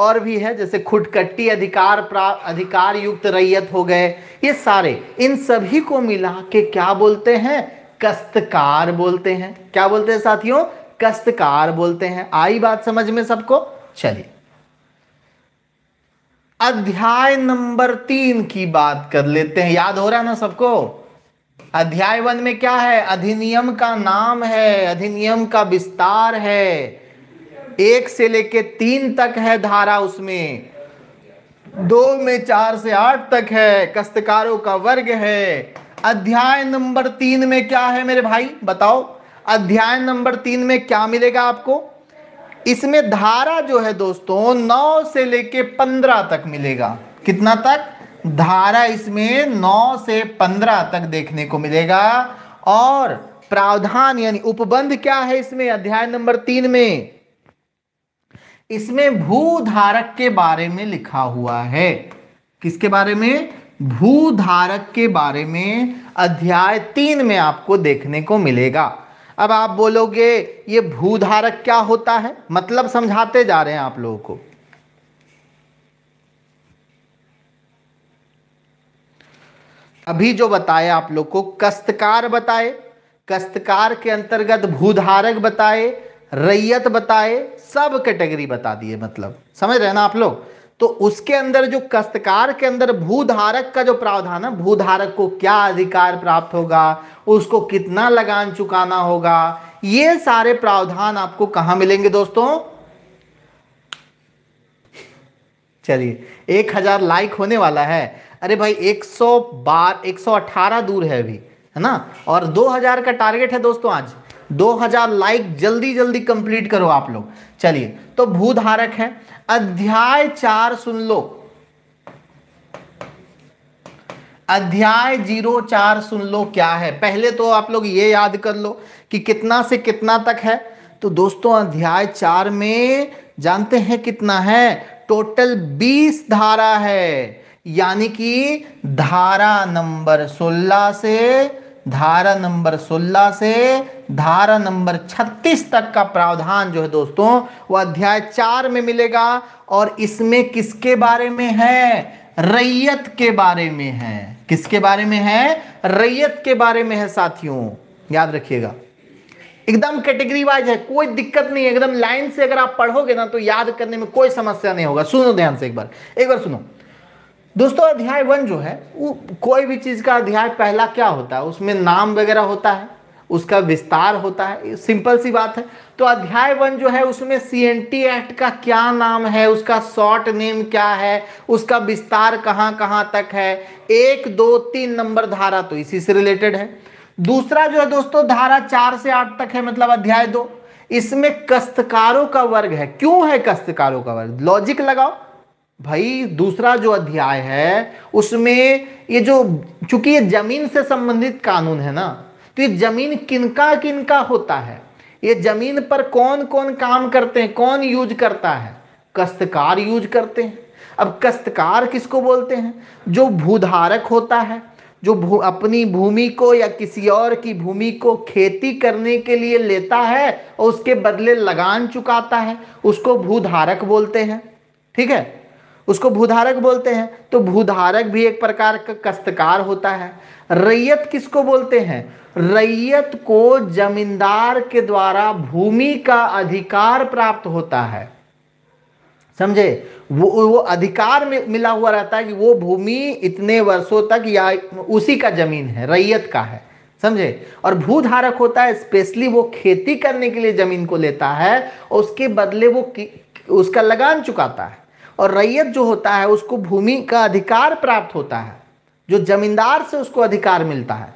और भी है जैसे खुटकट्टी अधिकार प्राप्त अधिकार युक्त रैयत हो गए ये सारे इन सभी को मिला के क्या बोलते हैं कस्तकार बोलते हैं क्या बोलते हैं साथियों कस्तकार बोलते हैं आई बात समझ में सबको चलिए अध्याय नंबर तीन की बात कर लेते हैं याद हो रहा ना सबको अध्याय वन में क्या है अधिनियम का नाम है अधिनियम का विस्तार है एक से लेके तीन तक है धारा उसमें दो में चार से आठ तक है कस्तकारों का वर्ग है अध्याय नंबर तीन में क्या है मेरे भाई बताओ अध्याय नंबर तीन में क्या मिलेगा आपको इसमें धारा जो है दोस्तों नौ से लेके पंद्रह तक मिलेगा कितना तक धारा इसमें नौ से पंद्रह तक देखने को मिलेगा और प्रावधान यानी उपबंध क्या है इसमें अध्याय नंबर तीन में इसमें भूधारक के बारे में लिखा हुआ है किसके बारे में भूधारक के बारे में अध्याय तीन में आपको देखने को मिलेगा अब आप बोलोगे ये भूधारक क्या होता है मतलब समझाते जा रहे हैं आप लोगों को अभी जो बताए आप लोग को कस्तकार बताए कस्तकार के अंतर्गत भूधारक बताए रैयत बताए सब कैटेगरी बता दिए मतलब समझ रहे ना आप लोग तो उसके अंदर जो कस्तकार के अंदर भूधारक का जो प्रावधान है भूधारक को क्या अधिकार प्राप्त होगा उसको कितना लगान चुकाना होगा ये सारे प्रावधान आपको कहां मिलेंगे दोस्तों चलिए एक हजार लाइक होने वाला है अरे भाई एक सौ बार एक सौ अठारह दूर है अभी है ना और दो हजार का टारगेट है दोस्तों आज 2000 लाइक जल्दी जल्दी कंप्लीट करो आप लोग चलिए तो भूधारक है अध्याय चार सुन लो अध्याय जीरो चार सुन लो क्या है पहले तो आप लोग ये याद कर लो कि कितना से कितना तक है तो दोस्तों अध्याय चार में जानते हैं कितना है टोटल बीस धारा है यानी कि धारा नंबर सोलह से धारा नंबर 16 से धारा नंबर 36 तक का प्रावधान जो है दोस्तों वो अध्याय चार में मिलेगा और इसमें किसके बारे में है रैयत के बारे में है किसके बारे में है रैयत के बारे में है साथियों याद रखिएगा एकदम कैटेगरी वाइज है कोई दिक्कत नहीं है एकदम लाइन से अगर आप पढ़ोगे ना तो याद करने में कोई समस्या नहीं होगा सुनो ध्यान से एक बार एक बार सुनो दोस्तों अध्याय वन जो है वो कोई भी चीज़ का अध्याय पहला क्या होता है उसमें नाम वगैरह होता है उसका विस्तार होता है सिंपल सी बात है तो अध्याय वन जो है उसमें सी एन टी एक्ट का क्या नाम है उसका शॉर्ट नेम क्या है उसका विस्तार कहाँ कहाँ तक है एक दो तीन नंबर धारा तो इसी से रिलेटेड है दूसरा जो है दोस्तों धारा चार से आठ तक है मतलब अध्याय दो इसमें कस्तकारों का वर्ग है क्यों है कस्तकारों का वर्ग लॉजिक लगाओ भाई दूसरा जो अध्याय है उसमें ये जो चूंकि ये जमीन से संबंधित कानून है ना तो ये जमीन किनका किनका होता है ये जमीन पर कौन कौन काम करते हैं कौन यूज करता है कस्तकार यूज करते हैं अब कस्तकार किसको बोलते हैं जो भूधारक होता है जो भू, अपनी भूमि को या किसी और की भूमि को खेती करने के लिए लेता है और उसके बदले लगान चुकाता है उसको भूधारक बोलते हैं ठीक है उसको भूधारक बोलते हैं तो भूधारक भी एक प्रकार का कस्तकार होता है रैयत किसको बोलते हैं रैयत को जमींदार के द्वारा भूमि का अधिकार प्राप्त होता है समझे वो वो अधिकार में मिला हुआ रहता है कि वो भूमि इतने वर्षों तक या उसी का जमीन है रैयत का है समझे और भूधारक होता है स्पेशली वो खेती करने के लिए जमीन को लेता है और उसके बदले वो उसका लगान चुकाता है और रैयत जो होता है उसको भूमि का अधिकार प्राप्त होता है जो जमींदार से उसको अधिकार मिलता है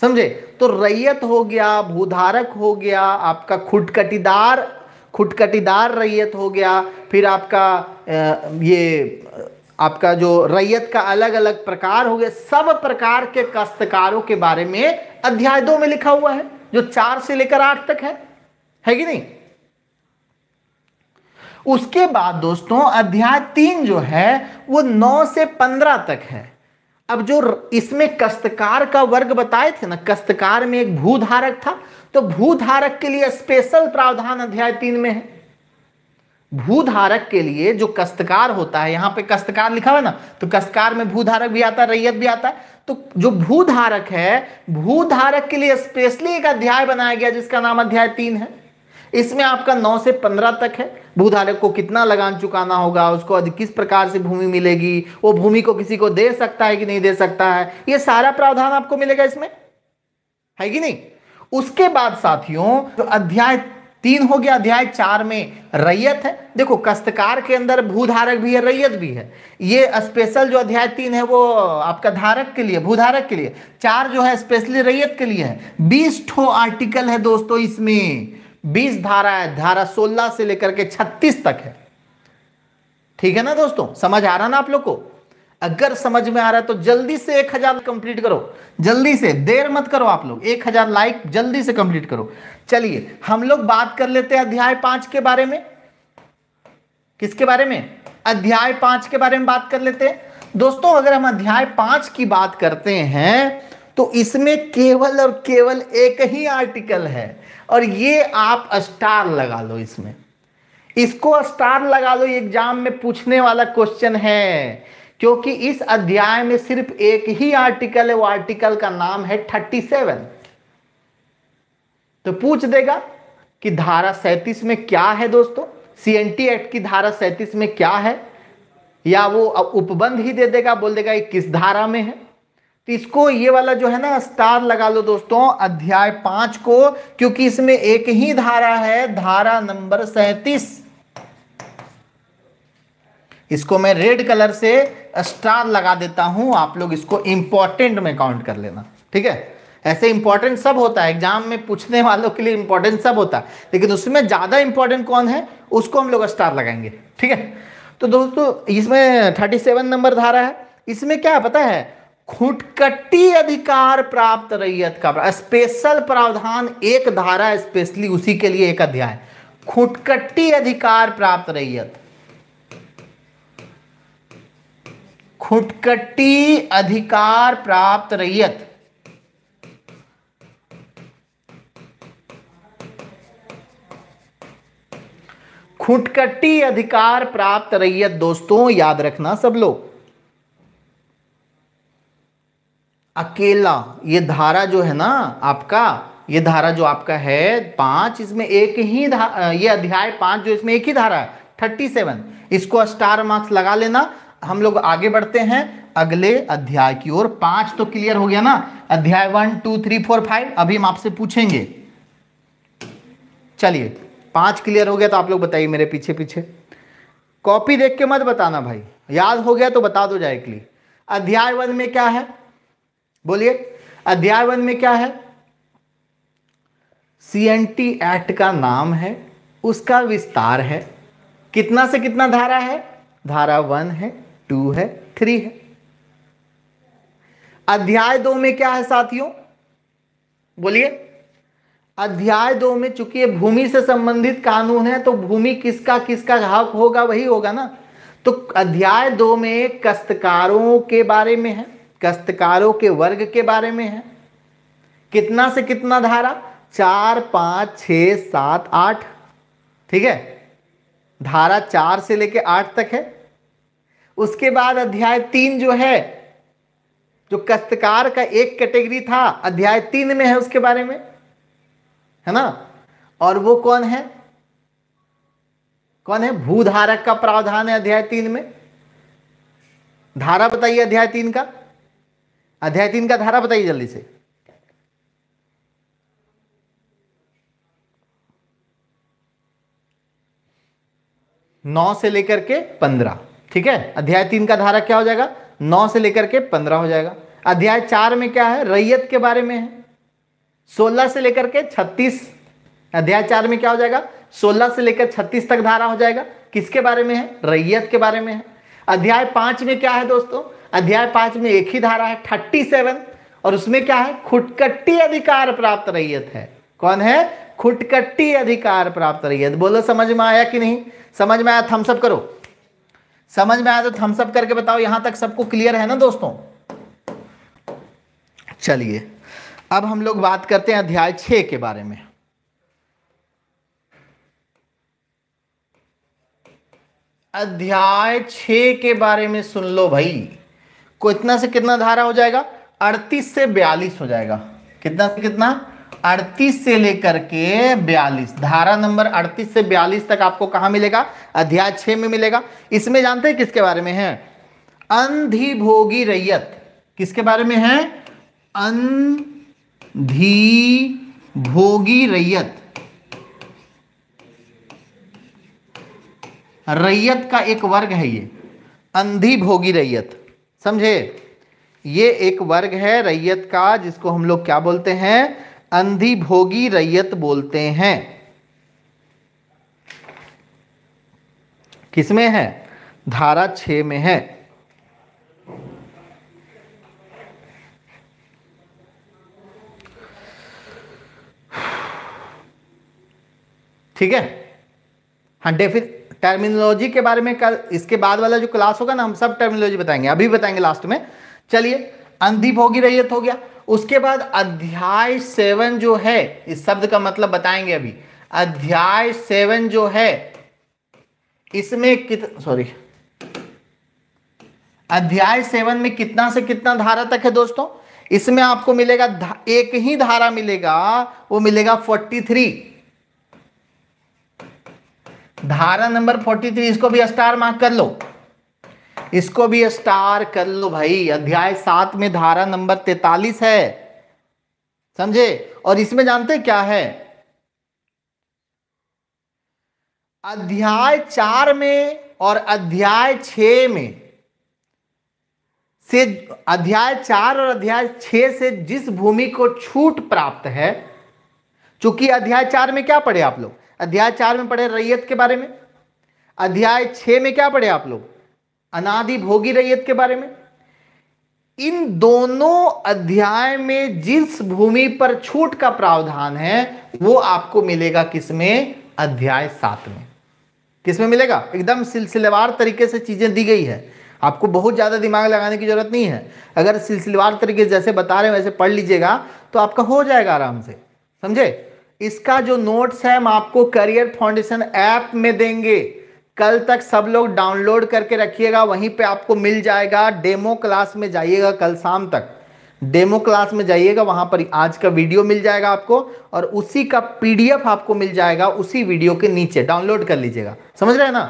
समझे तो रैयत हो गया भूधारक हो गया आपका खुटकटीदार खुटकटीदार रैयत हो गया फिर आपका ये आपका जो रैयत का अलग अलग प्रकार हो गया सब प्रकार के कास्तकारों के बारे में अध्याय दो में लिखा हुआ है जो चार से लेकर आठ तक है है कि नहीं उसके बाद दोस्तों अध्याय तीन जो है वो नौ से पंद्रह तक है अब जो इसमें कस्तकार का वर्ग बताए थे ना कस्तकार में एक भूधारक था तो भूधारक के लिए स्पेशल प्रावधान अध्याय तीन में है भूधारक के लिए जो कस्तकार होता है यहां पे कस्तकार लिखा हुआ ना तो कस्तकार में भूधारक भी आता है रैयत भी आता है तो जो भूधारक है भूधारक के लिए स्पेशली एक अध्याय बनाया गया जिसका नाम अध्याय तीन है इसमें आपका 9 से 15 तक है भूधारक को कितना लगान चुकाना होगा उसको किस प्रकार से भूमि मिलेगी वो भूमि को किसी को दे सकता है कि नहीं दे सकता है ये सारा प्रावधान आपको मिलेगा इसमें है कि नहीं उसके बाद साथियों तो अध्याय तीन हो गया अध्याय चार में रैयत है देखो कस्तकार के अंदर भूधारक भी है रैयत भी है ये स्पेशल जो अध्याय तीन है वो आपका धारक के लिए भूधारक के लिए चार जो है स्पेशली रैयत के लिए है बीस ठो आर्टिकल है दोस्तों इसमें बीस धारा है धारा सोलह से लेकर के छत्तीस तक है ठीक है ना दोस्तों समझ आ रहा ना आप लोग को अगर समझ में आ रहा है तो जल्दी से एक हजार कंप्लीट करो जल्दी से देर मत करो आप लोग एक हजार लाइक जल्दी से कंप्लीट करो चलिए हम लोग बात कर लेते हैं अध्याय पांच के बारे में किसके बारे में अध्याय पांच के बारे में बात कर लेते हैं दोस्तों अगर हम अध्याय पांच की बात करते हैं तो इसमें केवल और केवल एक ही आर्टिकल है और ये आप स्टार लगा लो इसमें इसको स्टार लगा लो एग्जाम में पूछने वाला क्वेश्चन है क्योंकि इस अध्याय में सिर्फ एक ही आर्टिकल है वो आर्टिकल का नाम है थर्टी सेवन तो पूछ देगा कि धारा सैतीस में क्या है दोस्तों सीएनटी एक्ट की धारा सैतीस में क्या है या वो उपबंध ही दे देगा बोल देगा ये किस धारा में है तो इसको ये वाला जो है ना स्टार लगा लो दोस्तों अध्याय पांच को क्योंकि इसमें एक ही धारा है धारा नंबर सैतीस इसको मैं रेड कलर से स्टार लगा देता हूं आप लोग इसको इंपॉर्टेंट में काउंट कर लेना ठीक है ऐसे इंपॉर्टेंट सब होता है एग्जाम में पूछने वालों के लिए इंपॉर्टेंट सब होता है लेकिन उसमें ज़्यादा इंपॉर्टेंट कौन है उसको हम लोग स्टार लगाएंगे ठीक है तो दोस्तों इसमें थर्टी सेवन नंबर धारा है इसमें क्या पता है खुटकट्टी अधिकार प्राप्त रैयत का स्पेशल प्रावधान एक धारा स्पेशली उसी के लिए एक अध्याय खुटकट्टी अधिकार प्राप्त रैयत खुटकट्टी अधिकार प्राप्त रैयत खुटकट्टी अधिकार प्राप्त रैयत दोस्तों याद रखना सब लोग अकेला ये धारा जो है ना आपका ये धारा जो आपका है पांच इसमें एक ही ये अध्याय पांच जो इसमें एक ही धारा है थर्टी सेवन इसको स्टार मार्क्स लगा लेना हम लोग आगे बढ़ते हैं अगले अध्याय की ओर पांच तो क्लियर हो गया ना अध्याय one two three four five अभी हम आपसे पूछेंगे चलिए पांच क्लियर हो गया तो आप लोग बताइए मेरे पीछे पीछे कॉपी देख के मत बताना भाई याद हो गया तो बता दो डायरेक्टली अध्याय वन में क्या है बोलिए अध्याय वन में क्या है टी एक्ट का नाम है उसका विस्तार है कितना से कितना धारा है धारा वन है टू है थ्री है अध्याय दो में क्या है साथियों बोलिए अध्याय दो में चूंकि भूमि से संबंधित कानून है तो भूमि किसका किसका हक होगा वही होगा ना तो अध्याय दो में कस्तकारों के बारे में है कस्तकारों के वर्ग के बारे में है कितना से कितना धारा चार पाँच छ सात आठ ठीक है धारा चार से लेकर आठ तक है उसके बाद अध्याय तीन जो है जो कस्तकार का एक कैटेगरी था अध्याय तीन में है उसके बारे में है ना और वो कौन है कौन है भूधारक का प्रावधान है अध्याय तीन में धारा बताइए अध्याय तीन का अध्याय तीन का धारा बताइए जल्दी से नौ से लेकर के पंद्रह ठीक है अध्याय तीन का धारा क्या हो जाएगा नौ से लेकर के पंद्रह हो जाएगा अध्याय चार में क्या है रैयत के बारे में है सोलह से लेकर के छत्तीस अध्याय चार में क्या हो जाएगा सोलह से लेकर छत्तीस तक धारा हो जाएगा किसके बारे में है रैयत के बारे में है अध्याय पांच में क्या है दोस्तों अध्याय पांच में एक ही धारा है थर्टी सेवन और उसमें क्या है खुटकट्टी अधिकार प्राप्त रैयत है कौन है खुटकट्टी अधिकार प्राप्त रैयत बोलो समझ में आया कि नहीं समझ में आया थम्सअप तो करो समझ में आया तो थम्सअप करके बताओ यहां तक सबको क्लियर है ना दोस्तों चलिए अब हम लोग बात करते हैं अध्याय छे के बारे में अध्याय छ के बारे में सुन लो भाई को इतना से कितना धारा हो जाएगा अड़तीस से बयालीस हो जाएगा कितना से कितना अड़तीस से लेकर के बयालीस धारा नंबर अड़तीस से बयालीस तक आपको कहा मिलेगा अध्याय छह में मिलेगा इसमें जानते हैं किसके बारे में है अंधी भोगी रैयत किसके बारे में है अंधी भोगी रैयत रैयत का एक वर्ग है ये अंधी भोगी रैयत समझे ये एक वर्ग है रैयत का जिसको हम लोग क्या बोलते हैं अंधी भोगी रैयत बोलते हैं किसमें है धारा छ में है ठीक है हाँ डेफिनेट टर्मिनोलॉजी के बारे में कल इसके बाद वाला जो क्लास होगा ना हम सब टर्मिनोलॉजी बताएंगे अभी बताएंगे लास्ट में चलिए भोगी रैयत हो गया उसके बाद अध्याय सेवन जो है इस शब्द का मतलब बताएंगे अभी अध्याय सेवन जो है इसमें कित सॉरी अध्याय सेवन में कितना से कितना धारा तक है दोस्तों इसमें आपको मिलेगा एक ही धारा मिलेगा वो मिलेगा फोर्टी थ्री धारा नंबर 43 इसको भी स्टार मार्क कर लो इसको भी स्टार कर लो भाई अध्याय सात में धारा नंबर तैतालीस है समझे और इसमें जानते क्या है अध्याय चार में और अध्याय छ में से अध्याय चार और अध्याय छ से जिस भूमि को छूट प्राप्त है चूंकि अध्याय चार में क्या पढ़े आप लोग अध्याय चार में पढ़े रैयत के बारे में अध्याय छ में क्या पढ़े आप लोग अनादि भोगी रैयत के बारे में इन दोनों अध्याय में जिस भूमि पर छूट का प्रावधान है वो आपको मिलेगा किसमें अध्याय सात में किसमें मिलेगा एकदम सिलसिलेवार तरीके से चीजें दी गई है आपको बहुत ज़्यादा दिमाग लगाने की जरूरत नहीं है अगर सिलसिलेवार तरीके से जैसे बता रहे हैं वैसे पढ़ लीजिएगा तो आपका हो जाएगा आराम से समझे इसका जो नोट्स है हम आपको करियर फाउंडेशन ऐप में देंगे कल तक सब लोग डाउनलोड करके रखिएगा वहीं पे आपको मिल जाएगा डेमो क्लास में जाइएगा कल शाम तक डेमो क्लास में जाइएगा वहां पर आज का वीडियो मिल जाएगा आपको और उसी का पीडीएफ आपको मिल जाएगा उसी वीडियो के नीचे डाउनलोड कर लीजिएगा समझ रहे हैं ना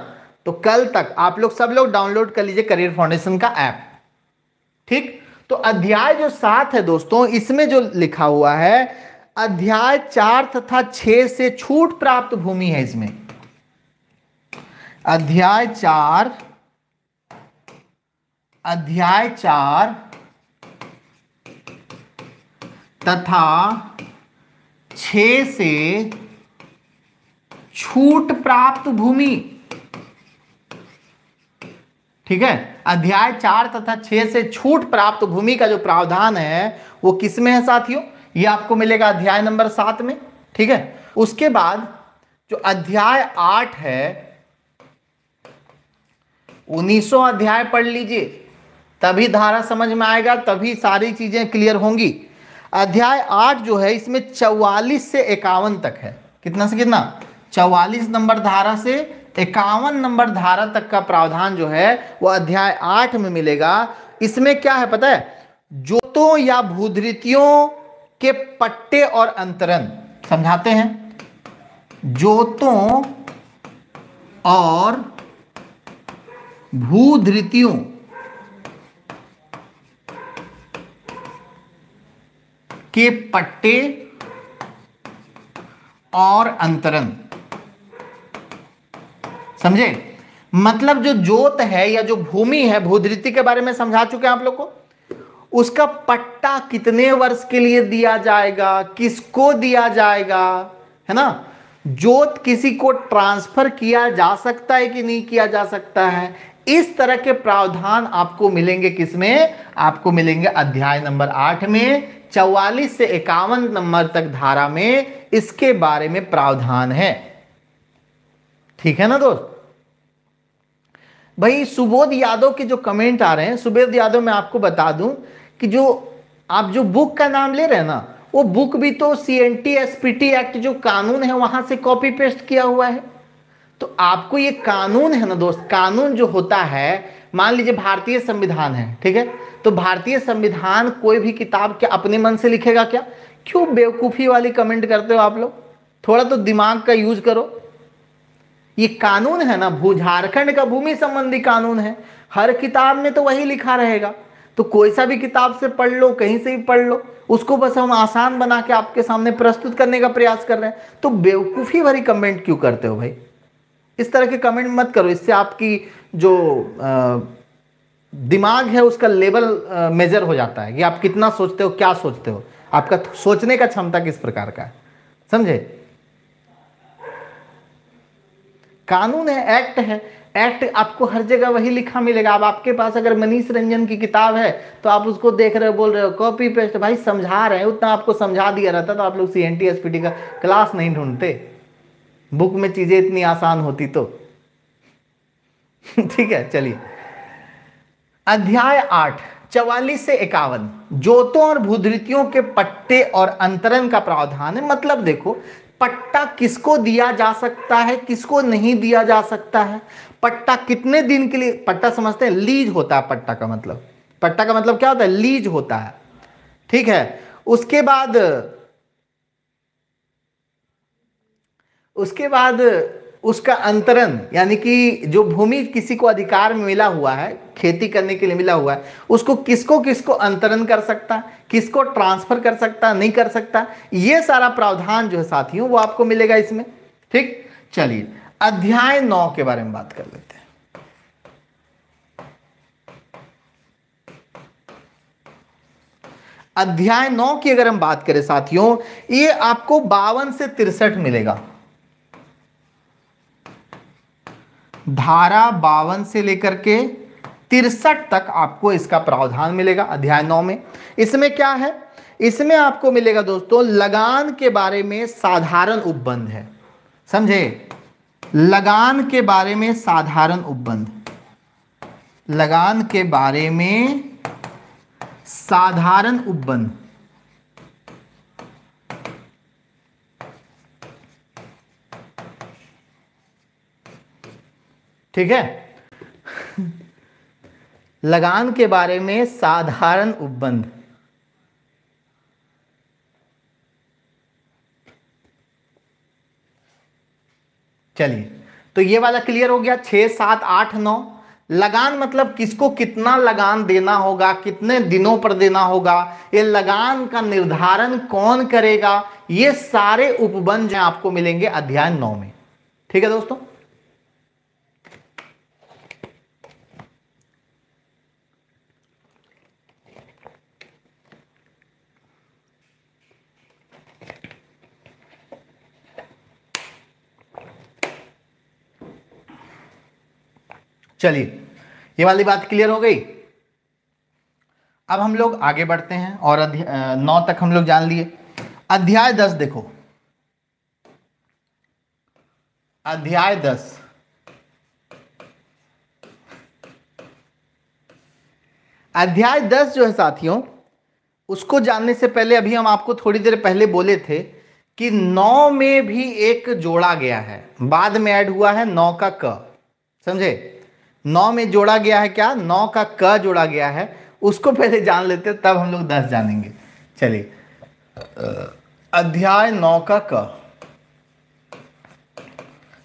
तो कल तक आप लोग सब लोग डाउनलोड कर लीजिए करियर फाउंडेशन का ऐप ठीक तो अध्याय जो सात है दोस्तों इसमें जो लिखा हुआ है अध्याय चार तथा छः से छूट प्राप्त भूमि है इसमें अध्याय चार अध्याय चार तथा छ से छूट प्राप्त भूमि ठीक है अध्याय चार तथा छह से छूट प्राप्त भूमि का जो प्रावधान है वो किसमें है साथियों ये आपको मिलेगा अध्याय नंबर सात में ठीक है उसके बाद जो अध्याय आठ है उन्नीसों अध्याय पढ़ लीजिए तभी धारा समझ में आएगा तभी सारी चीजें क्लियर होंगी अध्याय आठ जो है इसमें चौवालीस से इक्यावन तक है कितना से कितना चौवालीस नंबर धारा से इक्यावन नंबर धारा तक का प्रावधान जो है वो अध्याय आठ में मिलेगा इसमें क्या है पता है जोतों या भूधृतियों के पट्टे और अंतरन समझाते हैं जोतों और भूधृतियों के पट्टे और अंतरण समझे मतलब जो जोत है या जो भूमि है भूधृति के बारे में समझा चुके हैं आप लोग को उसका पट्टा कितने वर्ष के लिए दिया जाएगा किसको दिया जाएगा है ना जोत किसी को ट्रांसफर किया जा सकता है कि नहीं किया जा सकता है इस तरह के प्रावधान आपको मिलेंगे किसमें आपको मिलेंगे अध्याय नंबर आठ में चौवालीस से इक्यावन नंबर तक धारा में इसके बारे में प्रावधान है ठीक है ना दोस्त भाई सुबोध यादव के जो कमेंट आ रहे हैं सुबोध यादव मैं आपको बता दूं कि जो आप जो बुक का नाम ले रहे हैं ना वो बुक भी तो C N T S P T act जो कानून है वहां से कॉपी पेस्ट किया हुआ है तो आपको ये कानून है ना दोस्त कानून जो होता है मान लीजिए भारतीय संविधान है ठीक है तो भारतीय संविधान कोई भी किताब क्या अपने मन से लिखेगा क्या क्यों बेवकूफ़ी वाली कमेंट करते हो आप लोग थोड़ा तो दिमाग का यूज करो ये कानून है ना भू झारखंड का भूमि संबंधी कानून है हर किताब में तो वही लिखा रहेगा तो कोई सा भी किताब से पढ़ लो कहीं से भी पढ़ लो उसको बस हम आसान बना के आपके सामने प्रस्तुत करने का प्रयास कर रहे हैं तो बेवकूफ़ी भरी कमेंट क्यों करते हो भाई इस तरह के कमेंट मत करो इससे आपकी जो आ, दिमाग है उसका लेवल मेजर हो जाता है कि आप कितना सोचते हो क्या सोचते हो आपका सोचने का क्षमता किस प्रकार का है समझे कानून है एक्ट है एक्ट आपको हर जगह वही लिखा मिलेगा अब आपके पास अगर मनीष रंजन की किताब है तो आप उसको देख रहे हो बोल रहे हो कॉपी पेस्ट भाई समझा रहे हैं उतना आपको समझा दिया रहता तो आप लोग सी एन टी का क्लास नहीं ढूंढते बुक में चीज़ें इतनी आसान होती तो ठीक है चलिए अध्याय आठ चवालीस से इक्यावन जोतों और भूधृतियों के पट्टे और अंतरण का प्रावधान है मतलब देखो पट्टा किसको दिया जा सकता है किसको नहीं दिया जा सकता है पट्टा कितने दिन के लिए पट्टा समझते हैं लीज होता है पट्टा का मतलब पट्टा का मतलब क्या होता है लीज होता है ठीक है उसके बाद उसके बाद उसका अंतरण यानी कि जो भूमि किसी को अधिकार में मिला हुआ है खेती करने के लिए मिला हुआ है उसको किसको किसको अंतरण कर सकता किसको ट्रांसफर कर सकता नहीं कर सकता ये सारा प्रावधान जो है साथियों वो आपको मिलेगा इसमें ठीक चलिए अध्याय नौ के बारे में बात कर लेते हैं अध्याय नौ की अगर हम बात करें साथियों ये आपको बावन से तिरसठ मिलेगा धारा बावन से लेकर के तिरसठ तक आपको इसका प्रावधान मिलेगा अध्याय नौ में इसमें क्या है इसमें आपको मिलेगा दोस्तों लगान के बारे में साधारण उपबंध है समझे लगान के बारे में साधारण उपबंध लगान के बारे में साधारण उपबंध ठीक है लगान के बारे में साधारण उपबंध चलिए तो ये वाला क्लियर हो गया छह सात आठ नौ लगान मतलब किसको कितना लगान देना होगा कितने दिनों पर देना होगा ये लगान का निर्धारण कौन करेगा ये सारे उपबंध आपको मिलेंगे अध्याय नौ में ठीक है दोस्तों चलिए ये वाली बात क्लियर हो गई अब हम लोग आगे बढ़ते हैं और नौ तक हम लोग जान लिए अध्याय दस देखो अध्याय दस अध्याय दस जो है साथियों उसको जानने से पहले अभी हम आपको थोड़ी देर पहले बोले थे कि नौ में भी एक जोड़ा गया है बाद में ऐड हुआ है नौ का क समझे नौ में जोड़ा गया है क्या नौ का क जोड़ा गया है उसको पहले जान लेते तब हम लोग दस जानेंगे चलिए अध्याय नौ का क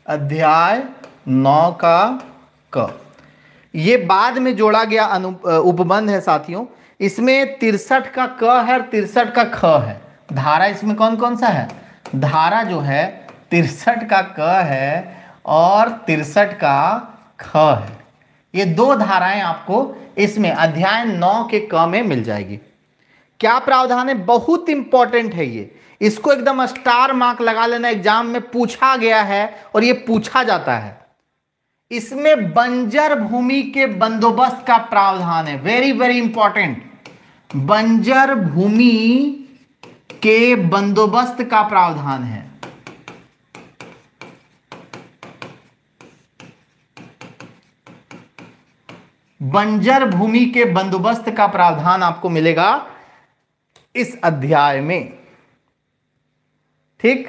अध्याय नौ का क ये बाद में जोड़ा गया अनु उपबंध है साथियों इसमें तिरसठ का क है और तिरसठ का ख है धारा इसमें कौन कौन सा है धारा जो है तिरसठ का क है और तिरसठ का ख है ये दो धाराएं आपको इसमें अध्याय नौ के क में मिल जाएगी क्या प्रावधान है बहुत इंपॉर्टेंट है ये इसको एकदम स्टार मार्क लगा लेना एग्जाम में पूछा गया है और ये पूछा जाता है इसमें बंजर भूमि के बंदोबस्त का प्रावधान है वेरी वेरी इंपॉर्टेंट बंजर भूमि के बंदोबस्त का प्रावधान है बंजर भूमि के बंदोबस्त का प्रावधान आपको मिलेगा इस अध्याय में ठीक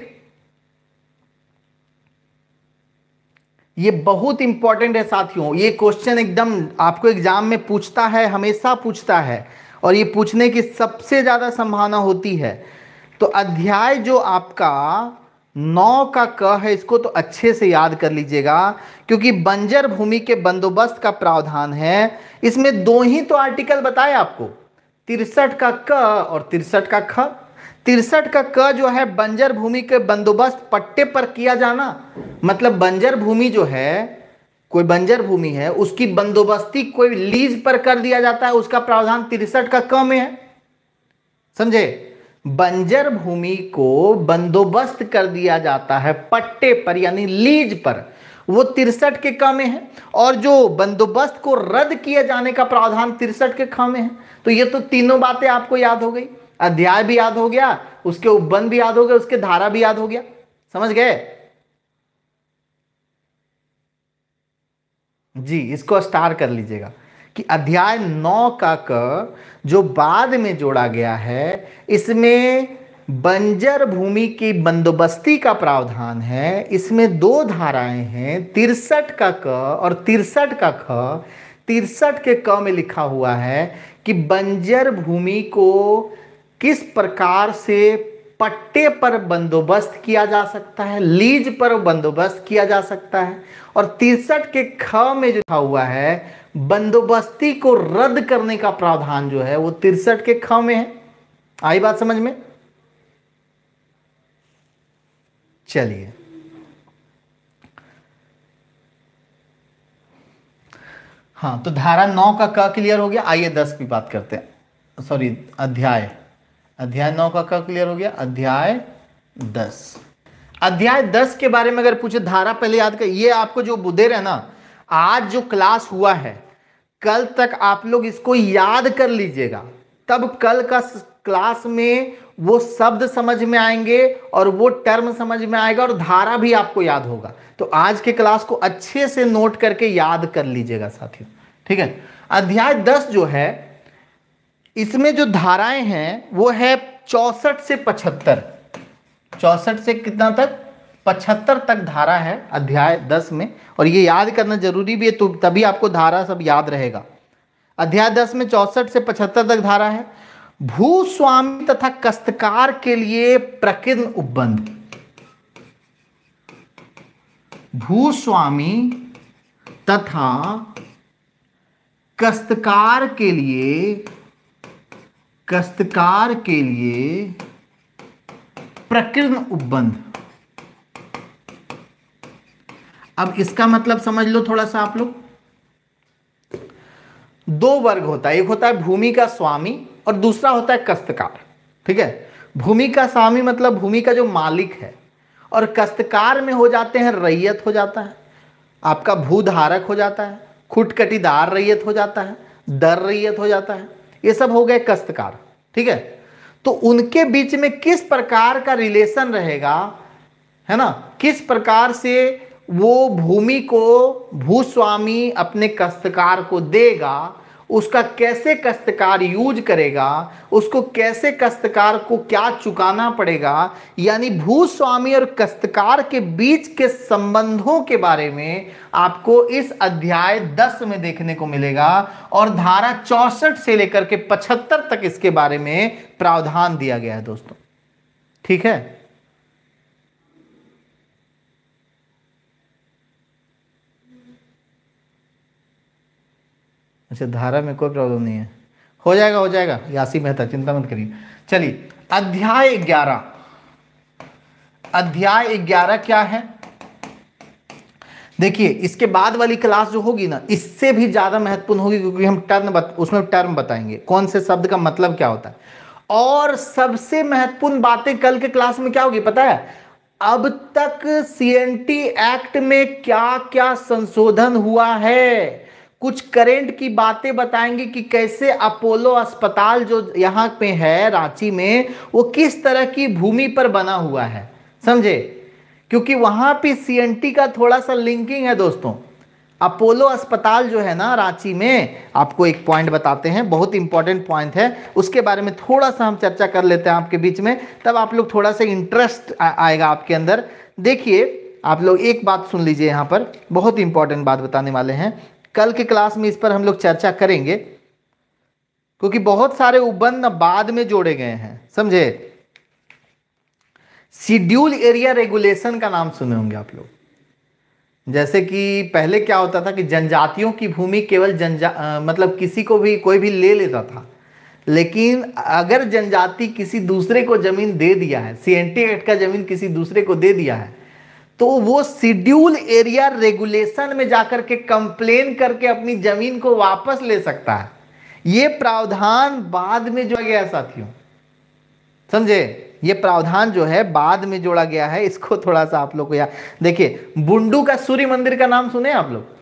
ये बहुत इंपॉर्टेंट है साथियों ये क्वेश्चन एकदम आपको एग्जाम में पूछता है हमेशा पूछता है और ये पूछने की सबसे ज्यादा संभावना होती है तो अध्याय जो आपका नौ का क है इसको तो अच्छे से याद कर लीजिएगा क्योंकि बंजर भूमि के बंदोबस्त का प्रावधान है इसमें दो ही तो आर्टिकल बताए आपको तिरसठ का क और तिरसठ का ख तिरसठ का क जो है बंजर भूमि के बंदोबस्त पट्टे पर किया जाना मतलब बंजर भूमि जो है कोई बंजर भूमि है उसकी बंदोबस्ती कोई लीज पर कर दिया जाता है उसका प्रावधान तिरसठ का क में है समझे बंजर भूमि को बंदोबस्त कर दिया जाता है पट्टे पर यानी लीज पर वो तिरसठ के क में है और जो बंदोबस्त को रद्द किए जाने का प्रावधान तिरसठ के ख है तो ये तो तीनों बातें आपको याद हो गई अध्याय भी याद हो गया उसके उपबंध भी याद हो गया उसके धारा भी याद हो गया समझ गए जी इसको स्टार कर लीजिएगा कि अध्याय नौ का क जो बाद में जोड़ा गया है इसमें बंजर भूमि की बंदोबस्ती का प्रावधान है इसमें दो धाराएं हैं तिरसठ का क और तिरसठ का ख तिरसठ के क में लिखा हुआ है कि बंजर भूमि को किस प्रकार से पट्टे पर बंदोबस्त किया जा सकता है लीज पर बंदोबस्त किया जा सकता है और तिरसठ के ख में जो लिखा हुआ है बंदोबस्ती को रद्द करने का प्रावधान जो है वो तिरसठ के ख में है आई बात समझ में चलिए हाँ तो धारा नौ का क क्लियर हो गया आइए दस की बात करते हैं सॉरी अध्याय अध्याय नौ का क्या क्लियर हो गया अध्याय दस अध्याय दस के बारे में अगर पूछे धारा पहले याद कर ये आपको जो बुधेर है ना आज जो क्लास हुआ है कल तक आप लोग इसको याद कर लीजिएगा तब कल का क्लास में वो शब्द समझ में आएंगे और वो टर्म समझ में आएगा और धारा भी आपको याद होगा तो आज के क्लास को अच्छे से नोट करके याद कर लीजिएगा साथियों ठीक है अध्याय दस जो है इसमें जो धाराएं हैं वो है चौसठ से पचहत्तर चौसठ से कितना तक पचहत्तर तक धारा है अध्याय दस में और ये याद करना जरूरी भी है तो तभी आपको धारा सब याद रहेगा अध्याय दस में चौसठ से पचहत्तर तक धारा है भूस्वामी तथा कस्तकार के लिए प्रकृत उपबंध भूस्वामी तथा कस्तकार के लिए कस्तकार के लिए प्रकृत उपबंध अब इसका मतलब समझ लो थोड़ा सा आप लोग दो वर्ग होता है एक होता है भूमि का स्वामी और दूसरा होता है कस्तकार ठीक है भूमि का स्वामी मतलब भूमि का जो मालिक है और कस्तकार में हो जाते हैं रैयत हो जाता है आपका भूधारक हो जाता है खुटकटीदार रैयत हो जाता है दर रैयत हो जाता है ये सब हो गए कस्तकार ठीक है तो उनके बीच में किस प्रकार का रिलेशन रहेगा है ना किस प्रकार से वो भूमि को भूस्वामी अपने कस्तकार को देगा उसका कैसे कश्तकार यूज करेगा उसको कैसे कश्तकार को क्या चुकाना पड़ेगा यानी भूस्वामी और कश्तकार के बीच के संबंधों के बारे में आपको इस अध्याय 10 में देखने को मिलेगा और धारा चौसठ से लेकर के पचहत्तर तक इसके बारे में प्रावधान दिया गया है दोस्तों ठीक है अच्छा धारा में कोई प्रॉब्लम नहीं है हो जाएगा हो जाएगा यासी मेहता चिंता मत करिए चलिए अध्याय ग्यारह अध्याय ग्यारह क्या है देखिए इसके बाद वाली क्लास जो होगी ना इससे भी ज़्यादा महत्वपूर्ण होगी क्योंकि हम टर्म बत, उसमें टर्म बताएंगे कौन से शब्द का मतलब क्या होता है और सबसे महत्वपूर्ण बातें कल के क्लास में क्या होगी पता है अब तक सीएनटी एक्ट में क्या क्या संशोधन हुआ है कुछ करेंट की बातें बताएंगे कि कैसे अपोलो अस्पताल जो यहाँ पे है रांची में वो किस तरह की भूमि पर बना हुआ है समझे क्योंकि वहां पे सी का थोड़ा सा लिंकिंग है दोस्तों अपोलो अस्पताल जो है ना रांची में आपको एक पॉइंट बताते हैं बहुत इंपॉर्टेंट पॉइंट है उसके बारे में थोड़ा सा हम चर्चा कर लेते हैं आपके बीच में तब आप लोग थोड़ा सा इंटरेस्ट आएगा आपके अंदर देखिए आप लोग एक बात सुन लीजिए यहाँ पर बहुत इंपॉर्टेंट बात बताने वाले हैं कल के क्लास में इस पर हम लोग चर्चा करेंगे क्योंकि बहुत सारे उपबंध बाद में जोड़े गए हैं समझे शिड्यूल एरिया रेगुलेशन का नाम सुने होंगे आप लोग जैसे कि पहले क्या होता था कि जनजातियों की भूमि केवल जनजा मतलब किसी को भी कोई भी ले लेता था लेकिन अगर जनजाति किसी दूसरे को जमीन दे दिया है सी एक्ट का जमीन किसी दूसरे को दे दिया है तो वो शेड्यूल एरिया रेगुलेशन में जाकर के कंप्लेन करके अपनी जमीन को वापस ले सकता है ये प्रावधान बाद में जोड़ा गया साथियों समझे ये प्रावधान जो है बाद में जोड़ा गया है इसको थोड़ा सा आप लोग को याद देखिए बुंडू का सूर्य मंदिर का नाम सुने आप लोग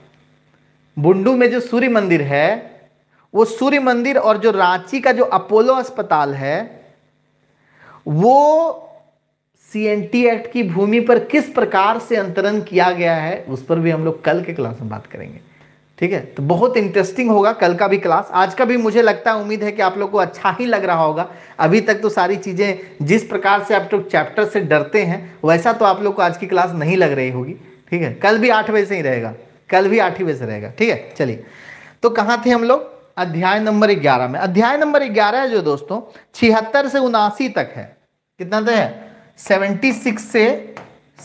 बुंडू में जो सूर्य मंदिर है वो सूर्य मंदिर और जो रांची का जो अपोलो अस्पताल है वो सीएनटी एक्ट की भूमि पर किस प्रकार से अंतरण किया गया है उस पर भी हम लोग कल के क्लास में बात करेंगे ठीक है तो बहुत इंटरेस्टिंग होगा कल का भी क्लास आज का भी मुझे लगता है उम्मीद है कि आप लोग को अच्छा ही लग रहा होगा अभी तक तो सारी चीज़ें जिस प्रकार से आप लोग तो चैप्टर से डरते हैं वैसा तो आप लोग को आज की क्लास नहीं लग रही होगी ठीक है कल भी आठ बजे से ही रहेगा कल भी आठ बजे से रहेगा ठीक है चलिए तो कहाँ थे हम लोग अध्याय नंबर ग्यारह में अध्याय नंबर ग्यारह जो दोस्तों छिहत्तर से उनासी तक है कितना तक है 76 से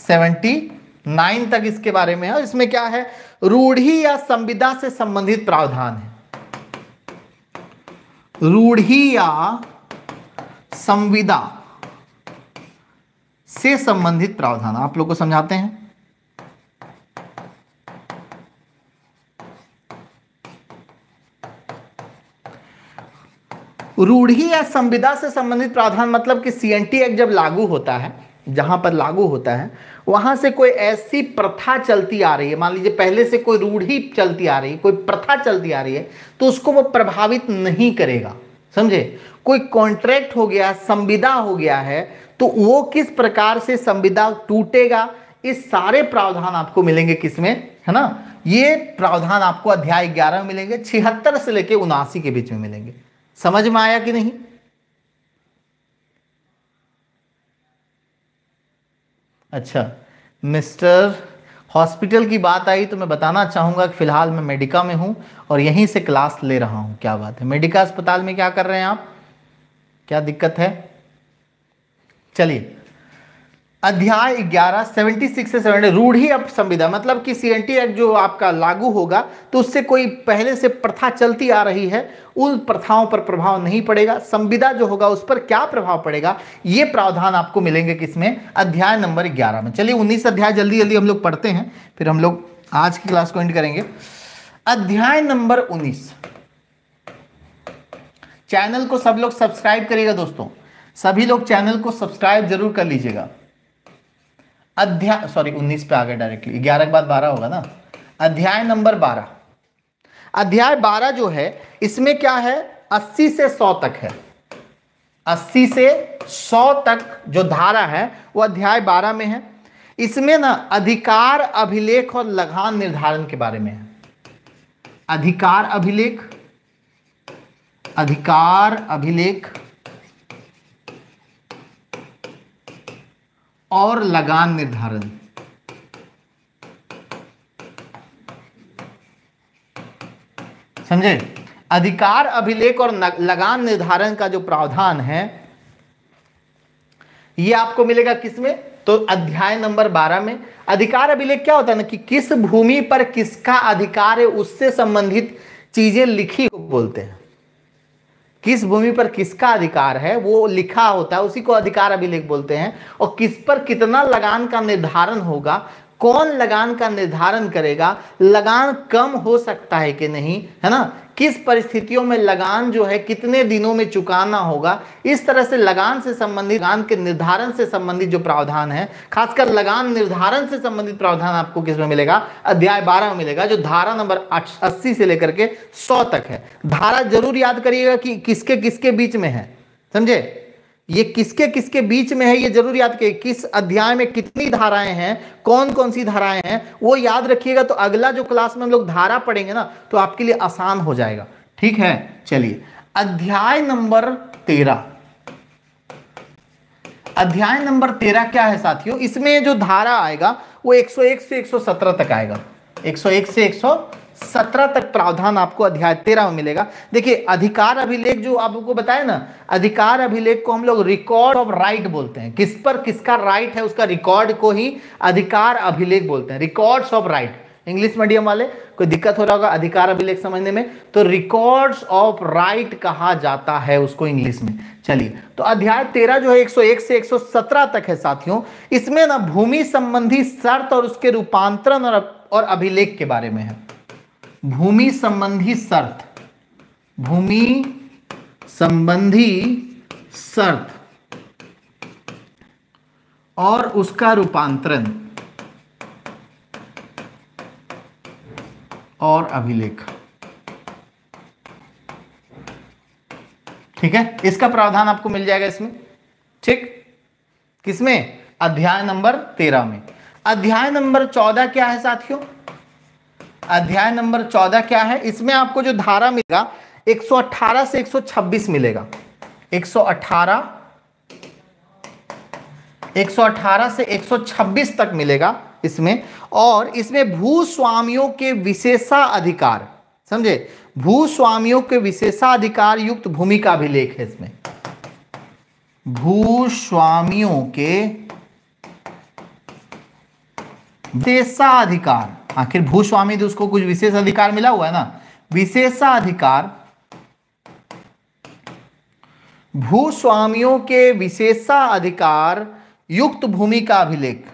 79 तक इसके बारे में है इसमें क्या है रूढ़ी या संविदा से संबंधित प्रावधान है रूढ़ी या संविदा से संबंधित प्रावधान आप लोग को समझाते हैं रूढ़ी या संविदा से संबंधित प्रावधान मतलब कि सी एक्ट जब लागू होता है जहां पर लागू होता है वहां से कोई ऐसी प्रथा चलती आ रही है मान लीजिए पहले से कोई रूढ़ी चलती आ रही है कोई प्रथा चलती आ रही है तो उसको वो प्रभावित नहीं करेगा समझे कोई कॉन्ट्रैक्ट हो गया संविदा हो गया है तो वो किस प्रकार से संविदा टूटेगा इस सारे प्रावधान आपको मिलेंगे किसमें है ना ये प्रावधान आपको अध्याय ग्यारह में मिलेंगे छिहत्तर से लेकर उनासी के बीच में मिलेंगे समझ में आया कि नहीं अच्छा मिस्टर हॉस्पिटल की बात आई तो मैं बताना चाहूंगा कि फ़िलहाल मैं मेडिका में हूं और यहीं से क्लास ले रहा हूं क्या बात है मेडिका अस्पताल में क्या कर रहे हैं आप क्या दिक्कत है चलिए अध्याय 11 76 से सेवेंटी रूढ़ी अब संविधा मतलब कि सी एन एक्ट जो आपका लागू होगा तो उससे कोई पहले से प्रथा चलती आ रही है उन प्रथाओं पर प्रभाव नहीं पड़ेगा संविधा जो होगा उस पर क्या प्रभाव पड़ेगा ये प्रावधान आपको मिलेंगे किसमें अध्याय नंबर 11 में चलिए 19 अध्याय जल्दी जल्दी हम लोग पढ़ते हैं फिर हम लोग आज की क्लास को एंड करेंगे अध्याय नंबर उन्नीस चैनल को सब लोग सब्सक्राइब करिएगा दोस्तों सभी लोग चैनल को सब्सक्राइब जरूर कर लीजिएगा अध्याय सॉरी उन्नीस पे आ गए डायरेक्टली ग्यारह के बाद बारह होगा ना अध्याय नंबर बारह अध्याय बारह जो है इसमें क्या है अस्सी से सौ तक है अस्सी से सौ तक जो धारा है वो अध्याय बारह में है इसमें ना अधिकार अभिलेख और लगान निर्धारण के बारे में है अधिकार अभिलेख अधिकार अभिलेख और लगान निर्धारण समझे अधिकार अभिलेख और लगान निर्धारण का जो प्रावधान है यह आपको मिलेगा किसमें तो अध्याय नंबर 12 में अधिकार अभिलेख क्या होता है ना कि किस भूमि पर किसका अधिकार है उससे संबंधित चीजें लिखी बोलते हैं किस भूमि पर किसका अधिकार है वो लिखा होता है उसी को अधिकार अभिलेख बोलते हैं और किस पर कितना लगान का निर्धारण होगा कौन लगान का निर्धारण करेगा लगान कम हो सकता है कि नहीं है ना किस परिस्थितियों में लगान जो है कितने दिनों में चुकाना होगा इस तरह से लगान से संबंधित लगान के निर्धारण से संबंधित जो प्रावधान है खासकर लगान निर्धारण से संबंधित प्रावधान आपको किस में मिलेगा अध्याय बारह में मिलेगा जो धारा नंबर अस्सी से लेकर के सौ तक है धारा जरूर याद करिएगा कि किसके किसके बीच में है समझे ये किसके किसके बीच में है ये जरूर याद के किस अध्याय में कितनी धाराएं हैं कौन कौन सी धाराएं हैं वो याद रखिएगा तो अगला जो क्लास में हम लोग धारा पढ़ेंगे ना तो आपके लिए आसान हो जाएगा ठीक है चलिए अध्याय नंबर तेरह अध्याय नंबर तेरह क्या है साथियों इसमें जो धारा आएगा वो 101 से 117 तक आएगा 101 से 100 सत्रह तक प्रावधान आपको अध्याय तेरह में मिलेगा देखिए अधिकार अभिलेख जो आपको बताया ना अधिकार अभिलेख को हम लोग रिकॉर्ड ऑफ राइट बोलते हैं किस पर किसका राइट है उसका रिकॉर्ड को ही अधिकार अभिलेख बोलते हैं record of right English medium वाले कोई दिक्कत हो रहा होगा अधिकार अभिलेख समझने में तो रिकॉर्ड्स ऑफ राइट कहा जाता है उसको इंग्लिश में चलिए तो अध्याय तेरा जो है 101 से 117 तक है साथियों इसमें ना भूमि संबंधी शर्त और उसके रूपांतरण और अभिलेख के बारे में है भूमि संबंधी शर्त भूमि संबंधी शर्त और उसका रूपांतरण और अभिलेख ठीक है इसका प्रावधान आपको मिल जाएगा इसमें ठीक किसमें अध्याय नंबर तेरह में अध्याय नंबर चौदह क्या है साथियों अध्याय नंबर चौदह क्या है इसमें आपको जो धारा मिलेगा 118 से 126 मिलेगा 118 118 से 126 तक मिलेगा इसमें और इसमें भूस्वामियों के विशेषा अधिकार समझे भूस्वामियों के विशेषाधिकार युक्त भूमि का अभिलेख है इसमें भूस्वामियों के विशेषाधिकार आखिर भूस्वामी तो उसको कुछ विशेष अधिकार मिला हुआ है ना विशेषाधिकार भूस्वामियों के विशेषाधिकार युक्त भूमि का अभिलेख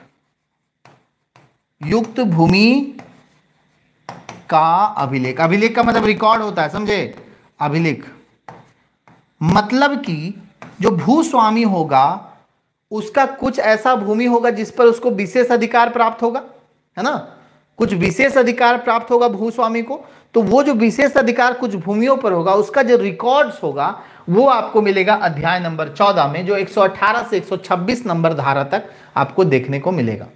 युक्त भूमि का अभिलेख अभिलेख का मतलब रिकॉर्ड होता है समझे अभिलेख मतलब कि जो भूस्वामी होगा उसका कुछ ऐसा भूमि होगा जिस पर उसको विशेष अधिकार प्राप्त होगा है ना कुछ विशेष अधिकार प्राप्त होगा भूस्वामी को तो वो जो विशेष अधिकार कुछ भूमियों पर होगा उसका जो रिकॉर्ड्स होगा वो आपको मिलेगा अध्याय नंबर 14 में जो 118 से 126 नंबर धारा तक आपको देखने को मिलेगा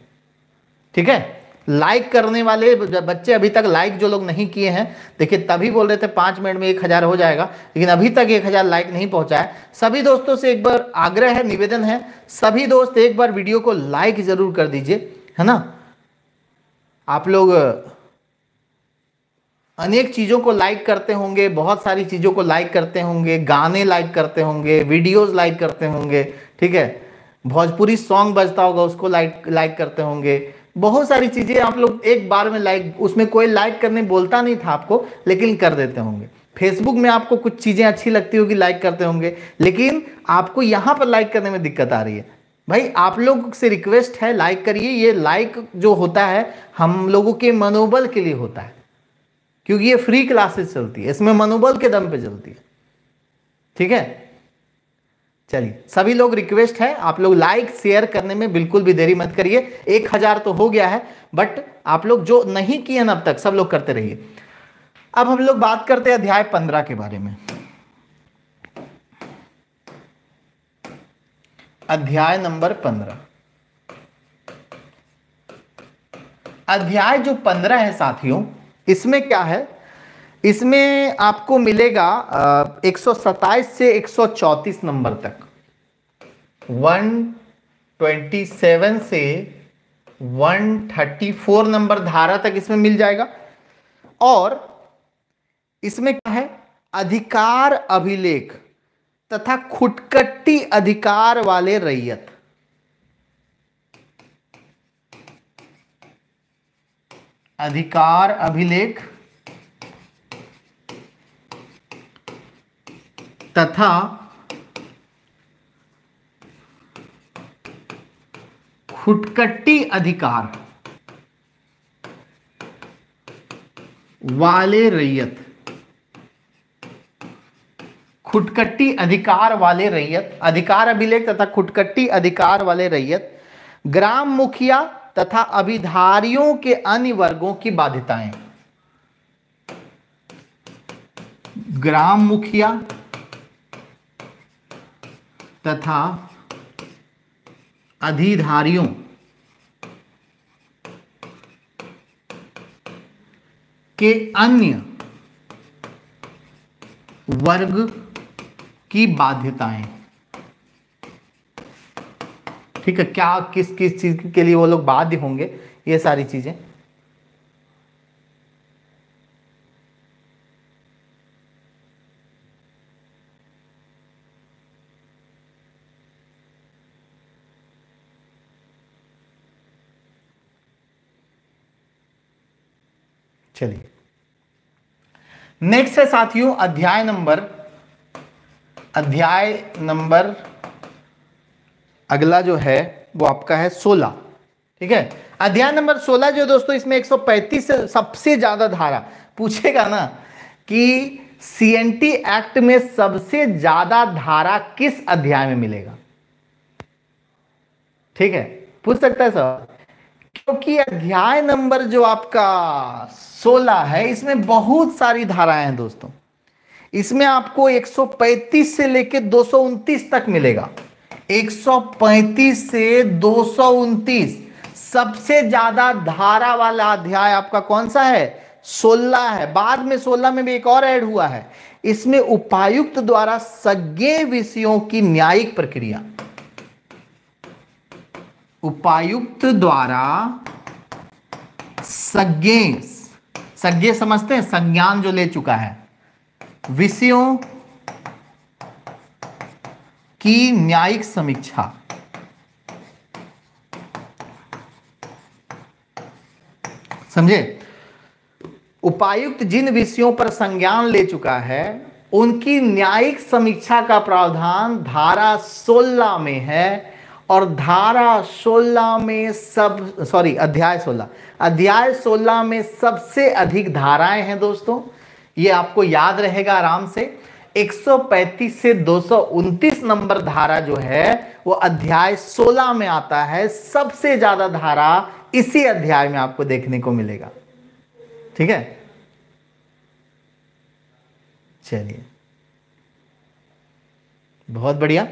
ठीक है लाइक करने वाले बच्चे अभी तक लाइक जो लोग नहीं किए हैं देखिए तभी बोल रहे थे पांच मिनट में एक हज़ार हो जाएगा लेकिन अभी तक एक हज़ार लाइक नहीं पहुंचा है सभी दोस्तों से एक बार आग्रह है निवेदन है सभी दोस्त एक बार वीडियो को लाइक ज़रूर कर दीजिए है ना आप लोग अनेक चीज़ों को लाइक करते होंगे बहुत सारी चीज़ों को लाइक करते होंगे गाने लाइक करते होंगे वीडियोस लाइक करते होंगे ठीक है भोजपुरी सॉन्ग बजता होगा उसको लाइक लाइक करते होंगे बहुत सारी चीज़ें आप लोग एक बार में लाइक उसमें कोई लाइक करने बोलता नहीं था आपको लेकिन कर देते होंगे फेसबुक में आपको कुछ चीज़ें अच्छी लगती होगी लाइक करते होंगे लेकिन आपको यहाँ पर लाइक करने में दिक्कत आ रही है भाई आप लोग से रिक्वेस्ट है लाइक करिए ये लाइक जो होता है हम लोगों के मनोबल के लिए होता है क्योंकि ये फ्री क्लासेस चलती है इसमें मनोबल के दम पे चलती है ठीक है चलिए सभी लोग रिक्वेस्ट है आप लोग लाइक शेयर करने में बिल्कुल भी देरी मत करिए एक हजार तो हो गया है बट आप लोग जो नहीं किए ना अब तक सब लोग करते रहिए अब हम लोग बात करते हैं अध्याय पंद्रह के बारे में अध्याय नंबर पंद्रह अध्याय जो पंद्रह है साथियों इसमें क्या है इसमें आपको मिलेगा एक से एक नंबर तक 127 से 134 नंबर धारा तक इसमें मिल जाएगा और इसमें क्या है अधिकार अभिलेख तथा खुटकट्टी अधिकार वाले रैयत अधिकार अभिलेख तथा खुटकट्टी अधिकार वाले रैयत खुटकट्टी अधिकार वाले रैयत अधिकार अभिलेख तथा खुटकट्टी अधिकार वाले रैयत ग्राम मुखिया तथा अभिधारियों के अन्य वर्गों की बाध्यताएं ग्राम मुखिया तथा अधिधारियों के अन्य वर्ग की बाध्यताएं ठीक है क्या किस किस चीज के लिए वो लोग बाध्य होंगे ये सारी चीजें चलिए नेक्स्ट है साथियों अध्याय नंबर अध्याय नंबर अगला जो है वो आपका है सोलह ठीक है अध्याय नंबर सोलह जो दोस्तों इसमें 135 से सबसे ज्यादा धारा पूछेगा ना कि सीएनटी एक्ट में सबसे ज्यादा धारा किस अध्याय में मिलेगा ठीक है पूछ सकता है सर क्योंकि अध्याय नंबर जो आपका 16 है इसमें बहुत सारी धाराएं हैं दोस्तों इसमें आपको 135 से लेकर दो तक मिलेगा 135 से दो सबसे ज्यादा धारा वाला अध्याय आपका कौन सा है 16 है बाद में 16 में भी एक और ऐड हुआ है इसमें उपायुक्त द्वारा सज्ञे विषयों की न्यायिक प्रक्रिया उपायुक्त द्वारा सज्ञे सज्ञे समझते हैं संज्ञान जो ले चुका है विषयों की न्यायिक समीक्षा समझे उपायुक्त जिन विषयों पर संज्ञान ले चुका है उनकी न्यायिक समीक्षा का प्रावधान धारा 16 में है और धारा 16 में सब सॉरी अध्याय 16 अध्याय 16 में सबसे अधिक धाराएं हैं दोस्तों ये आपको याद रहेगा आराम से 135 से दो नंबर धारा जो है वो अध्याय 16 में आता है सबसे ज्यादा धारा इसी अध्याय में आपको देखने को मिलेगा ठीक है चलिए बहुत बढ़िया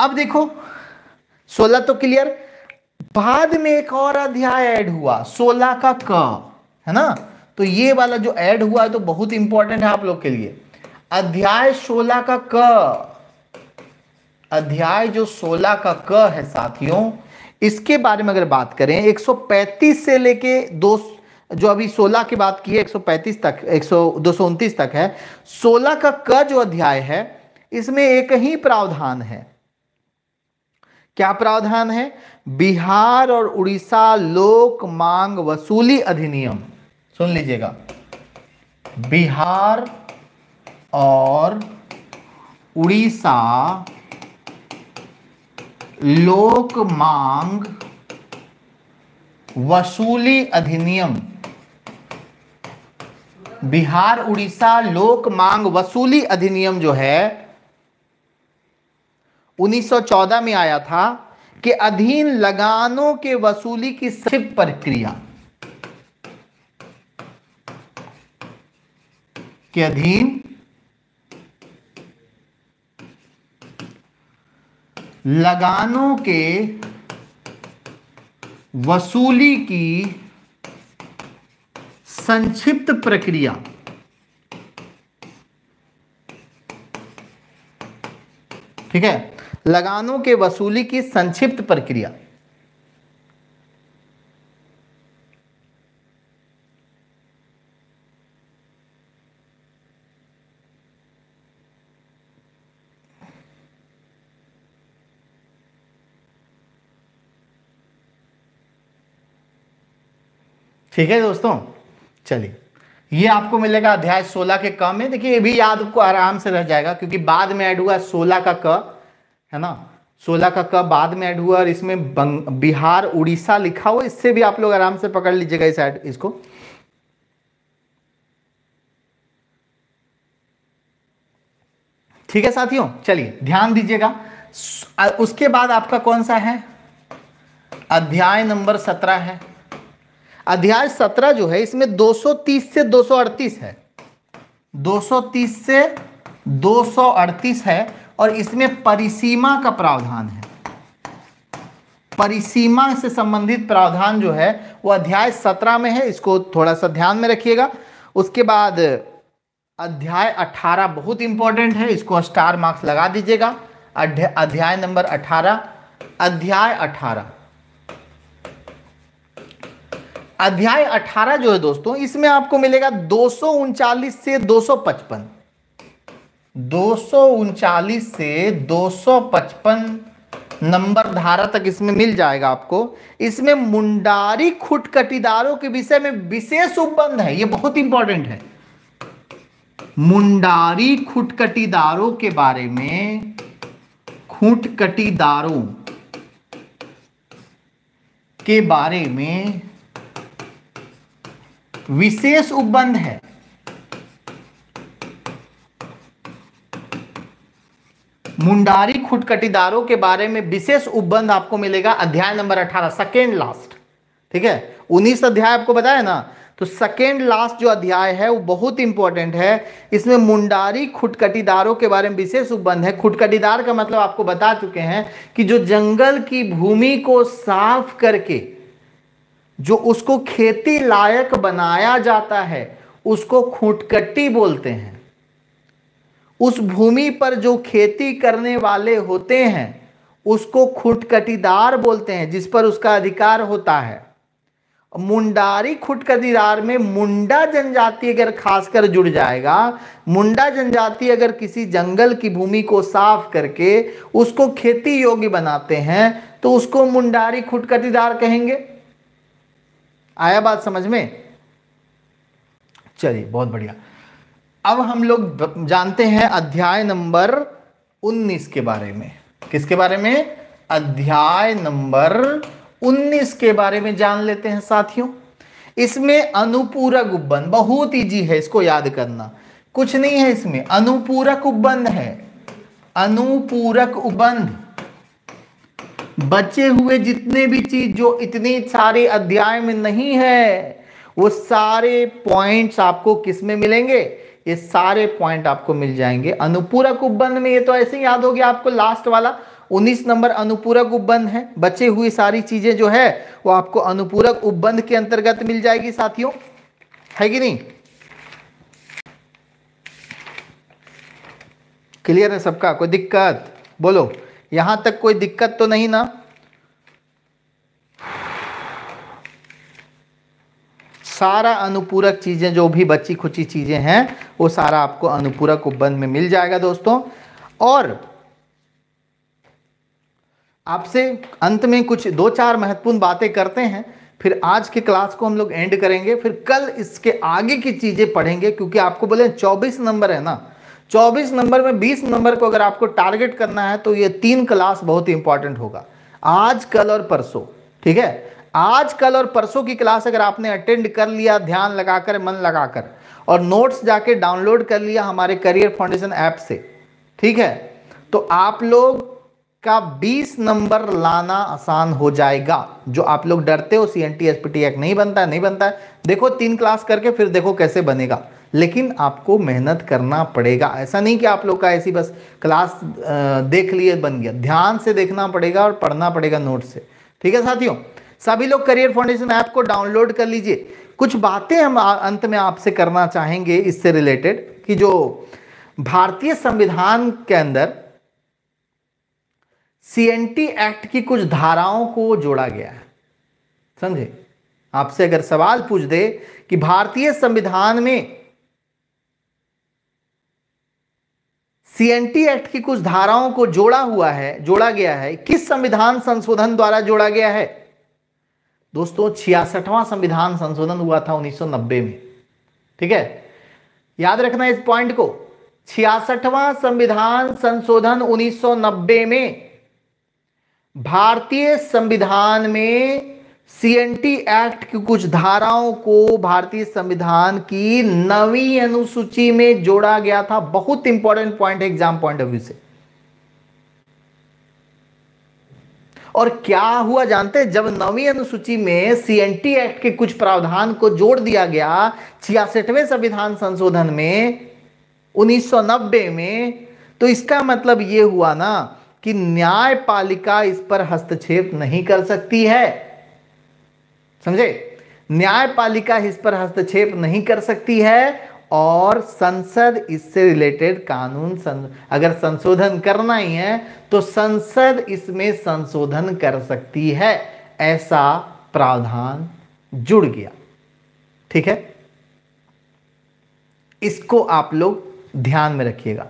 अब देखो 16 तो क्लियर बाद में एक और अध्याय ऐड हुआ 16 का क है ना तो ये वाला जो ऐड हुआ है तो बहुत इंपॉर्टेंट है आप लोग के लिए अध्याय सोलह का क अध्याय जो 16 का क है साथियों इसके बारे में अगर बात करें 135 से लेके दो जो अभी 16 की बात की है 135 तक एक सौ तक है 16 का क जो अध्याय है इसमें एक ही प्रावधान है क्या प्रावधान है बिहार और उड़ीसा लोक मांग वसूली अधिनियम सुन लीजिएगा बिहार और उड़ीसा लोक मांग वसूली अधिनियम बिहार उड़ीसा लोक मांग वसूली अधिनियम जो है 1914 में आया था कि अधीन लगानों के वसूली की सिर्फ प्रक्रिया के अधीन लगानों के वसूली की संक्षिप्त प्रक्रिया ठीक है लगानों के वसूली की संक्षिप्त प्रक्रिया ठीक है दोस्तों चलिए ये आपको मिलेगा अध्याय 16 के क में देखिए ये भी याद आपको आराम से रह जाएगा क्योंकि बाद में ऐड हुआ 16 का क है ना 16 का क बाद में ऐड हुआ और इसमें बिहार उड़ीसा लिखा हुआ इससे भी आप लोग आराम से पकड़ लीजिएगा इस ऐड इसको ठीक है साथियों चलिए ध्यान दीजिएगा उसके बाद आपका कौन सा है अध्याय नंबर सत्रह है अध्याय सत्रह जो है इसमें 230 से 238 है 230 से 238 है और इसमें परिसीमा का प्रावधान है परिसीमा से संबंधित प्रावधान जो है वो अध्याय सत्रह में है इसको थोड़ा सा ध्यान में रखिएगा उसके बाद अध्याय अठारह बहुत इंपॉर्टेंट है इसको स्टार मार्क्स लगा दीजिएगा अध्याय नंबर अठारह अध्याय अठारह अध्याय 18 जो है दोस्तों इसमें आपको मिलेगा दो से 255 दो से 255 नंबर धारा तक इसमें मिल जाएगा आपको इसमें मुंडारी खुटकटीदारों के विषय में विशेष उपबंध है ये बहुत इंपॉर्टेंट है मुंडारी खुटकटीदारों के बारे में खुटकटीदारों के बारे में विशेष उपबंध है मुंडारी खुटकटीदारों के बारे में विशेष उपबंध आपको मिलेगा अध्याय नंबर 18 सेकेंड लास्ट ठीक है उन्नीस अध्याय आपको बताया ना तो सेकेंड लास्ट जो अध्याय है वो बहुत इंपॉर्टेंट है इसमें मुंडारी खुटकटीदारों के बारे में विशेष उपबंध है खुटकटीदार का मतलब आपको बता चुके हैं कि जो जंगल की भूमि को साफ करके जो उसको खेती लायक बनाया जाता है उसको खूटकट्टी बोलते हैं उस भूमि पर जो खेती करने वाले होते हैं उसको खुटकटीदार बोलते हैं जिस पर उसका अधिकार होता है मुंडारी खुटकटीदार में मुंडा जनजाति अगर खासकर जुड़ जाएगा मुंडा जनजाति अगर किसी जंगल की भूमि को साफ करके उसको खेती योग्य बनाते हैं तो उसको मुंडारी खुटकटीदार कहेंगे आया बात समझ में चलिए बहुत बढ़िया अब हम लोग जानते हैं अध्याय नंबर 19 के बारे में किसके बारे में अध्याय नंबर 19 के बारे में जान लेते हैं साथियों इसमें अनुपूरक उपबंध बहुत ईजी है इसको याद करना कुछ नहीं है इसमें अनुपूरक उपबंध है अनुपूरक उपबंध बचे हुए जितने भी चीज जो इतने सारे अध्याय में नहीं है वो सारे पॉइंट्स आपको किस में मिलेंगे ये सारे पॉइंट आपको मिल जाएंगे अनुपूरक उपबंध में ये तो ऐसे ही याद हो गया आपको लास्ट वाला 19 नंबर अनुपूरक उपबंध है बचे हुई सारी चीजें जो है वो आपको अनुपूरक उपबंध के अंतर्गत मिल जाएगी साथियों है कि नहीं क्लियर है सबका कोई दिक्कत बोलो यहां तक कोई दिक्कत तो नहीं ना सारा अनुपूरक चीज़ें जो भी बची खुची चीज़ें हैं वो सारा आपको अनुपूरक उपबंध में मिल जाएगा दोस्तों और आपसे अंत में कुछ दो चार महत्वपूर्ण बातें करते हैं फिर आज के क्लास को हम लोग एंड करेंगे फिर कल इसके आगे की चीज़ें पढ़ेंगे क्योंकि आपको बोले 24 नंबर है ना चौबीस नंबर में बीस नंबर को अगर आपको टारगेट करना है तो ये तीन क्लास बहुत ही इंपॉर्टेंट होगा आज कल और परसों ठीक है आज कल और परसों की क्लास अगर आपने अटेंड कर लिया ध्यान लगाकर मन लगाकर और नोट्स जाके डाउनलोड कर लिया हमारे करियर फाउंडेशन ऐप से ठीक है तो आप लोग का 20 नंबर लाना आसान हो जाएगा जो आप लोग डरते हो C N T S P T act नहीं बनता है नहीं बनता है देखो तीन क्लास करके फिर देखो कैसे बनेगा लेकिन आपको मेहनत करना पड़ेगा ऐसा नहीं कि आप लोग का ऐसी बस क्लास देख लिए बन गया ध्यान से देखना पड़ेगा और पढ़ना पड़ेगा नोट से ठीक है साथियों सभी लोग करियर फाउंडेशन ऐप को डाउनलोड कर लीजिए कुछ बातें हम अंत में आपसे करना चाहेंगे इससे रिलेटेड कि जो भारतीय संविधान के अंदर टी एक्ट की कुछ धाराओं को जोड़ा गया है समझे आपसे अगर सवाल पूछ दे कि भारतीय संविधान में सीएनटी एक्ट की कुछ धाराओं को जोड़ा हुआ है जोड़ा गया है किस संविधान संशोधन द्वारा जोड़ा गया है दोस्तों छियासठवां संविधान संशोधन हुआ था 1990 में ठीक है याद रखना इस पॉइंट को छियासठवां संविधान संशोधन 1990 में भारतीय संविधान में सीएनटी एक्ट की कुछ धाराओं को भारतीय संविधान की नवी अनुसूची में जोड़ा गया था बहुत important point exam point of view से और क्या हुआ जानते हैं जब नवी अनुसूची में सीएनटी एक्ट के कुछ प्रावधान को जोड़ दिया गया छियासठवें संविधान संशोधन में 1990 में तो इसका मतलब यह हुआ ना कि न्यायपालिका इस पर हस्तक्षेप नहीं कर सकती है समझे न्यायपालिका इस पर हस्तक्षेप नहीं कर सकती है और संसद इससे रिलेटेड कानून सं, अगर संशोधन करना ही है तो संसद इसमें संशोधन कर सकती है ऐसा प्रावधान जुड़ गया ठीक है इसको आप लोग ध्यान में रखिएगा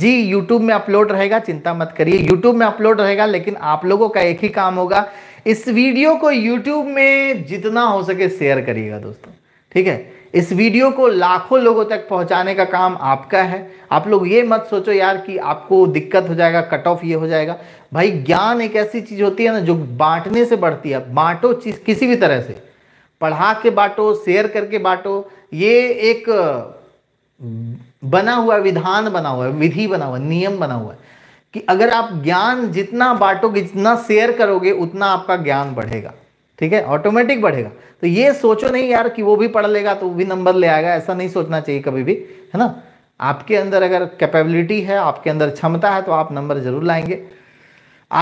जी YouTube में अपलोड रहेगा चिंता मत करिए YouTube में अपलोड रहेगा लेकिन आप लोगों का एक ही काम होगा इस वीडियो को यूट्यूब में जितना हो सके शेयर करिएगा दोस्तों ठीक है इस वीडियो को लाखों लोगों तक पहुंचाने का काम आपका है आप लोग ये मत सोचो यार कि आपको दिक्कत हो जाएगा कट ऑफ ये हो जाएगा भाई ज्ञान एक ऐसी चीज़ होती है ना जो बांटने से बढ़ती है बांटो चीज़ किसी भी तरह से पढ़ा के बांटो शेयर करके बांटो ये एक बना हुआ विधान बना हुआ है विधि बना हुआ नियम बना हुआ है कि अगर आप ज्ञान जितना बांटोगे जितना शेयर करोगे उतना आपका ज्ञान बढ़ेगा ठीक है ऑटोमेटिक बढ़ेगा तो ये सोचो नहीं यार कि वो भी पढ़ लेगा तो वो भी नंबर ले आएगा ऐसा नहीं सोचना चाहिए कभी भी है ना आपके अंदर अगर कैपेबिलिटी है आपके अंदर क्षमता है तो आप नंबर जरूर लाएंगे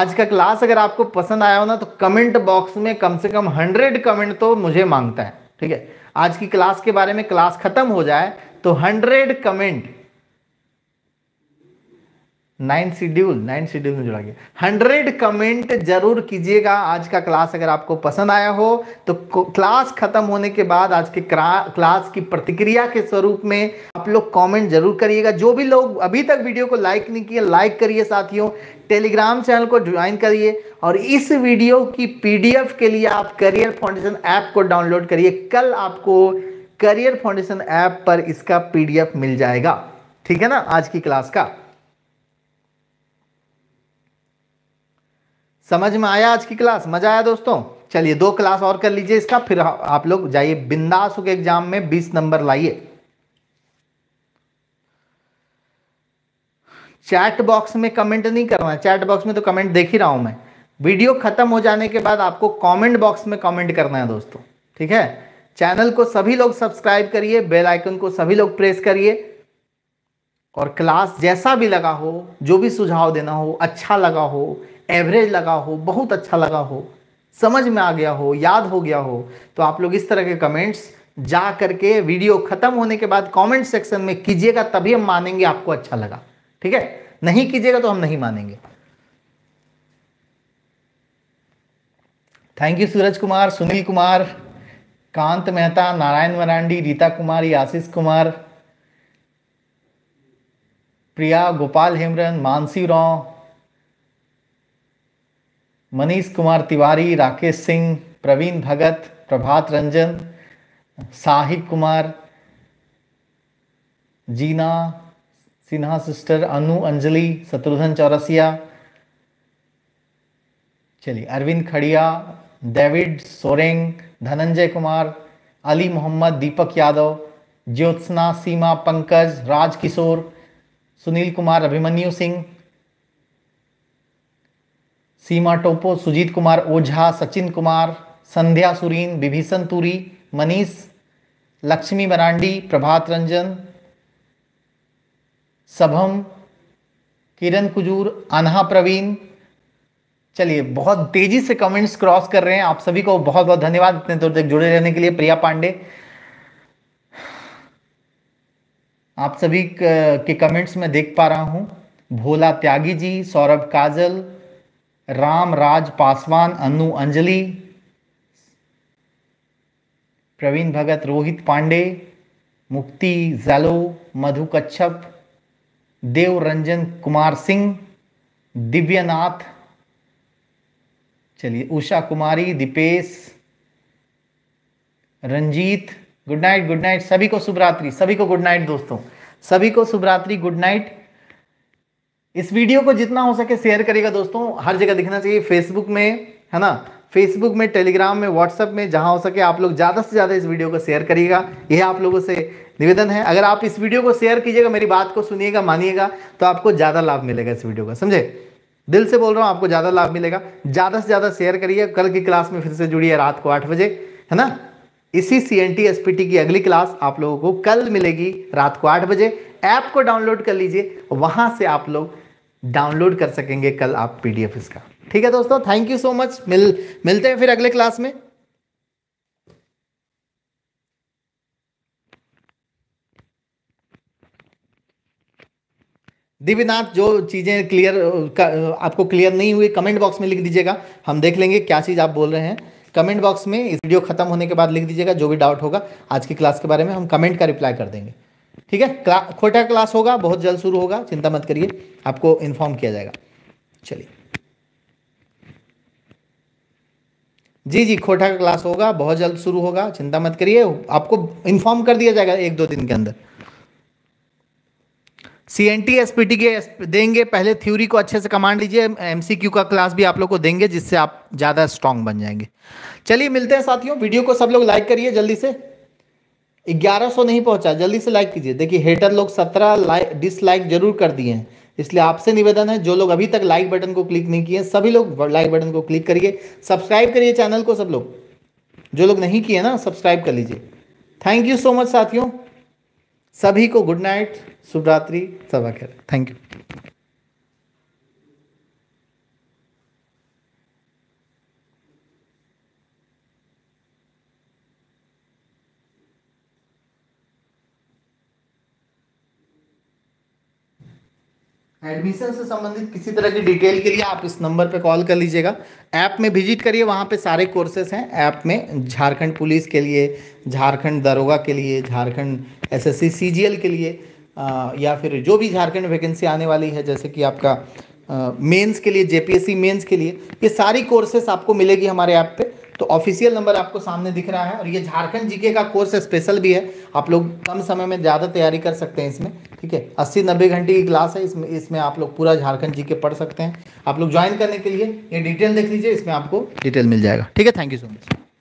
आज का क्लास अगर आपको पसंद आया हो ना तो कमेंट बॉक्स में कम से कम हंड्रेड कमेंट तो मुझे मांगता है ठीक है आज की क्लास के बारे में क्लास खत्म हो जाए तो hundred comment nine schedule nine schedule में जुड़ा गया हंड्रेड कमेंट जरूर कीजिएगा आज का क्लास अगर आपको पसंद आया हो तो क्लास खत्म होने के बाद आज के क्लास की प्रतिक्रिया के स्वरूप में आप लोग कमेंट जरूर करिएगा जो भी लोग अभी तक वीडियो को लाइक नहीं किया लाइक करिए साथियों टेलीग्राम चैनल को ज्वाइन करिए और इस वीडियो की पी के लिए आप करियर फाउंडेशन ऐप को डाउनलोड करिए कल आपको करियर फाउंडेशन ऐप पर इसका पी मिल जाएगा ठीक है ना आज की क्लास का समझ में आया आज की क्लास मजा आया दोस्तों चलिए दो क्लास और कर लीजिए इसका फिर आप लोग जाइए बिंदास के एग्जाम में बीस नंबर लाइए चैट बॉक्स में कमेंट नहीं करना चैट बॉक्स में तो कमेंट देख ही रहा हूं मैं वीडियो खत्म हो जाने के बाद आपको कमेंट बॉक्स में कमेंट करना है दोस्तों ठीक है चैनल को सभी लोग सब्सक्राइब करिए बेल आइकन को सभी लोग प्रेस करिए और क्लास जैसा भी लगा हो जो भी सुझाव देना हो अच्छा लगा हो एवरेज लगा हो बहुत अच्छा लगा हो समझ में आ गया हो याद हो गया हो तो आप लोग इस तरह के कमेंट्स जा करके वीडियो खत्म होने के बाद कमेंट सेक्शन में कीजिएगा तभी हम मानेंगे आपको अच्छा लगा ठीक है नहीं कीजिएगा तो हम नहीं मानेंगे thank you Suraj Kumar Sunil Kumar Kant Mehta Narayan Marandi Rita Kumari Ashish Kumar Priya Gopal Hemran Mansi Rao Manish Kumar Tiwari Rakesh Singh Praveen Bhagat Prabhat Ranjan Sahib Kumar Jeena Sinha sister Anu Anjali Shatrughan Chaurasia चलिए अरविंद खड़िया डेविड सोरेंग धनंजय कुमार अली मोहम्मद दीपक यादव ज्योत्सना सीमा पंकज राज किशोर सुनील कुमार अभिमन्यु सिंह सीमा टोपो सुजीत कुमार ओझा सचिन कुमार संध्या सुरीन विभीषण तुरी मनीष लक्ष्मी मरांडी प्रभात रंजन सभम किरण कुजूर अनहा प्रवीण चलिए बहुत तेजी से कमेंट्स क्रॉस कर रहे हैं आप सभी को बहुत बहुत धन्यवाद इतने दूर तक जुड़े रहने के लिए प्रिया पांडे आप सभी के कमेंट्स में देख पा रहा हूँ भोला त्यागी जी सौरभ काजल राम राज पासवान अनु अंजलि प्रवीण भगत रोहित पांडे मुक्ति जैलो मधु कच्छप देव रंजन कुमार सिंह दिव्यनाथ चलिए Usha Kumari Deepesh Ranjeet good night good night सभी को शुभ रात्रि सभी को गुड नाइट दोस्तों सभी को शुभ रात्रि गुड नाइट इस वीडियो को जितना हो सके शेयर करेगा दोस्तों हर जगह दिखना चाहिए फेसबुक में है ना फेसबुक में टेलीग्राम में व्हाट्सएप में जहां हो सके आप लोग ज़्यादा से ज़्यादा इस वीडियो को शेयर करिएगा यह आप लोगों से निवेदन है अगर आप इस वीडियो को शेयर कीजिएगा मेरी बात को सुनिएगा मानिएगा तो आपको ज़्यादा लाभ मिलेगा इस वीडियो का समझे दिल से बोल रहा हूँ आपको ज़्यादा लाभ मिलेगा ज़्यादा से ज़्यादा शेयर करिए कल की क्लास में फिर से जुड़िए रात को आठ बजे है ना इसी सी एन की अगली क्लास आप लोगों को कल मिलेगी रात को आठ बजे ऐप को डाउनलोड कर लीजिए वहां से आप लोग डाउनलोड कर सकेंगे कल आप पीडीएफ इसका ठीक है दोस्तों थैंक यू सो मच मिल मिलते हैं फिर अगले क्लास में दिव्यनाथ जो चीज़ें क्लियर आपको क्लियर नहीं हुई कमेंट बॉक्स में लिख दीजिएगा हम देख लेंगे क्या चीज़ आप बोल रहे हैं कमेंट बॉक्स में इस वीडियो खत्म होने के बाद लिख दीजिएगा जो भी डाउट होगा आज की क्लास के बारे में हम कमेंट का रिप्लाई कर देंगे ठीक है क्ला, खोटा क्लास होगा बहुत जल्द शुरू होगा चिंता मत करिए आपको इन्फॉर्म किया जाएगा चलिए जी जी खोटा का क्लास होगा बहुत जल्द शुरू होगा चिंता मत करिए आपको इन्फॉर्म कर दिया जाएगा एक दो दिन के अंदर C N T S P T के देंगे पहले थ्योरी को अच्छे से कमांड लीजिए एम सी क्यू का क्लास भी आप लोग को देंगे जिससे आप ज़्यादा स्ट्रांग बन जाएंगे चलिए मिलते हैं साथियों वीडियो को सब लोग लाइक करिए जल्दी से 1100 नहीं पहुंचा जल्दी से लाइक कीजिए देखिए हेटर लोग 17 डिसलाइक जरूर कर दिए हैं इसलिए आपसे निवेदन है जो लोग अभी तक लाइक बटन को क्लिक नहीं किए सभी लोग लाइक बटन को क्लिक करिए सब्सक्राइब करिए चैनल को सब लोग जो लोग नहीं किए ना सब्सक्राइब कर लीजिए थैंक यू सो मच साथियों सभी को गुड नाइट शुभरात्रि सभा खैर थैंक यू एडमिशन से संबंधित किसी तरह की डिटेल के लिए आप इस नंबर पर कॉल कर लीजिएगा ऐप में विजिट करिए वहाँ पे सारे कोर्सेज हैं ऐप में झारखंड पुलिस के लिए झारखंड दरोगा के लिए झारखंड एसएससी सीजीएल के लिए आ, या फिर जो भी झारखंड वैकेंसी आने वाली है जैसे कि आपका मेंस के लिए जेपीएससी मेंस के लिए ये सारी कोर्सेस आपको मिलेगी हमारे ऐप पर तो ऑफिशियल नंबर आपको सामने दिख रहा है और ये झारखंड जीके का कोर्स स्पेशल भी है आप लोग कम समय में ज़्यादा तैयारी कर सकते हैं इसमें ठीक है अस्सी नब्बे घंटे की क्लास है इसमें इसमें आप लोग पूरा झारखंड जीके पढ़ सकते हैं आप लोग ज्वाइन करने के लिए ये डिटेल देख लीजिए इसमें आपको डिटेल मिल जाएगा ठीक है थैंक यू सो मच